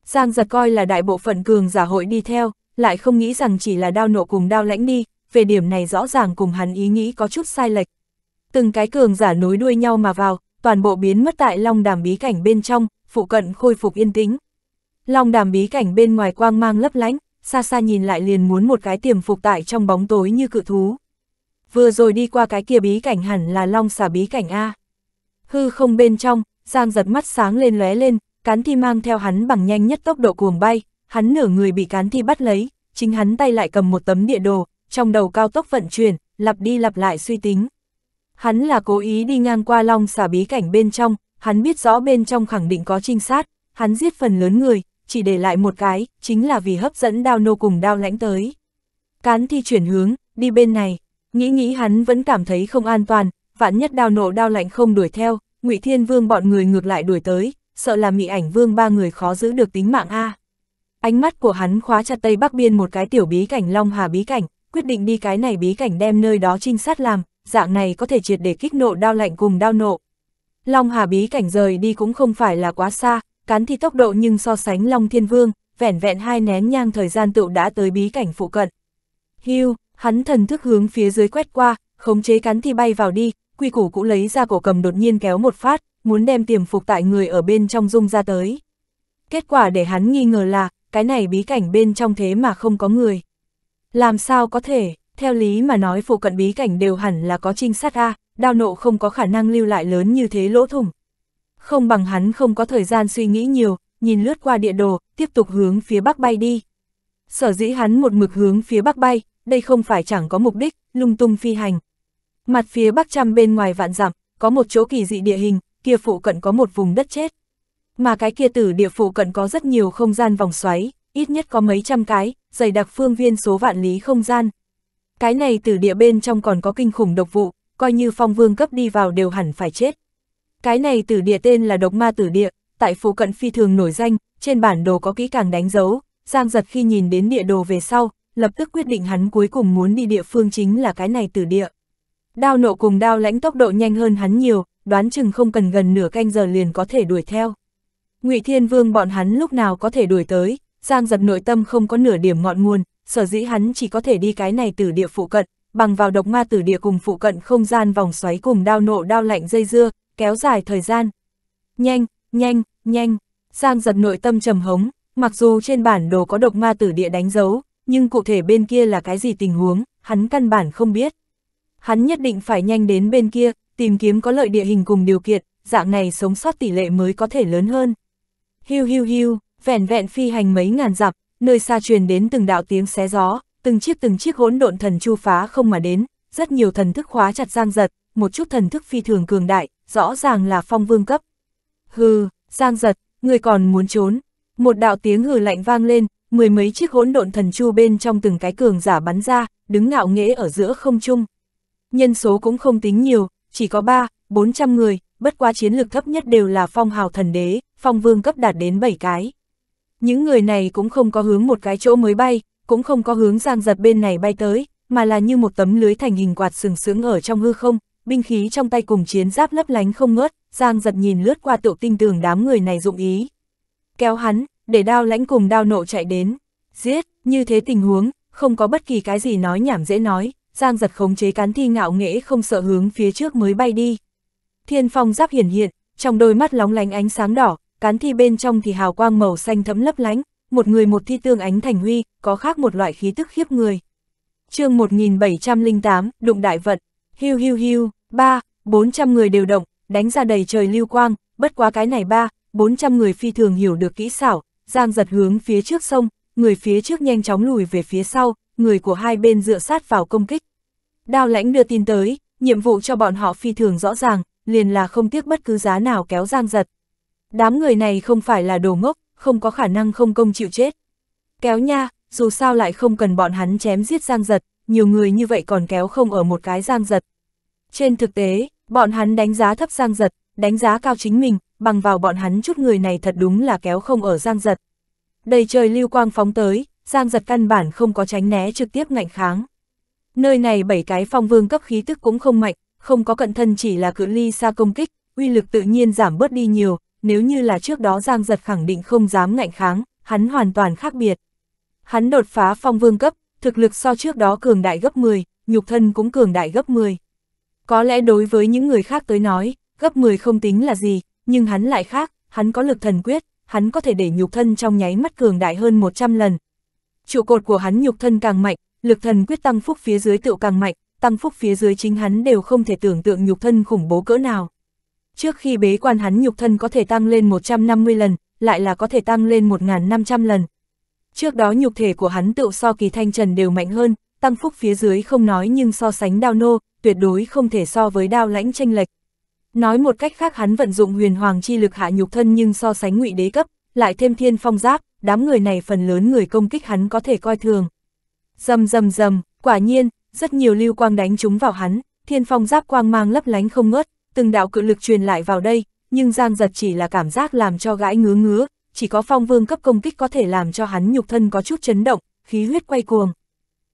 Giang Giật coi là đại bộ phận cường giả hội đi theo, lại không nghĩ rằng chỉ là đao nộ cùng đao lãnh đi, về điểm này rõ ràng cùng hắn ý nghĩ có chút sai lệch. Từng cái cường giả nối đuôi nhau mà vào, toàn bộ biến mất tại long đàm bí cảnh bên trong, phụ cận khôi phục yên tĩnh. Long đàm bí cảnh bên ngoài quang mang lấp lánh, xa xa nhìn lại liền muốn một cái tiềm phục tại trong bóng tối như cự thú. Vừa rồi đi qua cái kia bí cảnh hẳn là long xà bí cảnh A. Hư không bên trong, Giang giật mắt sáng lên lóe lên, cán thi mang theo hắn bằng nhanh nhất tốc độ cuồng bay, hắn nửa người bị cán thi bắt lấy, chính hắn tay lại cầm một tấm địa đồ, trong đầu cao tốc vận chuyển, lặp đi lặp lại suy tính. Hắn là cố ý đi ngang qua long xả bí cảnh bên trong, hắn biết rõ bên trong khẳng định có trinh sát, hắn giết phần lớn người, chỉ để lại một cái, chính là vì hấp dẫn đao nô cùng đao lãnh tới. Cán thi chuyển hướng, đi bên này, nghĩ nghĩ hắn vẫn cảm thấy không an toàn, vạn nhất đao nộ đao lãnh không đuổi theo, ngụy Thiên Vương bọn người ngược lại đuổi tới, sợ là mị ảnh vương ba người khó giữ được tính mạng a. Ánh mắt của hắn khóa chặt Tây Bắc Biên một cái tiểu bí cảnh Long Hà bí cảnh, quyết định đi cái này bí cảnh đem nơi đó trinh sát làm, dạng này có thể triệt để kích nộ đao lạnh cùng đao nộ. Long Hà bí cảnh rời đi cũng không phải là quá xa, cán thi tốc độ nhưng so sánh Long Thiên Vương, vẻn vẹn hai nén nhang thời gian tựu đã tới bí cảnh phụ cận. Hưu, hắn thần thức hướng phía dưới quét qua, khống chế cán thi bay vào đi, quy củ cũng lấy ra cổ cầm đột nhiên kéo một phát, muốn đem tiềm phục tại người ở bên trong dung ra tới. Kết quả để hắn nghi ngờ là, cái này bí cảnh bên trong thế mà không có người. Làm sao có thể, theo lý mà nói phụ cận bí cảnh đều hẳn là có trinh sát A, đao nộ không có khả năng lưu lại lớn như thế lỗ thủng. Không bằng hắn không có thời gian suy nghĩ nhiều, nhìn lướt qua địa đồ, tiếp tục hướng phía bắc bay đi. Sở dĩ hắn một mực hướng phía bắc bay, đây không phải chẳng có mục đích, lung tung phi hành. Mặt phía bắc trăm bên ngoài vạn dặm có một chỗ kỳ dị địa hình, kia phụ cận có một vùng đất chết. Mà cái kia tử địa phụ cận có rất nhiều không gian vòng xoáy, ít nhất có mấy trăm cái, dày đặc phương viên số vạn lý không gian, cái này tử địa bên trong còn có kinh khủng độc vụ, coi như phong vương cấp đi vào đều hẳn phải chết. Cái này tử địa tên là độc ma tử địa, tại phố cận phi thường nổi danh, trên bản đồ có kỹ càng đánh dấu, Giang giật khi nhìn đến địa đồ về sau, lập tức quyết định hắn cuối cùng muốn đi địa phương chính là cái này tử địa. Đao nộ cùng đao lãnh tốc độ nhanh hơn hắn nhiều, đoán chừng không cần gần nửa canh giờ liền có thể đuổi theo. Ngụy Thiên Vương bọn hắn lúc nào có thể đuổi tới, Giang giật nội tâm không có nửa điểm ngọn nguồn, sở dĩ hắn chỉ có thể đi cái này từ địa phụ cận, bằng vào độc ma tử địa cùng phụ cận không gian vòng xoáy cùng đao nộ đao lạnh dây dưa, kéo dài thời gian. Nhanh, nhanh, nhanh, Giang giật nội tâm trầm hống, mặc dù trên bản đồ có độc ma tử địa đánh dấu, nhưng cụ thể bên kia là cái gì tình huống, hắn căn bản không biết. Hắn nhất định phải nhanh đến bên kia, tìm kiếm có lợi địa hình cùng điều kiện, dạng này sống sót tỷ lệ mới có thể lớn hơn. Hiu hiu hiu, vẹn vẹn phi hành mấy ngàn dặm, nơi xa truyền đến từng đạo tiếng xé gió, từng chiếc từng chiếc hỗn độn thần chu phá không mà đến, rất nhiều thần thức khóa chặt Giang Giật, một chút thần thức phi thường cường đại, rõ ràng là phong vương cấp. Hừ, Giang Giật, người còn muốn trốn. Một đạo tiếng hừ lạnh vang lên, mười mấy chiếc hỗn độn thần chu bên trong từng cái cường giả bắn ra, đứng ngạo nghễ ở giữa không trung. Nhân số cũng không tính nhiều, chỉ có 3, 400 người, bất quá chiến lược thấp nhất đều là phong hào thần đế, phong vương cấp đạt đến 7 cái những người này cũng không có hướng một cái chỗ mới bay, cũng không có hướng giang giật bên này bay tới, mà là như một tấm lưới thành hình quạt sừng sướng ở trong hư không, binh khí trong tay cùng chiến giáp lấp lánh không ngớt, giang giật nhìn lướt qua tựu tinh tường đám người này dụng ý. Kéo hắn, để đao lãnh cùng đao nộ chạy đến, giết, như thế tình huống, không có bất kỳ cái gì nói nhảm dễ nói, giang giật khống chế cán thi ngạo nghễ không sợ hướng phía trước mới bay đi. Thiên phong giáp hiển hiện, trong đôi mắt lóng lánh ánh sáng đỏ, cán thi bên trong thì hào quang màu xanh thấm lấp lánh, một người một thi tương ánh thành huy, có khác một loại khí tức khiếp người. chương 1708, đụng đại vận, hiu hiu hiu, ba, bốn trăm người đều động, đánh ra đầy trời lưu quang, bất quá cái này ba, bốn trăm người phi thường hiểu được kỹ xảo, giang giật hướng phía trước sông, người phía trước nhanh chóng lùi về phía sau, người của hai bên dựa sát vào công kích. Đao lãnh đưa tin tới, nhiệm vụ cho bọn họ phi thường rõ ràng, liền là không tiếc bất cứ giá nào kéo giang giật. Đám người này không phải là đồ ngốc, không có khả năng không công chịu chết. Kéo nha, dù sao lại không cần bọn hắn chém giết giang giật, nhiều người như vậy còn kéo không ở một cái giang giật. Trên thực tế, bọn hắn đánh giá thấp giang giật, đánh giá cao chính mình, bằng vào bọn hắn chút người này thật đúng là kéo không ở giang giật. Đầy trời lưu quang phóng tới, giang giật căn bản không có tránh né trực tiếp ngạnh kháng. Nơi này bảy cái phong vương cấp khí tức cũng không mạnh, không có cận thân chỉ là cự ly xa công kích, uy lực tự nhiên giảm bớt đi nhiều, nếu như là trước đó Giang Giật khẳng định không dám ngạnh kháng, hắn hoàn toàn khác biệt. Hắn đột phá phong vương cấp, thực lực so trước đó cường đại gấp 10, nhục thân cũng cường đại gấp 10. Có lẽ đối với những người khác tới nói, gấp 10 không tính là gì, nhưng hắn lại khác, hắn có lực thần quyết, hắn có thể để nhục thân trong nháy mắt cường đại hơn 100 lần. Trụ cột của hắn nhục thân càng mạnh, lực thần quyết tăng phúc phía dưới tựu càng mạnh, tăng phúc phía dưới chính hắn đều không thể tưởng tượng nhục thân khủng bố cỡ nào. Trước khi bế quan hắn nhục thân có thể tăng lên 150 lần, lại là có thể tăng lên 1.500 lần. Trước đó nhục thể của hắn tự so kỳ thanh trần đều mạnh hơn, tăng phúc phía dưới không nói nhưng so sánh đao nô, tuyệt đối không thể so với đao lãnh tranh lệch. Nói một cách khác hắn vận dụng huyền hoàng chi lực hạ nhục thân nhưng so sánh ngụy đế cấp, lại thêm thiên phong giáp, đám người này phần lớn người công kích hắn có thể coi thường. Dầm dầm dầm, quả nhiên, rất nhiều lưu quang đánh chúng vào hắn, thiên phong giáp quang mang lấp lánh không ngớt, từng đạo cự lực truyền lại vào đây, nhưng Giang giật chỉ là cảm giác làm cho gãi ngứa ngứa, chỉ có phong vương cấp công kích có thể làm cho hắn nhục thân có chút chấn động, khí huyết quay cuồng.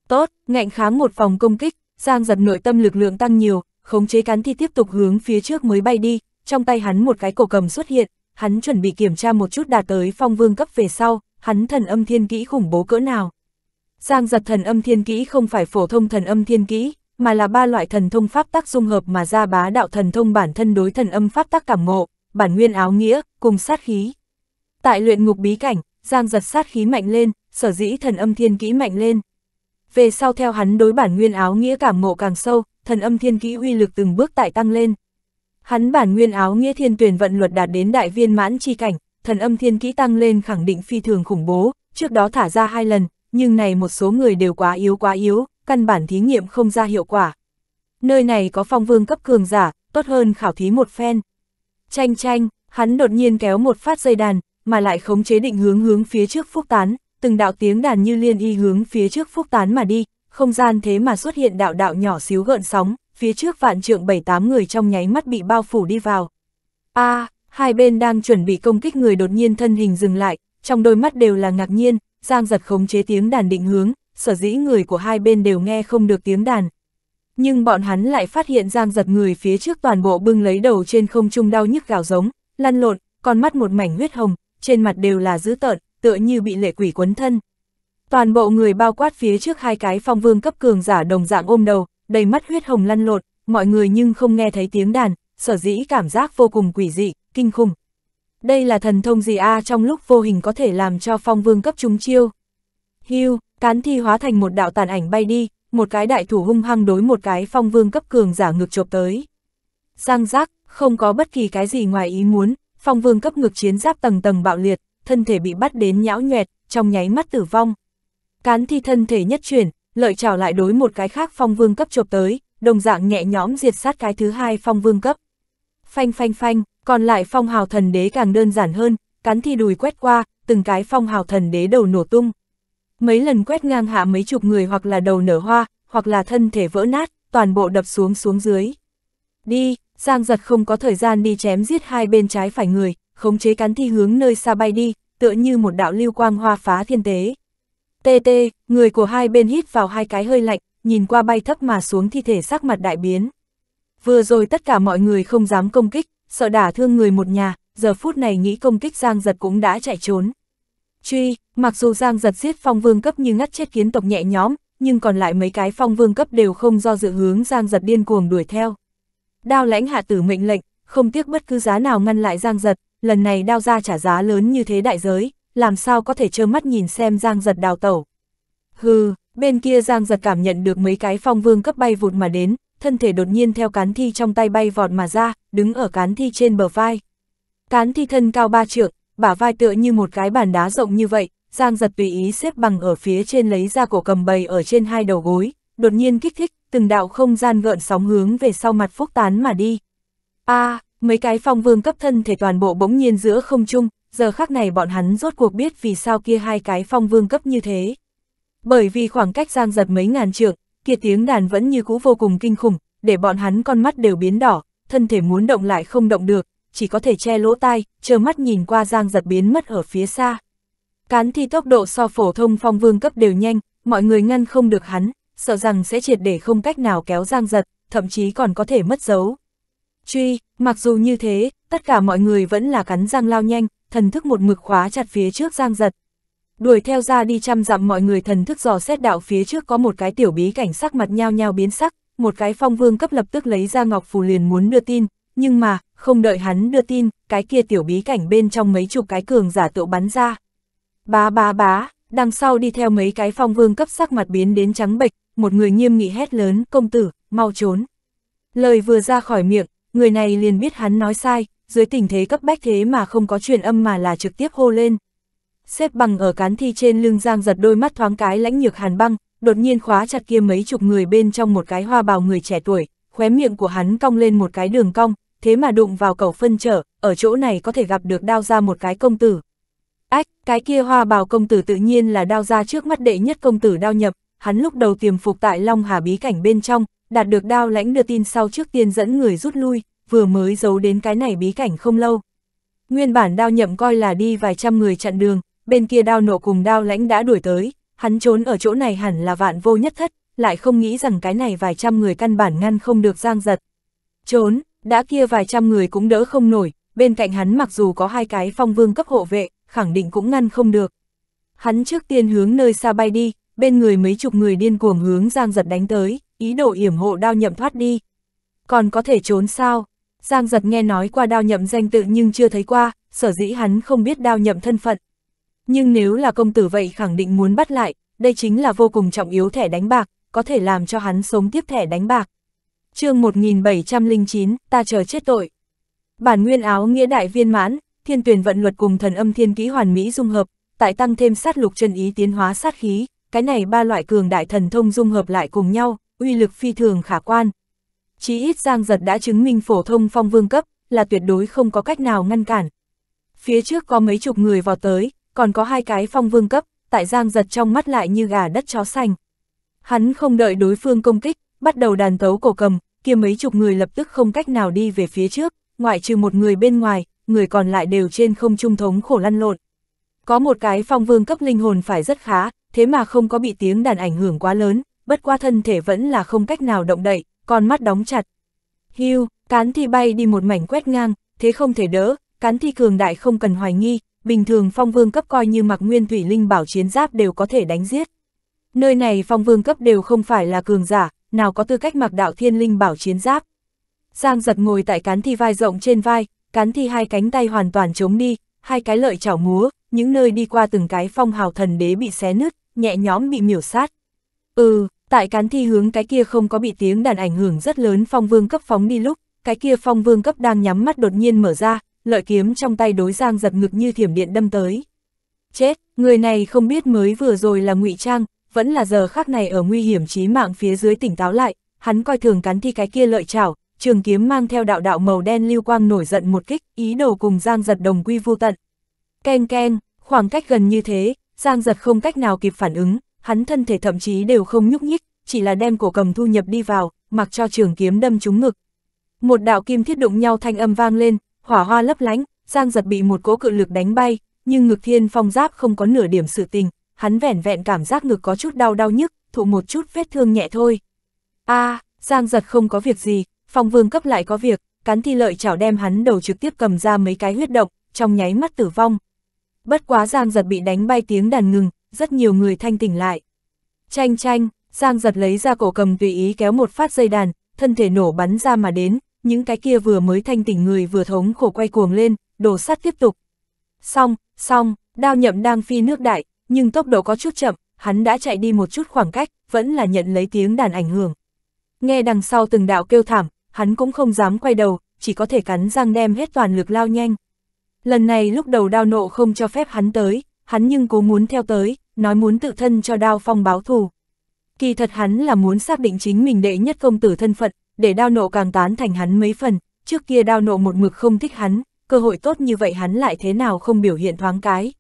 Tốt, ngạnh kháng một vòng công kích, Giang giật nội tâm lực lượng tăng nhiều, khống chế cắn thì tiếp tục hướng phía trước mới bay đi, trong tay hắn một cái cổ cầm xuất hiện, hắn chuẩn bị kiểm tra một chút đạt tới phong vương cấp về sau, hắn thần âm thiên kỹ khủng bố cỡ nào. Giang giật thần âm thiên kỹ không phải phổ thông thần âm thiên kỹ, mà là ba loại thần thông pháp tác dung hợp mà ra bá đạo thần thông bản thân đối thần âm pháp tác cảm ngộ, bản nguyên áo nghĩa, cùng sát khí. Tại luyện ngục bí cảnh, Giang giật sát khí mạnh lên, sở dĩ thần âm thiên kỹ mạnh lên. Về sau theo hắn đối bản nguyên áo nghĩa cảm ngộ càng sâu, thần âm thiên kỹ uy lực từng bước tại tăng lên. Hắn bản nguyên áo nghĩa thiên tuyển vận luật đạt đến đại viên mãn chi cảnh, thần âm thiên kỹ tăng lên khẳng định phi thường khủng bố, trước đó thả ra hai lần, nhưng này một số người đều quá yếu quá yếu, căn bản thí nghiệm không ra hiệu quả. Nơi này có phong vương cấp cường giả, tốt hơn khảo thí một phen. Chanh chanh, hắn đột nhiên kéo một phát dây đàn, mà lại khống chế định hướng hướng phía trước phúc tán, từng đạo tiếng đàn như liên y hướng phía trước phúc tán mà đi, không gian thế mà xuất hiện đạo đạo nhỏ xíu gợn sóng, phía trước vạn trượng bảy tám người trong nháy mắt bị bao phủ đi vào. a à, hai bên đang chuẩn bị công kích người đột nhiên thân hình dừng lại, trong đôi mắt đều là ngạc nhiên, Giang giật khống chế tiếng đàn định hướng, sở dĩ người của hai bên đều nghe không được tiếng đàn. Nhưng bọn hắn lại phát hiện giang giật người phía trước toàn bộ bưng lấy đầu trên không trung đau nhức gào giống, lăn lộn, con mắt một mảnh huyết hồng, trên mặt đều là dữ tợn, tựa như bị lệ quỷ quấn thân. Toàn bộ người bao quát phía trước hai cái phong vương cấp cường giả đồng dạng ôm đầu, đầy mắt huyết hồng lăn lộn, mọi người nhưng không nghe thấy tiếng đàn, sở dĩ cảm giác vô cùng quỷ dị, kinh khủng. Đây là thần thông gì a trong lúc vô hình có thể làm cho phong vương cấp chúng chiêu. Hưu, Cán thi hóa thành một đạo tàn ảnh bay đi, một cái đại thủ hung hăng đối một cái phong vương cấp cường giả ngược chộp tới. Giang giác, không có bất kỳ cái gì ngoài ý muốn, phong vương cấp ngược chiến giáp tầng tầng bạo liệt, thân thể bị bắt đến nhão nhoẹt, trong nháy mắt tử vong. Cán thi thân thể nhất chuyển, lợi trảo lại đối một cái khác phong vương cấp chộp tới, đồng dạng nhẹ nhõm diệt sát cái thứ hai phong vương cấp. Phanh phanh phanh, còn lại phong hào thần đế càng đơn giản hơn, cán thi đùi quét qua, từng cái phong hào thần đế đầu nổ tung mấy lần quét ngang hạ mấy chục người hoặc là đầu nở hoa, hoặc là thân thể vỡ nát, toàn bộ đập xuống xuống dưới. Đi, Giang giật không có thời gian đi chém giết hai bên trái phải người, khống chế cán thi hướng nơi xa bay đi, tựa như một đạo lưu quang hoa phá thiên tế. Tê tê, người của hai bên hít vào hai cái hơi lạnh, nhìn qua bay thấp mà xuống thi thể sắc mặt đại biến. Vừa rồi tất cả mọi người không dám công kích, sợ đả thương người một nhà, giờ phút này nghĩ công kích Giang giật cũng đã chạy trốn. Truy, mặc dù Giang giật giết phong vương cấp như ngắt chết kiến tộc nhẹ nhóm, nhưng còn lại mấy cái phong vương cấp đều không do dự hướng Giang giật điên cuồng đuổi theo. Đao lãnh hạ tử mệnh lệnh, không tiếc bất cứ giá nào ngăn lại Giang giật, lần này đao ra trả giá lớn như thế đại giới, làm sao có thể trơ mắt nhìn xem Giang giật đào tẩu. Hừ, bên kia Giang giật cảm nhận được mấy cái phong vương cấp bay vụt mà đến, thân thể đột nhiên theo cán thi trong tay bay vọt mà ra, đứng ở cán thi trên bờ vai. Cán thi thân cao ba trượng, bả vai tựa như một cái bàn đá rộng như vậy, Giang giật tùy ý xếp bằng ở phía trên lấy ra cổ cầm bầy ở trên hai đầu gối, đột nhiên kích thích, từng đạo không gian gợn sóng hướng về sau mặt phúc tán mà đi. a à, mấy cái phong vương cấp thân thể toàn bộ bỗng nhiên giữa không chung, giờ khắc này bọn hắn rốt cuộc biết vì sao kia hai cái phong vương cấp như thế. Bởi vì khoảng cách Giang giật mấy ngàn trượng, kia tiếng đàn vẫn như cũ vô cùng kinh khủng, để bọn hắn con mắt đều biến đỏ, thân thể muốn động lại không động được, chỉ có thể che lỗ tai, chờ mắt nhìn qua Giang giật biến mất ở phía xa. Cán thi tốc độ so phổ thông phong vương cấp đều nhanh, mọi người ngăn không được hắn, sợ rằng sẽ triệt để không cách nào kéo Giang giật, thậm chí còn có thể mất dấu. Truy, mặc dù như thế, tất cả mọi người vẫn là cắn răng lao nhanh, thần thức một mực khóa chặt phía trước Giang giật. Đuổi theo ra đi chăm dặm mọi người thần thức dò xét đạo phía trước có một cái tiểu bí cảnh sắc mặt nhao nhao biến sắc, một cái phong vương cấp lập tức lấy ra ngọc phù liền muốn đưa tin, nhưng mà, không đợi hắn đưa tin, cái kia tiểu bí cảnh bên trong mấy chục cái cường giả tựu bắn ra. Bá bá bá, đằng sau đi theo mấy cái phong vương cấp sắc mặt biến đến trắng bệch, một người nghiêm nghị hét lớn, công tử, mau trốn. Lời vừa ra khỏi miệng, người này liền biết hắn nói sai, dưới tình thế cấp bách thế mà không có truyền âm mà là trực tiếp hô lên. Xếp bằng ở cán thi trên lưng giang giật đôi mắt thoáng cái lãnh nhược hàn băng, đột nhiên khóa chặt kia mấy chục người bên trong một cái hoa bào người trẻ tuổi, khóe miệng của hắn cong lên một cái đường cong, thế mà đụng vào cầu phân trở, ở chỗ này có thể gặp được đao ra một cái công tử. Ách, cái kia hoa bào công tử tự nhiên là đao ra trước mắt đệ nhất công tử đao nhập, hắn lúc đầu tiềm phục tại Long Hà bí cảnh bên trong, đạt được đao lãnh đưa tin sau trước tiên dẫn người rút lui, vừa mới giấu đến cái này bí cảnh không lâu. Nguyên bản đao nhậm coi là đi vài trăm người chặn đường, bên kia đao nộ cùng đao lãnh đã đuổi tới, hắn trốn ở chỗ này hẳn là vạn vô nhất thất, lại không nghĩ rằng cái này vài trăm người căn bản ngăn không được giang giật. Trốn, đã kia vài trăm người cũng đỡ không nổi, bên cạnh hắn mặc dù có hai cái phong vương cấp hộ vệ, khẳng định cũng ngăn không được. Hắn trước tiên hướng nơi xa bay đi, bên người mấy chục người điên cuồng hướng Giang Giật đánh tới, ý đồ yểm hộ đao nhậm thoát đi. Còn có thể trốn sao? Giang Giật nghe nói qua đao nhậm danh tự nhưng chưa thấy qua, sở dĩ hắn không biết đao nhậm thân phận. Nhưng nếu là công tử vậy khẳng định muốn bắt lại, đây chính là vô cùng trọng yếu thẻ đánh bạc, có thể làm cho hắn sống tiếp thẻ đánh bạc chương 1709, ta chờ chết tội. Bản nguyên áo nghĩa đại viên mãn, thiên tuyển vận luật cùng thần âm thiên kỹ hoàn mỹ dung hợp, tại tăng thêm sát lục chân ý tiến hóa sát khí, cái này ba loại cường đại thần thông dung hợp lại cùng nhau, uy lực phi thường khả quan. Chí ít Giang Giật đã chứng minh phổ thông phong vương cấp, là tuyệt đối không có cách nào ngăn cản. Phía trước có mấy chục người vào tới, còn có hai cái phong vương cấp, tại Giang Giật trong mắt lại như gà đất chó xanh. Hắn không đợi đối phương công kích, bắt đầu đàn tấu cổ cầm, kia mấy chục người lập tức không cách nào đi về phía trước, ngoại trừ một người bên ngoài, người còn lại đều trên không trung thống khổ lăn lộn. Có một cái phong vương cấp linh hồn phải rất khá, thế mà không có bị tiếng đàn ảnh hưởng quá lớn, bất qua thân thể vẫn là không cách nào động đậy, con mắt đóng chặt. Hưu, cán thi bay đi một mảnh quét ngang, thế không thể đỡ, cán thi cường đại không cần hoài nghi, bình thường phong vương cấp coi như mặc nguyên thủy linh bảo chiến giáp đều có thể đánh giết. Nơi này phong vương cấp đều không phải là cường giả, nào có tư cách mặc đạo thiên linh bảo chiến giáp. Giang giật ngồi tại cán thi vai rộng trên vai, cán thi hai cánh tay hoàn toàn chống đi, hai cái lợi chảo múa, những nơi đi qua từng cái phong hào thần đế bị xé nứt, nhẹ nhõm bị miểu sát. Ừ, tại cán thi hướng cái kia không có bị tiếng đàn ảnh hưởng rất lớn phong vương cấp phóng đi lúc, cái kia phong vương cấp đang nhắm mắt đột nhiên mở ra, lợi kiếm trong tay đối giang giật ngực như thiểm điện đâm tới. Chết, người này không biết mới vừa rồi là ngụy trang, vẫn là giờ khác này ở nguy hiểm chí mạng phía dưới tỉnh táo lại, hắn coi thường cắn thi cái kia lợi chảo, trường kiếm mang theo đạo đạo màu đen lưu quang nổi giận một kích, ý đồ cùng Giang Giật đồng quy vu tận. ken ken khoảng cách gần như thế, Giang Giật không cách nào kịp phản ứng, hắn thân thể thậm chí đều không nhúc nhích, chỉ là đem cổ cầm thu nhập đi vào, mặc cho trường kiếm đâm trúng ngực. Một đạo kim thiết đụng nhau thanh âm vang lên, hỏa hoa lấp lánh, Giang Giật bị một cỗ cự lực đánh bay, nhưng ngực thiên phong giáp không có nửa điểm sự tình, hắn vẻn vẹn cảm giác ngực có chút đau đau nhức, thụ một chút vết thương nhẹ thôi. a à, Giang giật không có việc gì, phong vương cấp lại có việc, cắn thi lợi chảo đem hắn đầu trực tiếp cầm ra mấy cái huyết động, trong nháy mắt tử vong. Bất quá Giang giật bị đánh bay tiếng đàn ngừng, rất nhiều người thanh tỉnh lại. Chanh chanh, Giang giật lấy ra cổ cầm tùy ý kéo một phát dây đàn, thân thể nổ bắn ra mà đến, những cái kia vừa mới thanh tỉnh người vừa thống khổ quay cuồng lên, đổ sắt tiếp tục. Xong, xong, đao nhậm đang phi nước đại, nhưng tốc độ có chút chậm, hắn đã chạy đi một chút khoảng cách, vẫn là nhận lấy tiếng đàn ảnh hưởng. Nghe đằng sau từng đạo kêu thảm, hắn cũng không dám quay đầu, chỉ có thể cắn răng đem hết toàn lực lao nhanh. Lần này lúc đầu đao nộ không cho phép hắn tới, hắn nhưng cố muốn theo tới, nói muốn tự thân cho đao phong báo thù. Kỳ thật hắn là muốn xác định chính mình đệ nhất công tử thân phận, để đao nộ càng tán thành hắn mấy phần, trước kia đao nộ một mực không thích hắn, cơ hội tốt như vậy hắn lại thế nào không biểu hiện thoáng cái,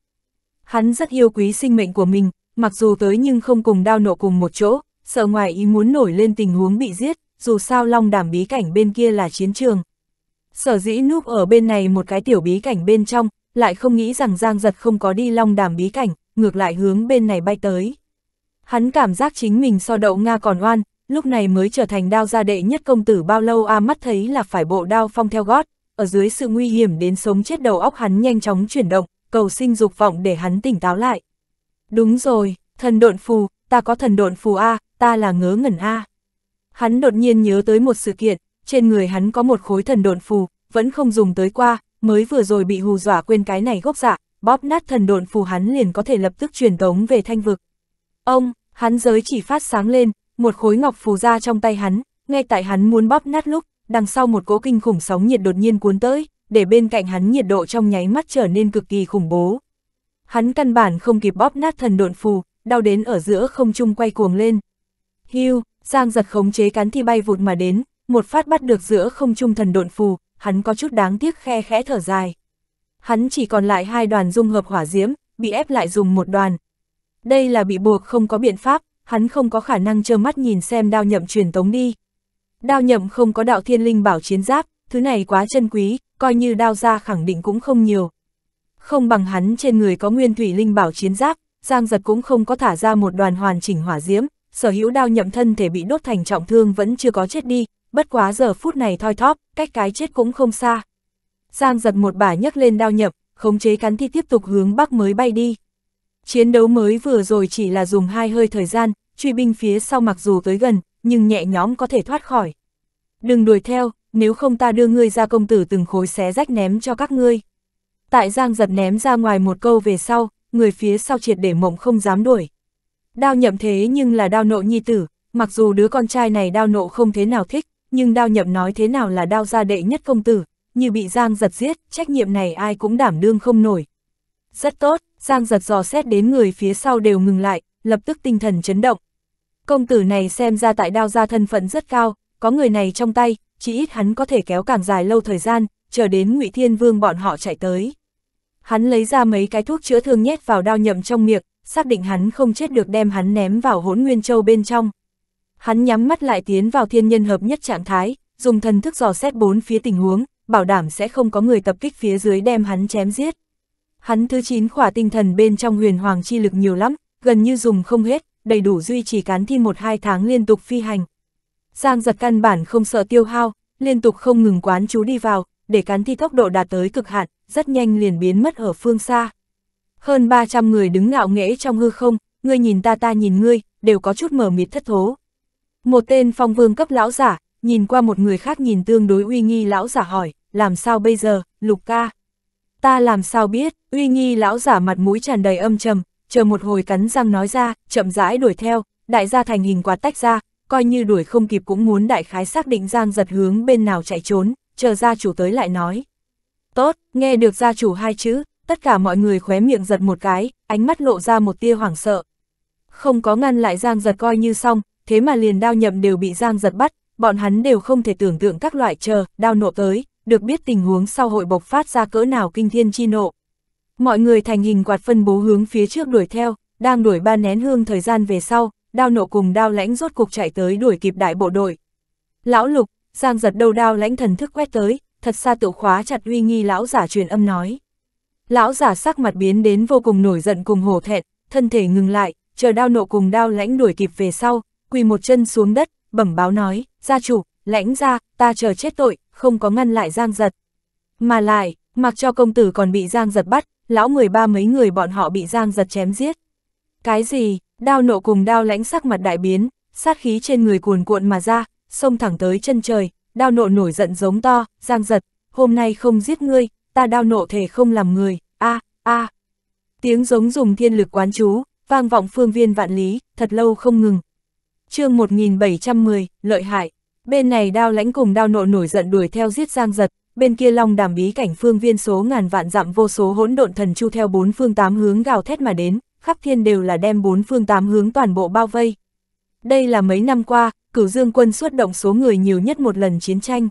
hắn rất yêu quý sinh mệnh của mình, mặc dù tới nhưng không cùng đao nộ cùng một chỗ, sợ ngoài ý muốn nổi lên tình huống bị giết, dù sao long đảm bí cảnh bên kia là chiến trường. Sở dĩ núp ở bên này một cái tiểu bí cảnh bên trong, lại không nghĩ rằng Giang Giật không có đi long đảm bí cảnh, ngược lại hướng bên này bay tới. Hắn cảm giác chính mình so đậu Nga còn oan, lúc này mới trở thành đao gia đệ nhất công tử bao lâu a mắt thấy là phải bộ đao phong theo gót, ở dưới sự nguy hiểm đến sống chết đầu óc hắn nhanh chóng chuyển động, cầu sinh dục vọng để hắn tỉnh táo lại. Đúng rồi, thần độn phù, ta có thần độn phù A, ta là ngớ ngẩn A. Hắn đột nhiên nhớ tới một sự kiện, trên người hắn có một khối thần độn phù, vẫn không dùng tới qua, mới vừa rồi bị hù dọa quên cái này gốc dạ, bóp nát thần độn phù hắn liền có thể lập tức truyền tống về thanh vực. Ông, hắn giới chỉ phát sáng lên, một khối ngọc phù ra trong tay hắn, ngay tại hắn muốn bóp nát lúc, đằng sau một cỗ kinh khủng sóng nhiệt đột nhiên cuốn tới để bên cạnh hắn nhiệt độ trong nháy mắt trở nên cực kỳ khủng bố. Hắn căn bản không kịp bóp nát thần độn phù, đau đến ở giữa không trung quay cuồng lên. Hưu, Giang giật khống chế cán thi bay vụt mà đến, một phát bắt được giữa không trung thần độn phù, hắn có chút đáng tiếc khe khẽ thở dài. Hắn chỉ còn lại hai đoàn dung hợp hỏa diễm, bị ép lại dùng một đoàn. Đây là bị buộc không có biện pháp, hắn không có khả năng trơ mắt nhìn xem đao nhậm truyền tống đi. Đao nhậm không có đạo thiên linh bảo chiến giáp, thứ này quá chân quý, coi như đao ra khẳng định cũng không nhiều. Không bằng hắn trên người có nguyên thủy linh bảo chiến giáp, Giang Giật cũng không có thả ra một đoàn hoàn chỉnh hỏa diễm, sở hữu đao nhậm thân thể bị đốt thành trọng thương vẫn chưa có chết đi, bất quá giờ phút này thoi thóp, cách cái chết cũng không xa. Giang Giật một bà nhấc lên đao nhậm, khống chế cắn thi tiếp tục hướng bắc mới bay đi. Chiến đấu mới vừa rồi chỉ là dùng hai hơi thời gian, truy binh phía sau mặc dù tới gần, nhưng nhẹ nhóm có thể thoát khỏi. Đừng đuổi theo, nếu không ta đưa ngươi ra công tử từng khối xé rách ném cho các ngươi. Tại Giang giật ném ra ngoài một câu về sau, người phía sau triệt để mộng không dám đuổi. Đao nhậm thế nhưng là đao nộ nhi tử, mặc dù đứa con trai này đao nộ không thế nào thích, nhưng đao nhậm nói thế nào là đao gia đệ nhất công tử, như bị Giang giật giết, trách nhiệm này ai cũng đảm đương không nổi. Rất tốt, Giang giật dò xét đến người phía sau đều ngừng lại, lập tức tinh thần chấn động. Công tử này xem ra tại đao gia thân phận rất cao, có người này trong tay, chỉ ít hắn có thể kéo càng dài lâu thời gian, chờ đến ngụy Thiên Vương bọn họ chạy tới. Hắn lấy ra mấy cái thuốc chữa thương nhét vào đao nhậm trong miệng, xác định hắn không chết được đem hắn ném vào hỗn nguyên châu bên trong. Hắn nhắm mắt lại tiến vào thiên nhân hợp nhất trạng thái, dùng thần thức dò xét bốn phía tình huống, bảo đảm sẽ không có người tập kích phía dưới đem hắn chém giết. Hắn thứ 9 khỏa tinh thần bên trong huyền hoàng chi lực nhiều lắm, gần như dùng không hết, đầy đủ duy trì cán thi một hai tháng liên tục phi hành, Giang giật căn bản không sợ tiêu hao, liên tục không ngừng quán chú đi vào, để cán thi tốc độ đạt tới cực hạn, rất nhanh liền biến mất ở phương xa. Hơn 300 người đứng ngạo nghễ trong hư không, ngươi nhìn ta ta nhìn ngươi, đều có chút mở mịt thất thố. Một tên phong vương cấp lão giả, nhìn qua một người khác nhìn tương đối uy nghi lão giả hỏi, làm sao bây giờ, lục ca? Ta làm sao biết, uy nghi lão giả mặt mũi tràn đầy âm trầm, chờ một hồi cắn răng nói ra, chậm rãi đuổi theo, đại gia thành hình quạt tách ra, coi như đuổi không kịp cũng muốn đại khái xác định Giang giật hướng bên nào chạy trốn, chờ gia chủ tới lại nói. Tốt, nghe được gia chủ hai chữ, tất cả mọi người khóe miệng giật một cái, ánh mắt lộ ra một tia hoảng sợ. Không có ngăn lại Giang giật coi như xong, thế mà liền đao nhậm đều bị Giang giật bắt, bọn hắn đều không thể tưởng tượng các loại chờ, đao nộ tới, được biết tình huống sau hội bộc phát ra cỡ nào kinh thiên chi nộ. Mọi người thành hình quạt phân bố hướng phía trước đuổi theo, đang đuổi ba nén hương thời gian về sau, đao nộ cùng đao lãnh rốt cuộc chạy tới đuổi kịp đại bộ đội. Lão lục, giang giật đầu đao lãnh thần thức quét tới, thật xa tự khóa chặt uy nghi lão giả truyền âm nói. Lão giả sắc mặt biến đến vô cùng nổi giận cùng hổ thẹn, thân thể ngừng lại, chờ đao nộ cùng đao lãnh đuổi kịp về sau, quỳ một chân xuống đất, bẩm báo nói, gia chủ, lãnh ra, ta chờ chết tội, không có ngăn lại giang giật. Mà lại, mặc cho công tử còn bị giang giật bắt, lão 13 mấy người bọn họ bị giang giật chém giết. Cái gì, Đao nộ cùng đao lãnh sắc mặt đại biến, sát khí trên người cuồn cuộn mà ra, xông thẳng tới chân trời, đao nộ nổi giận giống to, giang giật, hôm nay không giết ngươi, ta đao nộ thể không làm người, a a Tiếng giống dùng thiên lực quán chú, vang vọng phương viên vạn lý, thật lâu không ngừng. chương 1710, lợi hại, bên này đao lãnh cùng đao nộ nổi giận đuổi theo giết giang giật, bên kia long đàm bí cảnh phương viên số ngàn vạn dặm vô số hỗn độn thần chu theo bốn phương tám hướng gào thét mà đến, khắp thiên đều là đem bốn phương tám hướng toàn bộ bao vây. Đây là mấy năm qua, cửu dương quân xuất động số người nhiều nhất một lần chiến tranh.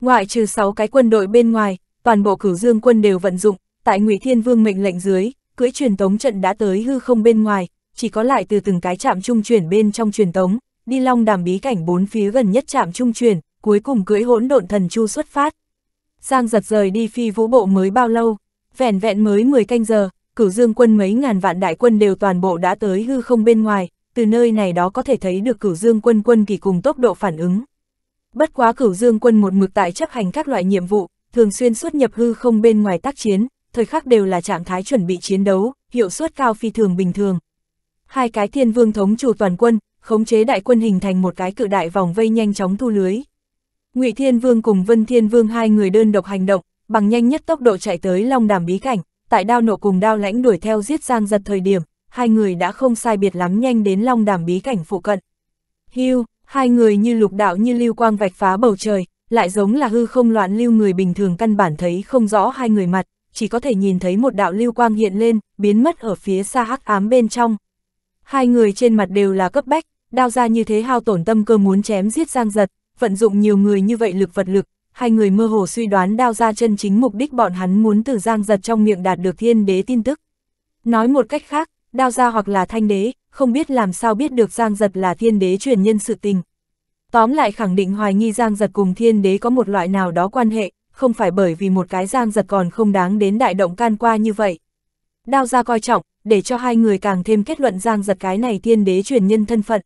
Ngoại trừ 6 cái quân đội bên ngoài, toàn bộ cửu dương quân đều vận dụng, tại ngụy Thiên Vương mệnh lệnh dưới, cưỡi truyền tống trận đã tới hư không bên ngoài, chỉ có lại từ từng cái chạm trung chuyển bên trong truyền tống, đi long đàm bí cảnh bốn phía gần nhất chạm trung chuyển, cuối cùng cưỡi hỗn độn thần chu xuất phát. Giang giật rời đi phi vũ bộ mới bao lâu? vẹn vẹn mới 10 canh giờ, cửu dương quân mấy ngàn vạn đại quân đều toàn bộ đã tới hư không bên ngoài, từ nơi này đó có thể thấy được cửu dương quân quân kỳ cùng tốc độ phản ứng. Bất quá cửu dương quân một mực tại chấp hành các loại nhiệm vụ, thường xuyên xuất nhập hư không bên ngoài tác chiến, thời khắc đều là trạng thái chuẩn bị chiến đấu, hiệu suất cao phi thường bình thường. Hai cái thiên vương thống chủ toàn quân, khống chế đại quân hình thành một cái cự đại vòng vây nhanh chóng thu lưới. Ngụy Thiên Vương cùng Vân Thiên Vương hai người đơn độc hành động, bằng nhanh nhất tốc độ chạy tới Long Đàm bí cảnh, tại đao nộ cùng đao lãnh đuổi theo giết Giang giật thời điểm, hai người đã không sai biệt lắm nhanh đến long đàm bí cảnh phụ cận. Hưu, hai người như lục đạo như lưu quang vạch phá bầu trời, lại giống là hư không loạn lưu người bình thường căn bản thấy không rõ hai người mặt, chỉ có thể nhìn thấy một đạo lưu quang hiện lên, biến mất ở phía xa hắc ám bên trong. Hai người trên mặt đều là cấp bách, đao ra như thế hao tổn tâm cơ muốn chém giết Giang giật, vận dụng nhiều người như vậy lực vật lực, hai người mơ hồ suy đoán đao ra chân chính mục đích bọn hắn muốn từ giang giật trong miệng đạt được thiên đế tin tức. Nói một cách khác, đao ra hoặc là thanh đế, không biết làm sao biết được giang giật là thiên đế truyền nhân sự tình. Tóm lại khẳng định hoài nghi giang giật cùng thiên đế có một loại nào đó quan hệ, không phải bởi vì một cái giang giật còn không đáng đến đại động can qua như vậy. Đao ra coi trọng, để cho hai người càng thêm kết luận giang giật cái này thiên đế truyền nhân thân phận.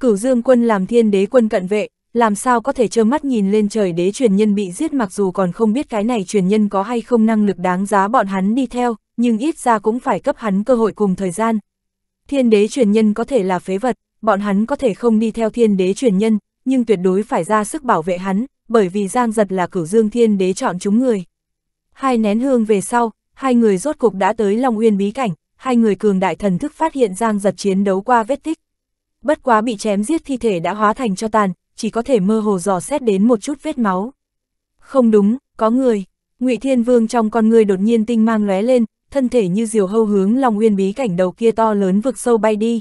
Cửu Dương quân làm thiên đế quân cận vệ, làm sao có thể trơ mắt nhìn lên trời đế truyền nhân bị giết mặc dù còn không biết cái này truyền nhân có hay không năng lực đáng giá bọn hắn đi theo, nhưng ít ra cũng phải cấp hắn cơ hội cùng thời gian. Thiên đế truyền nhân có thể là phế vật, bọn hắn có thể không đi theo thiên đế truyền nhân, nhưng tuyệt đối phải ra sức bảo vệ hắn, bởi vì Giang Giật là cửu dương thiên đế chọn chúng người. Hai nén hương về sau, hai người rốt cục đã tới Long Uyên bí cảnh, hai người cường đại thần thức phát hiện Giang Giật chiến đấu qua vết tích. Bất quá bị chém giết thi thể đã hóa thành cho tàn, chỉ có thể mơ hồ dò xét đến một chút vết máu. Không đúng, có người. Ngụy Thiên Vương trong con người đột nhiên tinh mang lóe lên, thân thể như diều hâu hướng long uyên bí cảnh đầu kia to lớn vực sâu bay đi.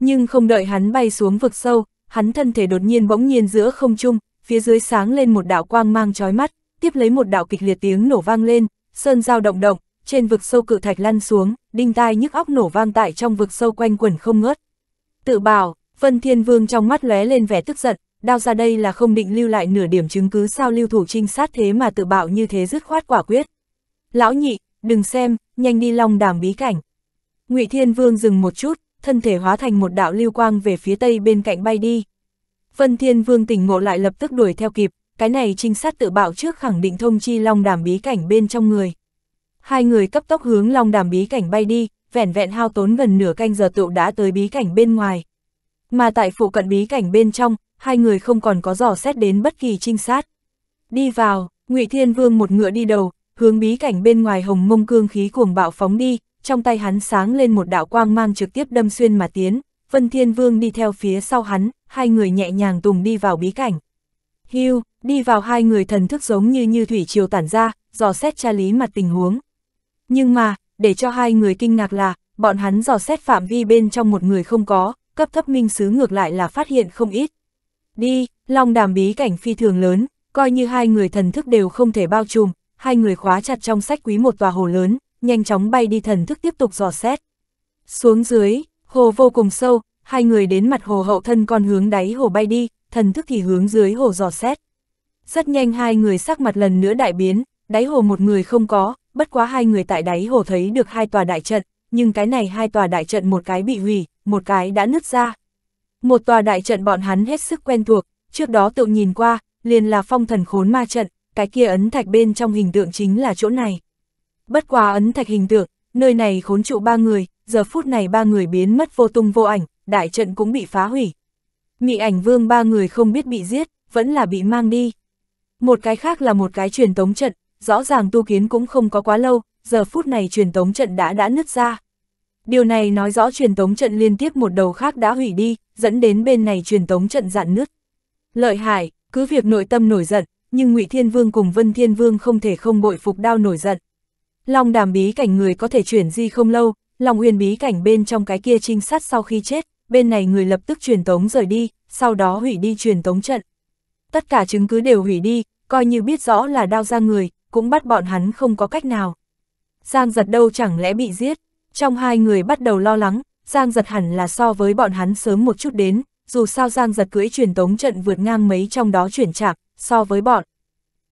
Nhưng không đợi hắn bay xuống vực sâu, hắn thân thể đột nhiên bỗng nhiên giữa không trung, phía dưới sáng lên một đạo quang mang chói mắt, tiếp lấy một đạo kịch liệt tiếng nổ vang lên, sơn dao động động, trên vực sâu cự thạch lăn xuống, đinh tai nhức óc nổ vang tại trong vực sâu quanh quẩn không ngớt. Tự bảo, Vân Thiên Vương trong mắt lóe lên vẻ tức giận, đao ra đây là không định lưu lại nửa điểm chứng cứ sao lưu thủ trinh sát thế mà tự bạo như thế dứt khoát quả quyết. Lão nhị, đừng xem, nhanh đi long đàm bí cảnh. ngụy Thiên Vương dừng một chút, thân thể hóa thành một đạo lưu quang về phía tây bên cạnh bay đi. Vân Thiên Vương tỉnh ngộ lại lập tức đuổi theo kịp, cái này trinh sát tự bạo trước khẳng định thông chi long đàm bí cảnh bên trong người. Hai người cấp tốc hướng long đàm bí cảnh bay đi, vẻn vẹn hao tốn gần nửa canh giờ tựu đã tới bí cảnh bên ngoài. Mà tại phụ cận bí cảnh bên trong, hai người không còn có dò xét đến bất kỳ trinh sát. Đi vào, Ngụy Thiên Vương một ngựa đi đầu, hướng bí cảnh bên ngoài hồng mông cương khí cuồng bạo phóng đi, trong tay hắn sáng lên một đạo quang mang trực tiếp đâm xuyên mà tiến, Vân Thiên Vương đi theo phía sau hắn, hai người nhẹ nhàng tùng đi vào bí cảnh. Hưu, đi vào hai người thần thức giống như như thủy triều tản ra, dò xét tra lý mặt tình huống. Nhưng mà, để cho hai người kinh ngạc là, bọn hắn dò xét phạm vi bên trong một người không có, cấp thấp minh sứ ngược lại là phát hiện không ít đi, long đàm bí cảnh phi thường lớn, coi như hai người thần thức đều không thể bao trùm, hai người khóa chặt trong sách quý một tòa hồ lớn, nhanh chóng bay đi thần thức tiếp tục dò xét. Xuống dưới, hồ vô cùng sâu, hai người đến mặt hồ hậu thân còn hướng đáy hồ bay đi, thần thức thì hướng dưới hồ dò xét. Rất nhanh hai người sắc mặt lần nữa đại biến, đáy hồ một người không có, bất quá hai người tại đáy hồ thấy được hai tòa đại trận, nhưng cái này hai tòa đại trận một cái bị hủy, một cái đã nứt ra, một tòa đại trận bọn hắn hết sức quen thuộc, trước đó tự nhìn qua, liền là phong thần khốn ma trận, cái kia ấn thạch bên trong hình tượng chính là chỗ này. Bất quá ấn thạch hình tượng, nơi này khốn trụ ba người, giờ phút này ba người biến mất vô tung vô ảnh, đại trận cũng bị phá hủy. Mị ảnh vương ba người không biết bị giết, vẫn là bị mang đi. Một cái khác là một cái truyền tống trận, rõ ràng tu kiến cũng không có quá lâu, giờ phút này truyền tống trận đã đã nứt ra. Điều này nói rõ truyền tống trận liên tiếp một đầu khác đã hủy đi, dẫn đến bên này truyền tống trận dạn nứt. Lợi hại, cứ việc nội tâm nổi giận, nhưng Ngụy Thiên Vương cùng Vân Thiên Vương không thể không bội phục đao nổi giận. Long đàm bí cảnh người có thể chuyển di không lâu, Long uyên bí cảnh bên trong cái kia trinh sát sau khi chết, bên này người lập tức truyền tống rời đi, sau đó hủy đi truyền tống trận. Tất cả chứng cứ đều hủy đi, coi như biết rõ là đao ra người, cũng bắt bọn hắn không có cách nào. Giang giật đâu chẳng lẽ bị giết, trong hai người bắt đầu lo lắng, Giang giật hẳn là so với bọn hắn sớm một chút đến, dù sao Giang giật cưỡi truyền tống trận vượt ngang mấy trong đó chuyển chạm so với bọn,